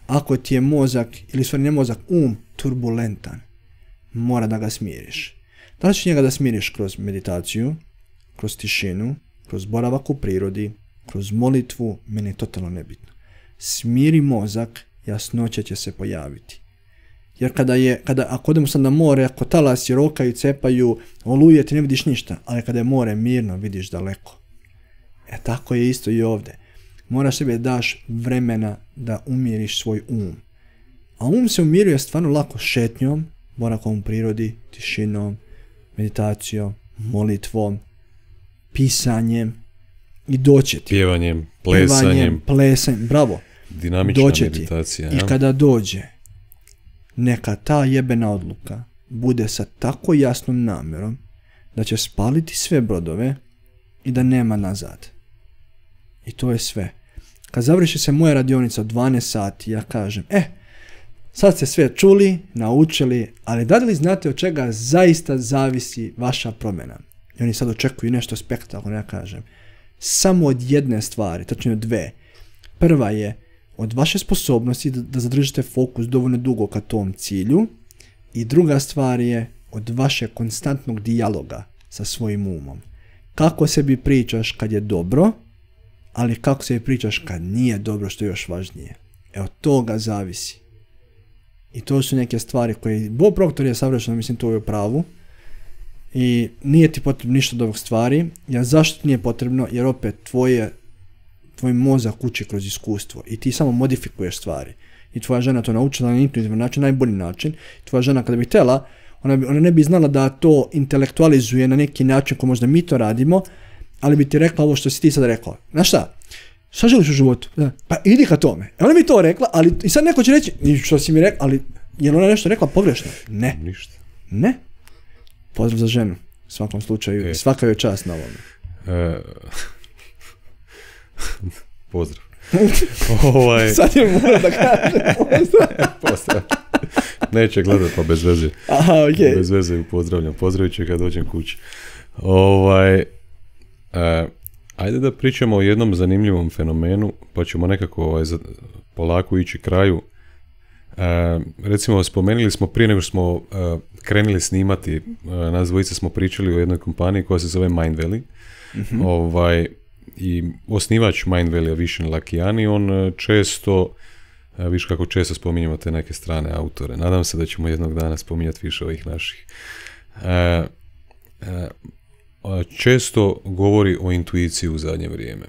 [SPEAKER 1] ako ti je mozak, ili stvari ne mozak, um, turbulentan mora da ga smiriš. Da li ćeš njega da smiriš kroz meditaciju, kroz tišinu, kroz boravak u prirodi, kroz molitvu, meni je totalno nebitno. Smiri mozak, jasnoća će se pojaviti. Jer kada je, kada, ako odemo sad na more, ako talas je roka i cepaju, oluje ti ne vidiš ništa, ali kada je more mirno vidiš daleko. E tako je isto i ovdje. Moraš sebe daš vremena da umiriš svoj um. A um se umiruje stvarno lako šetnjom, boravkom u prirodi, tišinom, meditacijom, molitvom, pisanjem i doće
[SPEAKER 2] Pjevanjem, plesanjem. Pjevanjem,
[SPEAKER 1] plesanjem, bravo. Dinamična meditacija. I kada dođe, neka ta jebena odluka bude sa tako jasnom namjerom da će spaliti sve brodove i da nema nazad. I to je sve. Kad završi se moja radionica od 12 sati, ja kažem, e, eh, Sad ste sve čuli, naučili, ali da li znate od čega zaista zavisi vaša promjena? I oni sad očekuju nešto spektakularno, ja kažem. Samo od jedne stvari, tačnije od dve. Prva je od vaše sposobnosti da zadržite fokus dovoljno dugo ka tom cilju i druga stvar je od vaše konstantnog dijaloga sa svojim umom. Kako sebi pričaš kad je dobro, ali kako sebi pričaš kad nije dobro što je još važnije. Evo, toga zavisi. I to su neke stvari koje... Bob Proctor je savršeno, mislim, to je u pravu. I nije ti potrebno ništa od ovog stvari. Ja zašto ti nije potrebno? Jer opet tvoje, tvoj mozak uči kroz iskustvo i ti samo modifikuješ stvari. I tvoja žena to naučila na intuitivan način, najbolji način. Tvoja žena kada bi htjela, ona, ona ne bi znala da to intelektualizuje na neki način ko možda mi to radimo, ali bi ti rekla ovo što si ti sad rekao. Znaš šta? šta želiš u životu? Pa idi ka tome. E ona mi to rekla, ali i sad neko će reći, što si mi rekla, ali je ona nešto rekla pogrešno? Ne. Ništa. Ne. Pozdrav za ženu, u svakom slučaju. E. Svaka joj čast na ovome.
[SPEAKER 2] E. pozdrav. Ovaj. Sad je mora da kaže pozdrav. Neće gledat pa bez veze. Aha, okay. Bez veze pozdravljam. Pozdravit ću kad dođem kući. Ovaj... E, Ajde da pričamo o jednom zanimljivom fenomenu, pa ćemo nekako ovaj, polako ići kraju. E, recimo, spomenuli smo prije nego smo e, krenuli snimati, e, nas dvojice smo pričali o jednoj kompaniji koja se zove Mind mhm. Ovaj, I osnivač Mind Valley, Lakijani, on e, često, e, više kako često spominjamo te neke strane autore. Nadam se da ćemo jednog dana spominjati više ovih naših često govori o intuiciji u zadnje vrijeme.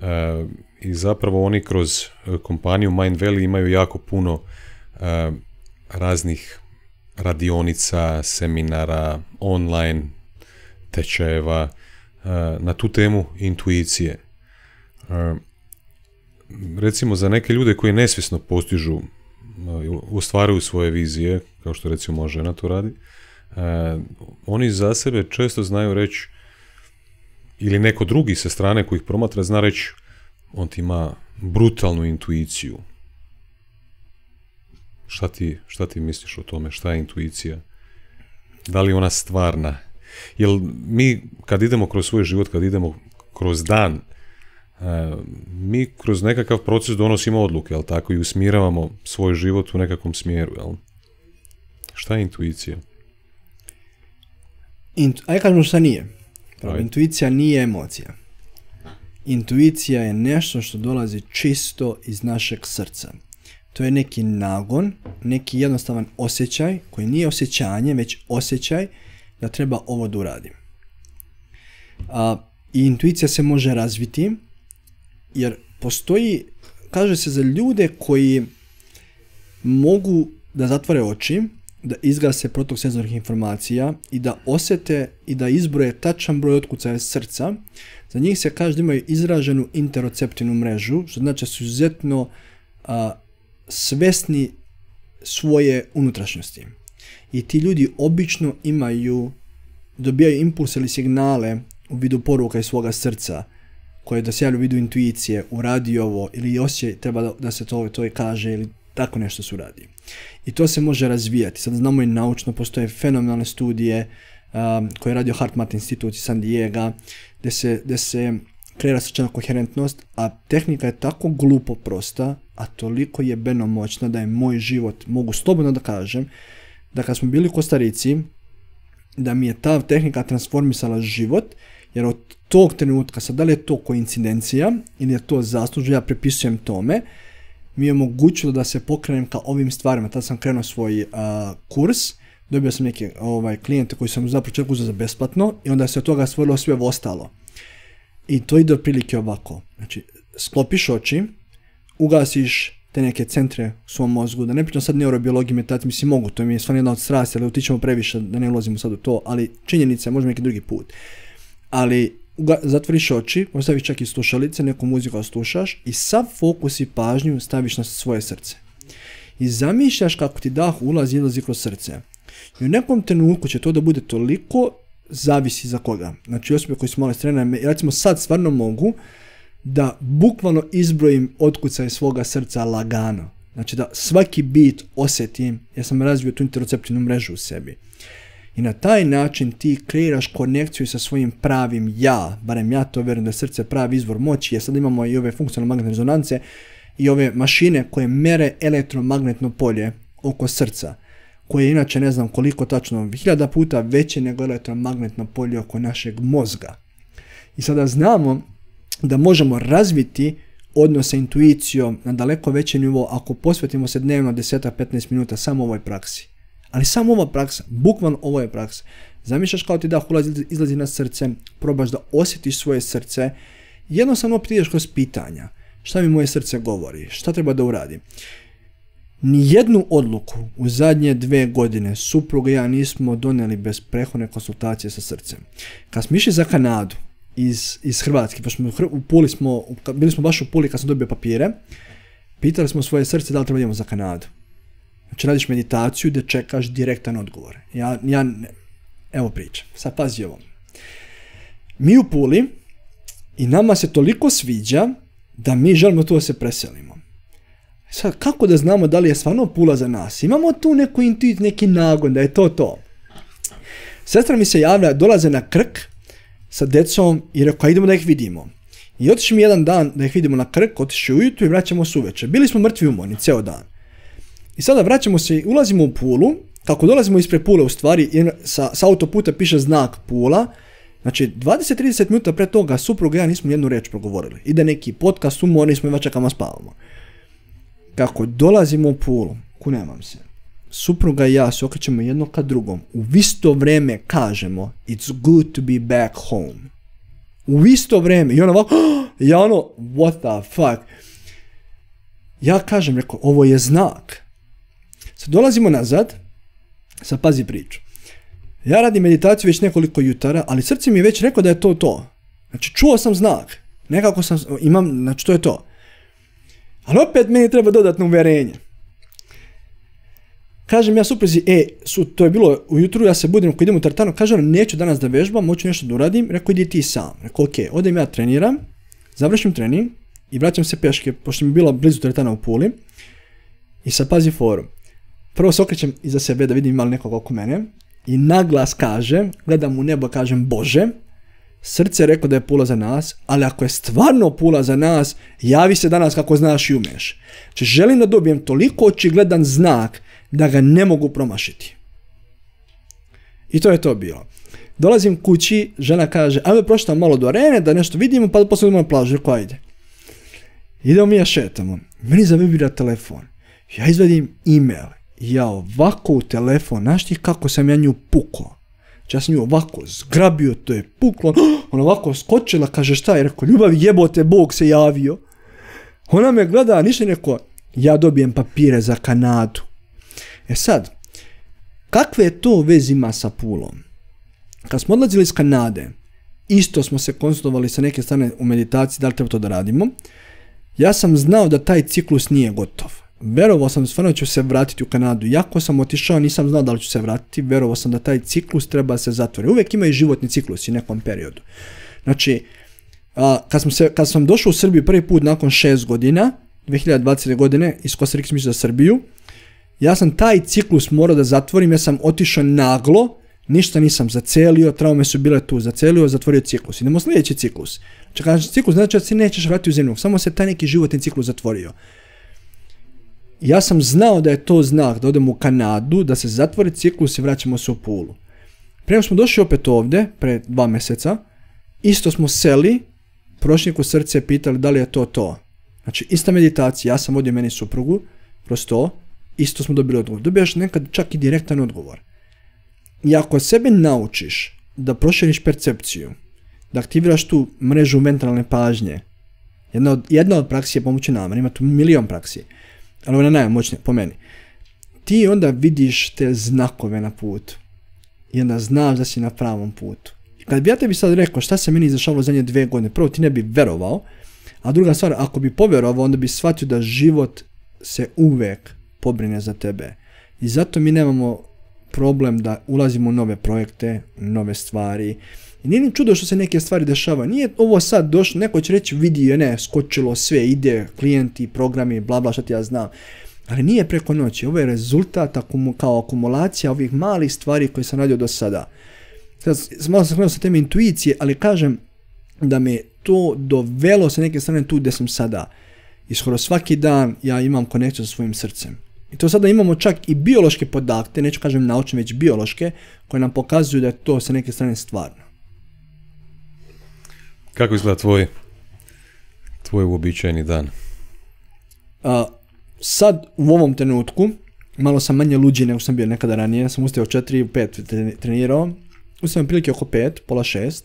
[SPEAKER 2] E, I zapravo oni kroz e, kompaniju Mind Valley imaju jako puno e, raznih radionica, seminara, online tečajeva na tu temu intuicije. Recimo za neke ljude koji nesvjesno postižu, ostvaruju svoje vizije, kao što recimo moja žena to radi, E, oni za sebe često znaju reći, ili neko drugi sa strane koji ih promatra zna reći, on ti ima brutalnu intuiciju. Šta ti, šta ti misliš o tome? Šta je intuicija? Da li je ona stvarna? Jer mi kad idemo kroz svoj život, kad idemo kroz dan, e, mi kroz nekakav proces donosimo odluke, jel tako? I usmjeravamo svoj život u nekakvom smjeru, jel? Šta je intuicija?
[SPEAKER 1] Intu, aj kažemo ono šta nije. intuicija nije emocija. Intuicija je nešto što dolazi čisto iz našeg srca. To je neki nagon, neki jednostavan osjećaj koji nije osjećanje, već osjećaj da treba ovo da uradim. A, I intuicija se može razviti jer postoji, kaže se za ljude koji mogu da zatvore oči da izgase protok senzornih informacija i da osjete i da izbroje tačan broj otkucaja srca. Za njih se kaže da imaju izraženu interoceptivnu mrežu, što znači su izuzetno svesni svoje unutrašnjosti. I ti ljudi obično imaju, dobijaju impulse ili signale u vidu poruka iz svoga srca, koje da se u vidu intuicije, uradi ovo, ili osje, treba da, da se to, to i kaže, ili tako nešto se uradi. I to se može razvijati. Sada znamo i naučno, postoje fenomenalne studije um, koje je radio Hartmart institut iz San Diego, gdje se, gdje se kreira srčana koherentnost, a tehnika je tako glupo prosta, a toliko je moćna da je moj život, mogu slobodno da kažem, da kad smo bili u Kostarici, da mi je ta tehnika transformisala život, jer od tog trenutka, sad da li je to koincidencija ili je to zaslužno, ja prepisujem tome, mi je omogućilo da se pokrenem ka ovim stvarima. Tada sam krenuo svoj kurs, dobio sam neke ovaj, klijente koji sam zapravo čak uzeo za besplatno i onda se od toga stvorilo sve ostalo. I to ide otprilike ovako. Znači, sklopiš oči, ugasiš te neke centre u svom mozgu, da ne pričam sad neurobiologiji mi mislim mogu, to mi je stvarno jedna od strasti, ali utičemo previše da ne ulazimo sad u to, ali činjenica je možda neki drugi put. Ali zatvoriš oči, ostaviš čak i slušalice, neku muziku slušaš i sav fokus i pažnju staviš na svoje srce. I zamišljaš kako ti dah ulazi i izlazi kroz srce. I u nekom trenutku će to da bude toliko zavisi za koga. Znači osobe koji su male ja recimo sad stvarno mogu da bukvalno izbrojim otkucaj svoga srca lagano. Znači da svaki bit osjetim, ja sam razvio tu interoceptivnu mrežu u sebi. I na taj način ti kreiraš konekciju sa svojim pravim ja, barem ja to vjerujem da je srce pravi izvor moći, jer sad imamo i ove funkcionalne magnetne rezonance i ove mašine koje mere elektromagnetno polje oko srca, koje je inače ne znam koliko tačno, hiljada puta veće nego elektromagnetno polje oko našeg mozga. I sada znamo da možemo razviti odnose sa intuicijom na daleko veći nivo ako posvetimo se dnevno 10-15 minuta samo ovoj praksi. Ali samo ova praksa, bukvalno ovo je praksa. Zamišljaš kao ti da ulazi, izlazi na srce, probaš da osjetiš svoje srce, jednostavno ideš kroz pitanja. Šta mi moje srce govori? Šta treba da uradim? Nijednu odluku u zadnje dve godine supruga i ja nismo donijeli bez prehodne konsultacije sa srcem. Kad smo išli za Kanadu iz, iz Hrvatske, pa smo u Puli smo, bili smo baš u Puli kad sam dobio papire, pitali smo svoje srce da li treba idemo za Kanadu. Znači radiš meditaciju gdje čekaš direktan odgovor. Ja, ja ne. evo priča, sad pazi ovo. Mi u Puli i nama se toliko sviđa da mi želimo tu da se preselimo. Sad, kako da znamo da li je stvarno Pula za nas? Imamo tu neku intuit, neki nagon da je to to. Sestra mi se javlja, dolaze na krk sa decom i rekao, idemo da ih vidimo. I otišli mi jedan dan da ih vidimo na krk, otišli ujutru i vraćamo se Bili smo mrtvi umorni ceo dan. I sada vraćamo se i ulazimo u Pulu. Kako dolazimo ispred Pule, u stvari, sa, sa autoputa piše znak Pula. Znači, 20-30 minuta pre toga supruga ja nismo jednu reč progovorili. Ide neki podcast, umorni smo i čekamo spavamo. Kako dolazimo u Pulu, kunemam se. Supruga i ja se okrećemo jedno ka drugom. U isto vrijeme kažemo, it's good to be back home. U isto vrijeme. I ona ovako, ja ono, what the fuck. Ja kažem, rekao, ovo je znak. Sad dolazimo nazad, sa pazi priču. Ja radim meditaciju već nekoliko jutara, ali srce mi je već rekao da je to to. Znači čuo sam znak, nekako sam, imam, znači to je to. Ali opet meni treba dodatno uverenje. Kažem ja suprezi, e, su, to je bilo ujutru, ja se budim, ako idem u tartanu, kažem, neću danas da vežbam, moću nešto da uradim, rekao, idi ti sam. Rekao, ok, odem ja treniram, završim trening i vraćam se peške, pošto mi je bila blizu tartana u Puli. I sad pazi forum. Prvo se okrećem iza sebe da vidim ima li nekog oko mene. I naglas kaže, gledam u nebo, kažem Bože, srce je rekao da je pula za nas, ali ako je stvarno pula za nas, javi se danas kako znaš i umeš. znači želim da dobijem toliko očigledan znak da ga ne mogu promašiti. I to je to bilo. Dolazim kući, žena kaže, ajme prošta malo do arene da nešto vidimo, pa da idemo na plažu, ajde. Idemo mi ja šetamo. Meni zavibira telefon. Ja izvadim e-mail ja ovako u telefon, znaš kako sam ja nju pukao? Znači, ja sam nju ovako zgrabio, to je puklo, ono, ona ovako skočila, kaže šta je, rekao, ljubav jebote, Bog se javio. Ona me gleda, ništa neko, ja dobijem papire za Kanadu. E sad, kakve je to vezima ima sa Pulom? Kad smo odlazili iz Kanade, isto smo se konsultovali sa neke strane u meditaciji, da li treba to da radimo, ja sam znao da taj ciklus nije gotov verovao sam stvarno da ću se vratiti u Kanadu. Jako sam otišao, nisam znao da li ću se vratiti, verovao sam da taj ciklus treba se zatvori. Uvijek ima i životni ciklus u nekom periodu. Znači, a, kad, sam se, kad sam došao u Srbiju prvi put nakon 6 godina, 2020. godine, iz Kostarike smisla za Srbiju, ja sam taj ciklus morao da zatvorim, ja sam otišao naglo, ništa nisam zacelio, traume su bile tu, zacelio, zatvorio ciklus. Idemo sljedeći ciklus. Znači, ciklus znači da se nećeš vratiti u zemlju, samo se taj neki životni ciklus zatvorio ja sam znao da je to znak da odem u Kanadu, da se zatvori ciklus i vraćamo se u Pulu. Prema smo došli opet ovdje, pre dva mjeseca, isto smo seli, prošnjiku srce pitali da li je to to. Znači, ista meditacija, ja sam vodio meni suprugu, kroz to, isto smo dobili odgovor. Dobijaš nekad čak i direktan odgovor. I ako sebe naučiš da proširiš percepciju, da aktiviraš tu mrežu mentalne pažnje, jedna od, jedna od praksi je pomoći namjerima, ima tu milion praksi, ali ona je najmoćnija po meni, ti onda vidiš te znakove na putu i onda znaš da si na pravom putu. Kad bi ja tebi sad rekao šta se meni izdešavalo zadnje dve godine, prvo ti ne bi verovao, a druga stvar, ako bi povjerovao, onda bi shvatio da život se uvek pobrine za tebe. I zato mi nemamo problem da ulazimo u nove projekte, nove stvari, i nije ni čudo što se neke stvari dešavaju Nije ovo sad došlo, neko će reći vidi, ne, skočilo sve, ide, klijenti, programi, bla bla, ti ja znam. Ali nije preko noći, ovo je rezultat kao akumulacija ovih malih stvari koje sam radio do sada. Sad, malo sam krenuo sa teme intuicije, ali kažem da me to dovelo sa neke strane tu gdje sam sada. I skoro svaki dan ja imam konekciju sa svojim srcem. I to sada imamo čak i biološke podatke, neću kažem naučne, već biološke, koje nam pokazuju da je to sa neke strane stvarno.
[SPEAKER 2] Kako izgleda tvoj, tvoj uobičajeni dan?
[SPEAKER 1] A, sad, u ovom trenutku, malo sam manje luđi nego sam bio nekada ranije. Sam ustao 4 u 5 trenirao. Ustao prilike oko 5, pola 6.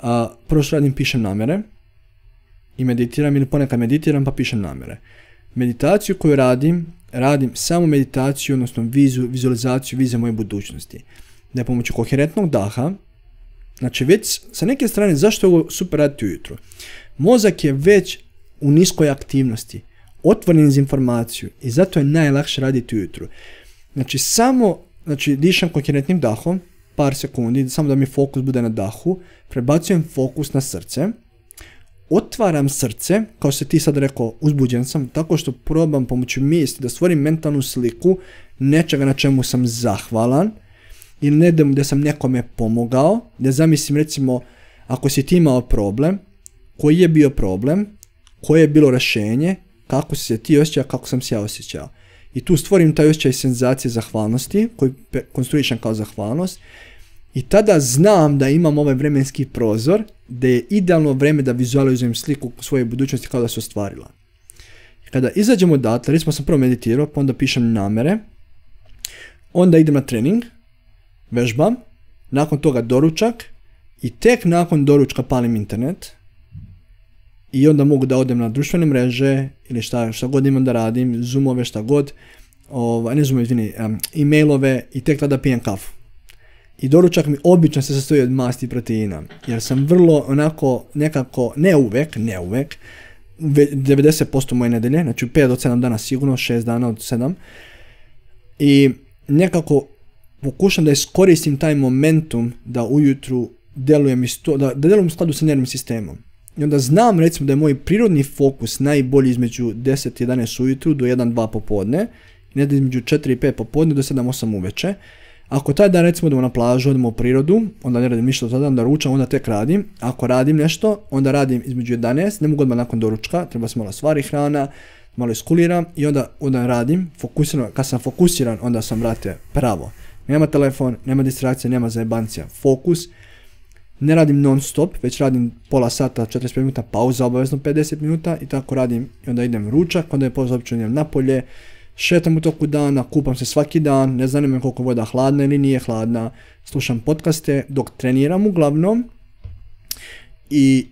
[SPEAKER 1] A, prvo što radim, pišem namere. I meditiram ili ponekad meditiram pa pišem namere. Meditaciju koju radim, radim samo meditaciju, odnosno vizu, vizualizaciju vize moje budućnosti. Da je pomoću koherentnog daha, Znači već sa neke strane zašto je ovo super raditi ujutro? Mozak je već u niskoj aktivnosti, otvoren iz informaciju i zato je najlakše raditi ujutro. Znači samo, znači dišam koherentnim dahom, par sekundi, samo da mi fokus bude na dahu, prebacujem fokus na srce, otvaram srce, kao se ti sad rekao, uzbuđen sam, tako što probam pomoću misli da stvorim mentalnu sliku nečega na čemu sam zahvalan, ili ne da sam nekome pomogao, da zamislim recimo ako si ti imao problem, koji je bio problem, koje je bilo rješenje, kako si se ti osjećao, kako sam se ja osjećao. I tu stvorim taj osjećaj senzacije zahvalnosti, koji konstruišam kao zahvalnost. I tada znam da imam ovaj vremenski prozor, da je idealno vreme da vizualizujem sliku svoje budućnosti kao da se ostvarila. Kada izađem odatle, recimo sam prvo meditirao, pa onda pišem namere, onda idem na trening, vežbam, nakon toga doručak i tek nakon doručka palim internet i onda mogu da odem na društvene mreže ili šta, šta god imam da radim, zoomove, šta god, ovaj, ne zoomove, izvini, e-mailove i tek tada pijem kafu. I doručak mi obično se sastoji od masti i proteina, jer sam vrlo onako nekako, ne uvek, ne uvek, 90% moje nedelje, znači 5 od 7 dana sigurno, 6 dana od 7, i nekako pokušam da iskoristim taj momentum da ujutru delujem, isto, da, da delujem u skladu sa njenim sistemom. I onda znam recimo da je moj prirodni fokus najbolji između 10 i 11 ujutru do 1 2 popodne i negdje između 4 i 5 popodne do 7 8 uveče. Ako taj dan recimo idemo na plažu, odemo u prirodu, onda ne radim ništa tada, onda ručam, onda tek radim. Ako radim nešto, onda radim između 11, ne mogu odmah nakon doručka, treba se malo stvari hrana, malo iskuliram i onda, onda radim, kad sam fokusiran, onda sam vrate pravo. Nema telefon, nema distracija, nema zajebancija. Fokus, ne radim non stop, već radim pola sata, 45 minuta, pauza obavezno 50 minuta i tako radim i onda idem ručak, onda je pozdrav ću idem napolje, šetam u toku dana, kupam se svaki dan, ne zanima koliko voda hladna ili nije hladna, slušam podcaste dok treniram uglavnom i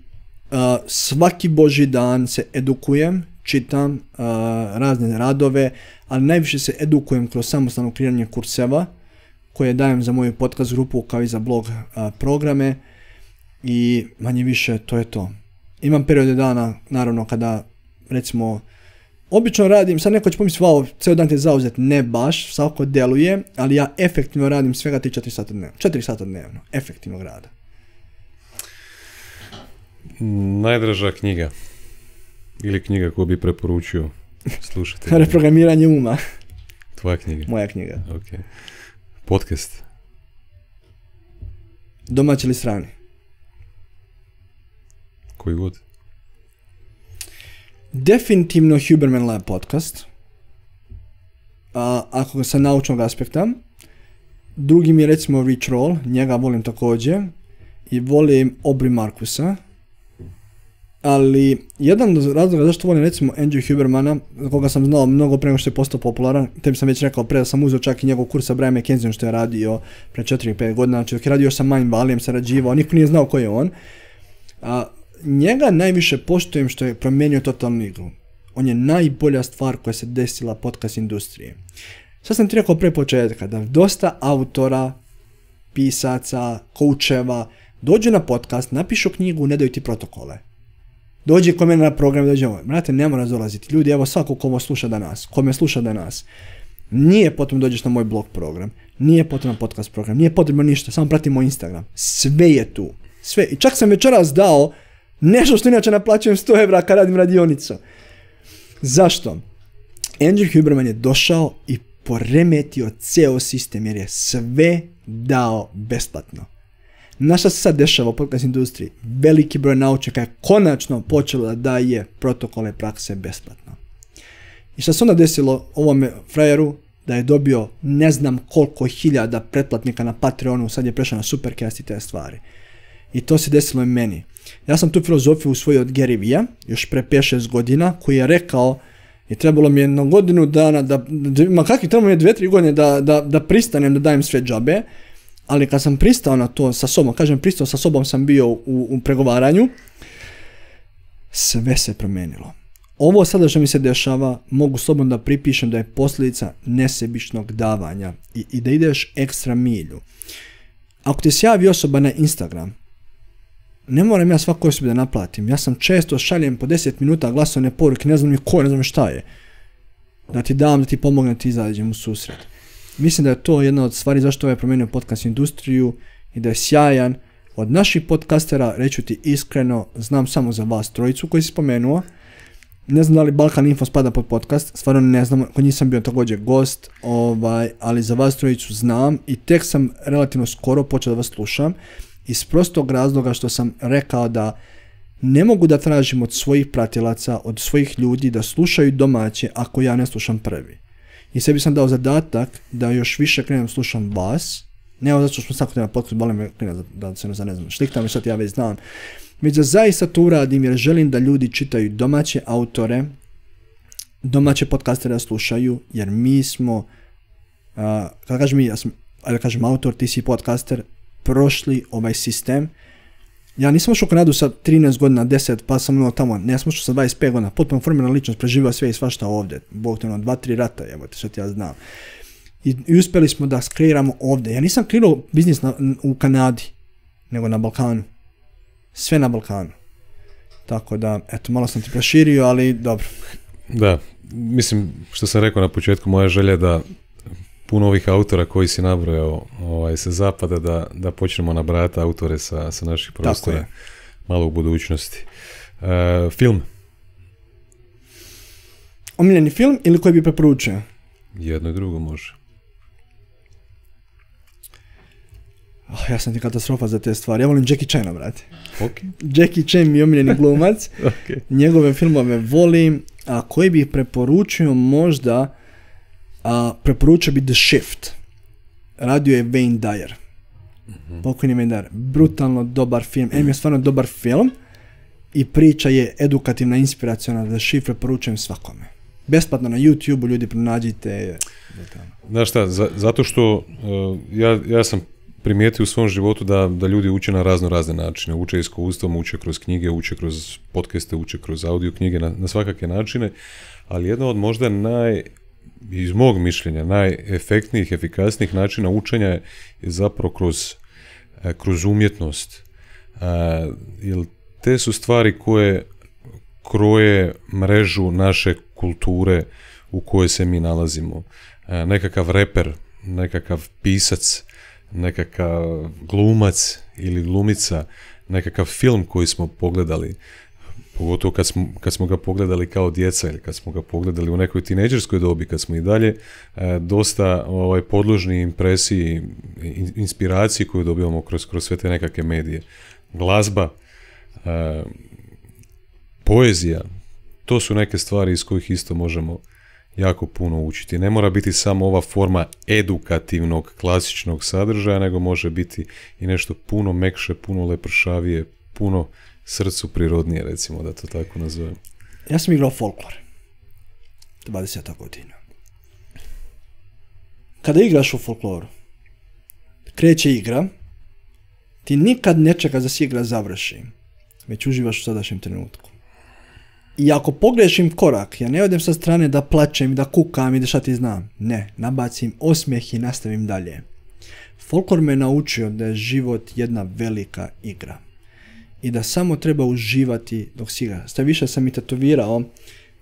[SPEAKER 1] svaki boži dan se edukujem, čitam razne radove, ali najviše se edukujem kroz samostalno kreiranje kurseva, koje dajem za moju podcast grupu kao i za blog programe i manje više to je to. Imam periode dana naravno kada recimo obično radim, sad neko će pomisliti wow, ceo dan te zauzet, ne baš, svako deluje, ali ja efektivno radim svega ti četiri sata dnevno, 4 sata dnevno, efektivnog rada.
[SPEAKER 2] Najdraža knjiga ili knjiga koju bi preporučio slušati.
[SPEAKER 1] Reprogramiranje uma.
[SPEAKER 2] Tvoja knjiga? Moja knjiga. Podcast.
[SPEAKER 1] Domaći ili strani? Koji god. Definitivno Huberman Lab podcast. A, ako ga sa naučnog aspekta. Drugi mi je recimo Rich Roll, njega volim također. I volim Obri Markusa. Ali, jedan od razloga zašto volim recimo Andrew Hubermana, koga sam znao mnogo prema što je postao popularan, tem sam već rekao pre da sam uzeo čak i njegov kurs sa Brian što je radio pre 4-5 godina, znači dok je radio još sa Mind se sarađivao, niko nije znao ko je on. A, njega najviše poštujem što je promijenio totalnu igru. On je najbolja stvar koja se desila podcast industrije. Sad sam ti rekao pre početka da dosta autora, pisaca, koučeva dođu na podcast, napišu knjigu, ne daju ti protokole dođi kod na program, dođe on. Brate, ne moraš dolaziti. Ljudi, evo svako ko me sluša danas, ko me sluša danas, nije potrebno dođeš na moj blog program, nije potrebno podcast program, nije potrebno ništa, samo pratimo Instagram. Sve je tu. Sve. I čak sam večeras dao nešto što inače naplaćujem 100 evra kad radim radionicu. Zašto? Andrew Huberman je došao i poremetio ceo sistem jer je sve dao besplatno. Na šta se sad dešava u podcast industriji? Veliki broj naučnika je konačno počelo da je protokole prakse besplatno. I šta se onda desilo ovome frajeru? Da je dobio ne znam koliko hiljada pretplatnika na Patreonu, sad je prešao na Supercast i te stvari. I to se desilo i meni. Ja sam tu filozofiju usvojio od Gary još pre 5-6 godina, koji je rekao i trebalo mi je na godinu dana, da, ma kakvi, trebalo mi je 2-3 godine da, da pristanem da dajem sve džabe, ali kad sam pristao na to sa sobom, kažem pristao sa sobom sam bio u, pregovaranju, sve se promijenilo. Ovo sada što mi se dešava mogu slobodno da pripišem da je posljedica nesebičnog davanja i, i da ideš ekstra milju. Ako ti se javi osoba na Instagram, ne moram ja svakoj osobi da naplatim. Ja sam često šaljem po 10 minuta glasovne poruke, ne znam ni ko, ne znam šta je. Da ti dam, da ti pomognem, da ti izađem u susret. Mislim da je to jedna od stvari zašto je ovaj promijenio podcast industriju i da je sjajan. Od naših podcastera, reću ti iskreno, znam samo za vas trojicu koji si spomenuo. Ne znam da li Balkan Info spada pod podcast, stvarno ne znam, kod nisam sam bio također gost, ovaj, ali za vas trojicu znam i tek sam relativno skoro počeo da vas slušam iz prostog razloga što sam rekao da ne mogu da tražim od svojih pratilaca, od svojih ljudi da slušaju domaće ako ja ne slušam prvi. I sebi sam dao zadatak da još više krenem slušam vas. Ne ovo zato što smo svakodnevno podcast, bolim me da se ne znam. šliktam i sad ja već znam. Već da zaista to uradim jer želim da ljudi čitaju domaće autore, domaće podcastere slušaju, jer mi smo, uh, kada kažem mi, ja sam, kažem autor, ti si podcaster, prošli ovaj sistem ja nisam ušao u Kanadu sa 13 godina, 10, pa sam ono tamo, ne sam ušao sa 25 godina, potpuno formirana ličnost, preživio sve i svašta ovdje. Bog te ono, dva, tri rata, evo te, što ti ja znam. I, I, uspjeli smo da skreiramo ovdje. Ja nisam kreirao biznis na, u Kanadi, nego na Balkanu. Sve na Balkanu. Tako da, eto, malo sam ti proširio, ali dobro.
[SPEAKER 2] Da, mislim, što sam rekao na početku, moja želja je da puno ovih autora koji si nabrojao ovaj, sa zapada da, da počnemo nabrajati autore sa, sa naših prostora malo u budućnosti. E, film?
[SPEAKER 1] Omiljeni film ili koji bi preporučio?
[SPEAKER 2] Jedno i drugo može.
[SPEAKER 1] Oh, ja sam ti katastrofa za te stvari. Ja volim Jackie Chan-a, brate. Okay. Jackie Chan mi je omiljeni glumac. okay. Njegove filmove volim. A koji bi preporučio možda a preporučio bi The Shift. Radio je Wayne Dyer. Mm-hmm. Pokojni Wayne Dyer. Brutalno dobar film. mm je stvarno dobar film i priča je edukativna, inspiracijona. The Shift preporučujem svakome. Besplatno na YouTube ljudi pronađite.
[SPEAKER 2] Znaš šta, zato što e, ja, ja sam primijetio u svom životu da, da ljudi uče na razno razne načine. Uče iskustvom, uče kroz knjige, uče kroz podcaste, uče kroz audio knjige, na, na svakakve načine. Ali jedna od možda naj iz mog mišljenja, najefektnijih, efikasnijih načina učenja je zapravo kroz, e, kroz umjetnost. E, Jer te su stvari koje kroje mrežu naše kulture u kojoj se mi nalazimo. E, nekakav reper, nekakav pisac, nekakav glumac ili glumica, nekakav film koji smo pogledali, Pogotovo kad smo, kad smo ga pogledali kao djeca ili kad smo ga pogledali u nekoj tineđerskoj dobi, kad smo i dalje e, dosta ovaj, podložni impresiji, inspiraciji koju dobivamo kroz, kroz sve te nekakve medije. Glazba, e, poezija, to su neke stvari iz kojih isto možemo jako puno učiti. Ne mora biti samo ova forma edukativnog, klasičnog sadržaja, nego može biti i nešto puno mekše, puno lepršavije, puno srcu prirodnije, recimo, da
[SPEAKER 1] to tako nazovem. Ja sam igrao folklor. 20. godina. Kada igraš u folkloru, kreće igra, ti nikad ne čekaš da se igra završi, već uživaš u sadašnjem trenutku. I ako pogrešim korak, ja ne odem sa strane da plačem da kukam i da šta ti znam. Ne, nabacim osmijeh i nastavim dalje. Folklor me naučio da je život jedna velika igra i da samo treba uživati dok si ga. Sta više sam i tatovirao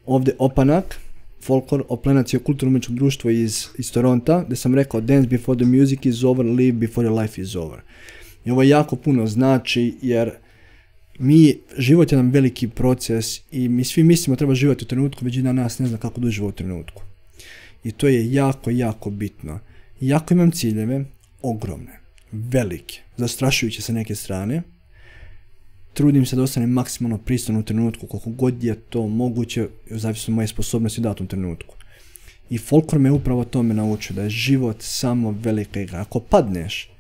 [SPEAKER 1] ovdje opanak, folklor o i okulturno kulturnom društvo iz, iz Toronta, gdje sam rekao dance before the music is over, live before your life is over. I ovo jako puno znači jer mi, život je nam veliki proces i mi svi mislimo treba živjeti u trenutku, većina nas ne zna kako duže u trenutku. I to je jako, jako bitno. Jako imam ciljeve, ogromne, velike, zastrašujuće sa neke strane, trudim se da ostanem maksimalno pristan u trenutku, koliko god je to moguće, zavisno od moje sposobnosti u datom trenutku. I folklor me upravo tome naučio, da je život samo velika igra. Ako padneš,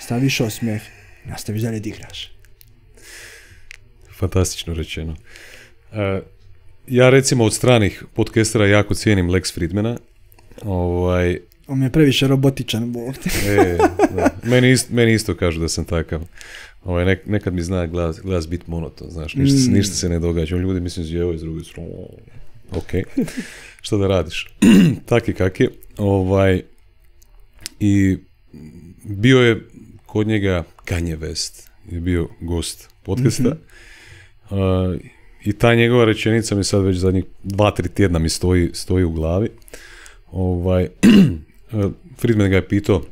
[SPEAKER 1] staviš osmijeh, nastaviš dalje da igraš.
[SPEAKER 2] Fantastično rečeno. E, ja recimo od stranih podcastera jako cijenim Lex Friedmana. Ovaj,
[SPEAKER 1] on je previše robotičan, e,
[SPEAKER 2] meni, isto, meni isto kažu da sam takav. Ovaj, nekad mi zna glas, glas bit monoton, znaš, ništa, mm. ništa se ne događa. Ljudi mislim zjevo iz druge strane. Ok, što da radiš? i kak je. Ovaj, I bio je kod njega Kanye West, je bio gost podcasta. Mhm. I ta njegova rečenica mi sad već zadnjih dva, tri tjedna mi stoji, stoji u glavi. Ovaj, e, Friedman ga je pitao,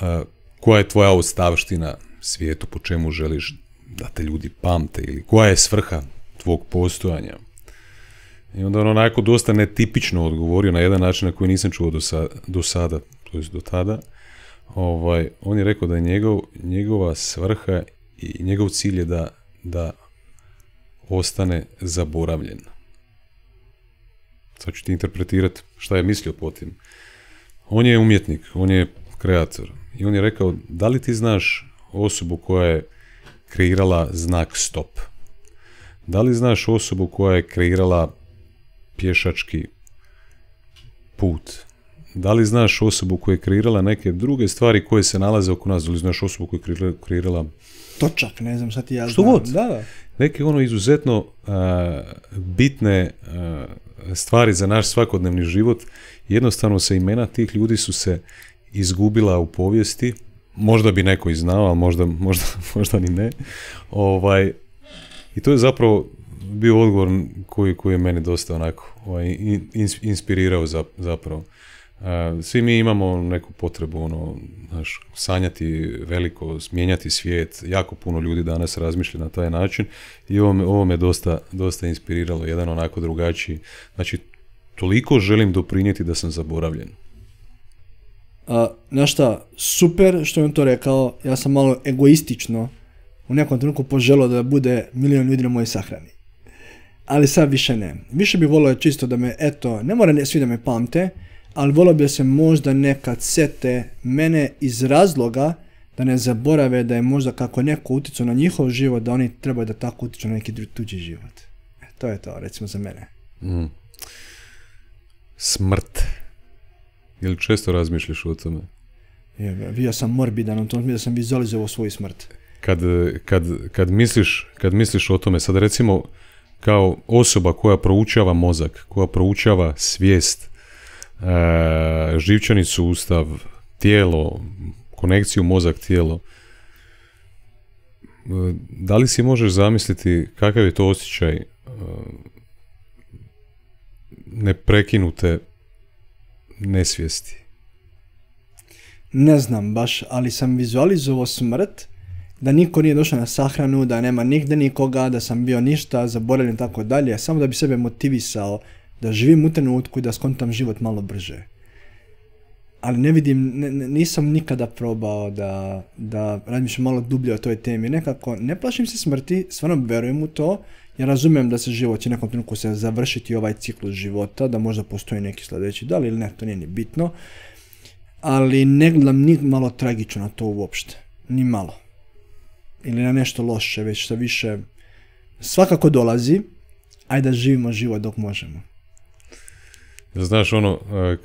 [SPEAKER 2] e, koja je tvoja ostavština svijetu, po čemu želiš da te ljudi pamte ili koja je svrha tvog postojanja. I onda on onako dosta netipično odgovorio na jedan način na koji nisam čuo do, sada, to jest do tada. Ovaj, on je rekao da je njegov, njegova svrha i njegov cilj je da, da ostane zaboravljen. Sad ću ti interpretirati šta je mislio po tim. On je umjetnik, on je kreator, i on je rekao, da li ti znaš osobu koja je kreirala znak stop? Da li znaš osobu koja je kreirala pješački put? Da li znaš osobu koja je kreirala neke druge stvari koje se nalaze oko nas? Da li znaš osobu koja je kreirala...
[SPEAKER 1] Točak, ne znam sad. ti ja Što Da, da.
[SPEAKER 2] Neke ono izuzetno e, bitne e, stvari za naš svakodnevni život. Jednostavno se imena tih ljudi su se izgubila u povijesti, možda bi neko i znao, ali možda, možda, možda ni ne, ovaj, i to je zapravo bio odgovor koji, koji je meni dosta onako ovaj, inspirirao zapravo. E, svi mi imamo neku potrebu ono, znaš, sanjati veliko, smijenjati svijet, jako puno ljudi danas razmišlja na taj način i ovo me, ovo me dosta, dosta inspiriralo, jedan onako drugačiji, znači toliko želim doprinijeti da sam zaboravljen.
[SPEAKER 1] Našto šta, super što je on to rekao, ja sam malo egoistično u nekom trenutku poželo da bude milion ljudi na mojoj sahrani. Ali sad više ne. Više bi volio čisto da me, eto, ne mora ne svi da me pamte, ali volio bi da se možda nekad sete mene iz razloga da ne zaborave da je možda kako neko utjecao na njihov život, da oni trebaju da tako utječu na neki tuđi život. E, to je to, recimo, za mene. Mm.
[SPEAKER 2] Smrt. Jel često razmišljaš o tome?
[SPEAKER 1] Ja sam morbidan u tom da sam vizualizovao svoju smrt.
[SPEAKER 2] misliš, kad misliš o tome, sad recimo kao osoba koja proučava mozak, koja proučava svijest, e, živčani sustav, tijelo, konekciju mozak-tijelo, e, da li si možeš zamisliti kakav je to osjećaj e, neprekinute nesvijesti?
[SPEAKER 1] Ne znam baš, ali sam vizualizovao smrt, da niko nije došao na sahranu, da nema nigde nikoga, da sam bio ništa, zaboravljen i tako dalje, samo da bi sebe motivisao da živim u trenutku i da skontam život malo brže. Ali ne vidim, nisam nikada probao da, da malo dublje o toj temi. Nekako, ne plašim se smrti, stvarno verujem u to, ja razumijem da se život će nekom trenutku se završiti ovaj ciklus života, da možda postoji neki sljedeći da ili ne, to nije ni bitno. Ali ne gledam ni malo tragično na to uopšte. Ni malo. Ili na nešto loše, već što više svakako dolazi, ajde da živimo život dok možemo.
[SPEAKER 2] Znaš, ono, e,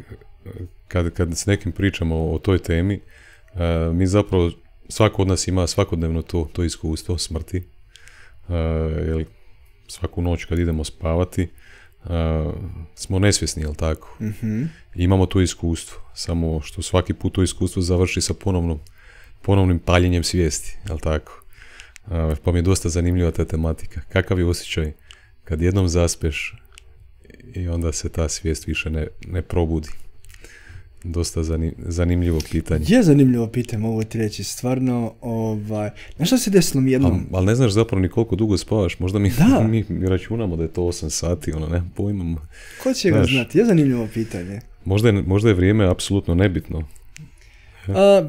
[SPEAKER 2] kad, kad s nekim pričamo o, toj temi, e, mi zapravo, svako od nas ima svakodnevno to, to iskustvo smrti. E, svaku noć kad idemo spavati, smo nesvjesni, jel tako? Mhm. Imamo to iskustvo, samo što svaki put to iskustvo završi sa ponovnom, ponovnim paljenjem svijesti, jel tako? Uh, pa mi je dosta zanimljiva ta tematika. Kakav je osjećaj kad jednom zaspeš i onda se ta svijest više ne, ne probudi? Dosta zanimljivo pitanje.
[SPEAKER 1] Je zanimljivo pitanje, mogu ti reći, stvarno, ovaj, znaš što se desilo mi jednom?
[SPEAKER 2] Ali, ne znaš zapravo ni koliko dugo spavaš, možda mi, mi računamo da je to 8 sati, ono, ne, pojmam.
[SPEAKER 1] Ko će ga znati, je zanimljivo pitanje.
[SPEAKER 2] Možda je, možda je vrijeme apsolutno nebitno.
[SPEAKER 1] A,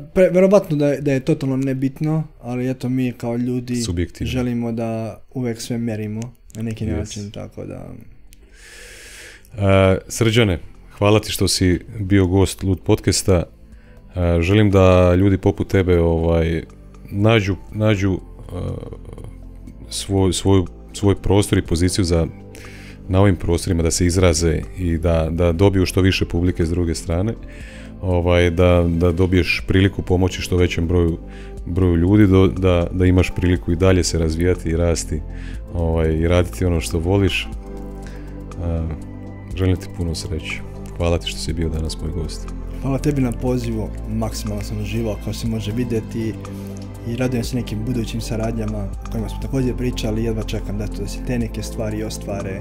[SPEAKER 1] da je, da je totalno nebitno, ali eto mi kao ljudi želimo da uvek sve merimo na neki yes. način, tako da... Um.
[SPEAKER 2] A, srđane, Hvala ti što si bio gost Lud podcasta. E, želim da ljudi poput tebe ovaj, nađu, nađu e, svoj, svoj, svoj prostor i poziciju za na ovim prostorima da se izraze i da, da dobiju što više publike s druge strane ovaj, da, da dobiješ priliku pomoći što većem broju, broju ljudi, da, da imaš priliku i dalje se razvijati i rasti ovaj, i raditi ono što voliš. E, želim ti puno sreće. Hvala ti što si bio danas moj gost.
[SPEAKER 1] Hvala tebi na pozivu, maksimalno sam uživao kao se može vidjeti i radujem se nekim budućim saradnjama o kojima smo također pričali, jedva čekam da, to, da se te neke stvari ostvare.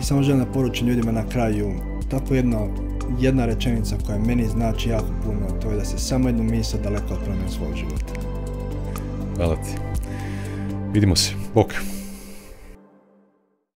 [SPEAKER 1] I samo želim da poručim ljudima na kraju, tako jedno, jedna rečenica koja meni znači jako puno, to je da se samo jednu misao daleko od promjena svog života.
[SPEAKER 2] Hvala ti. Vidimo se. Bok.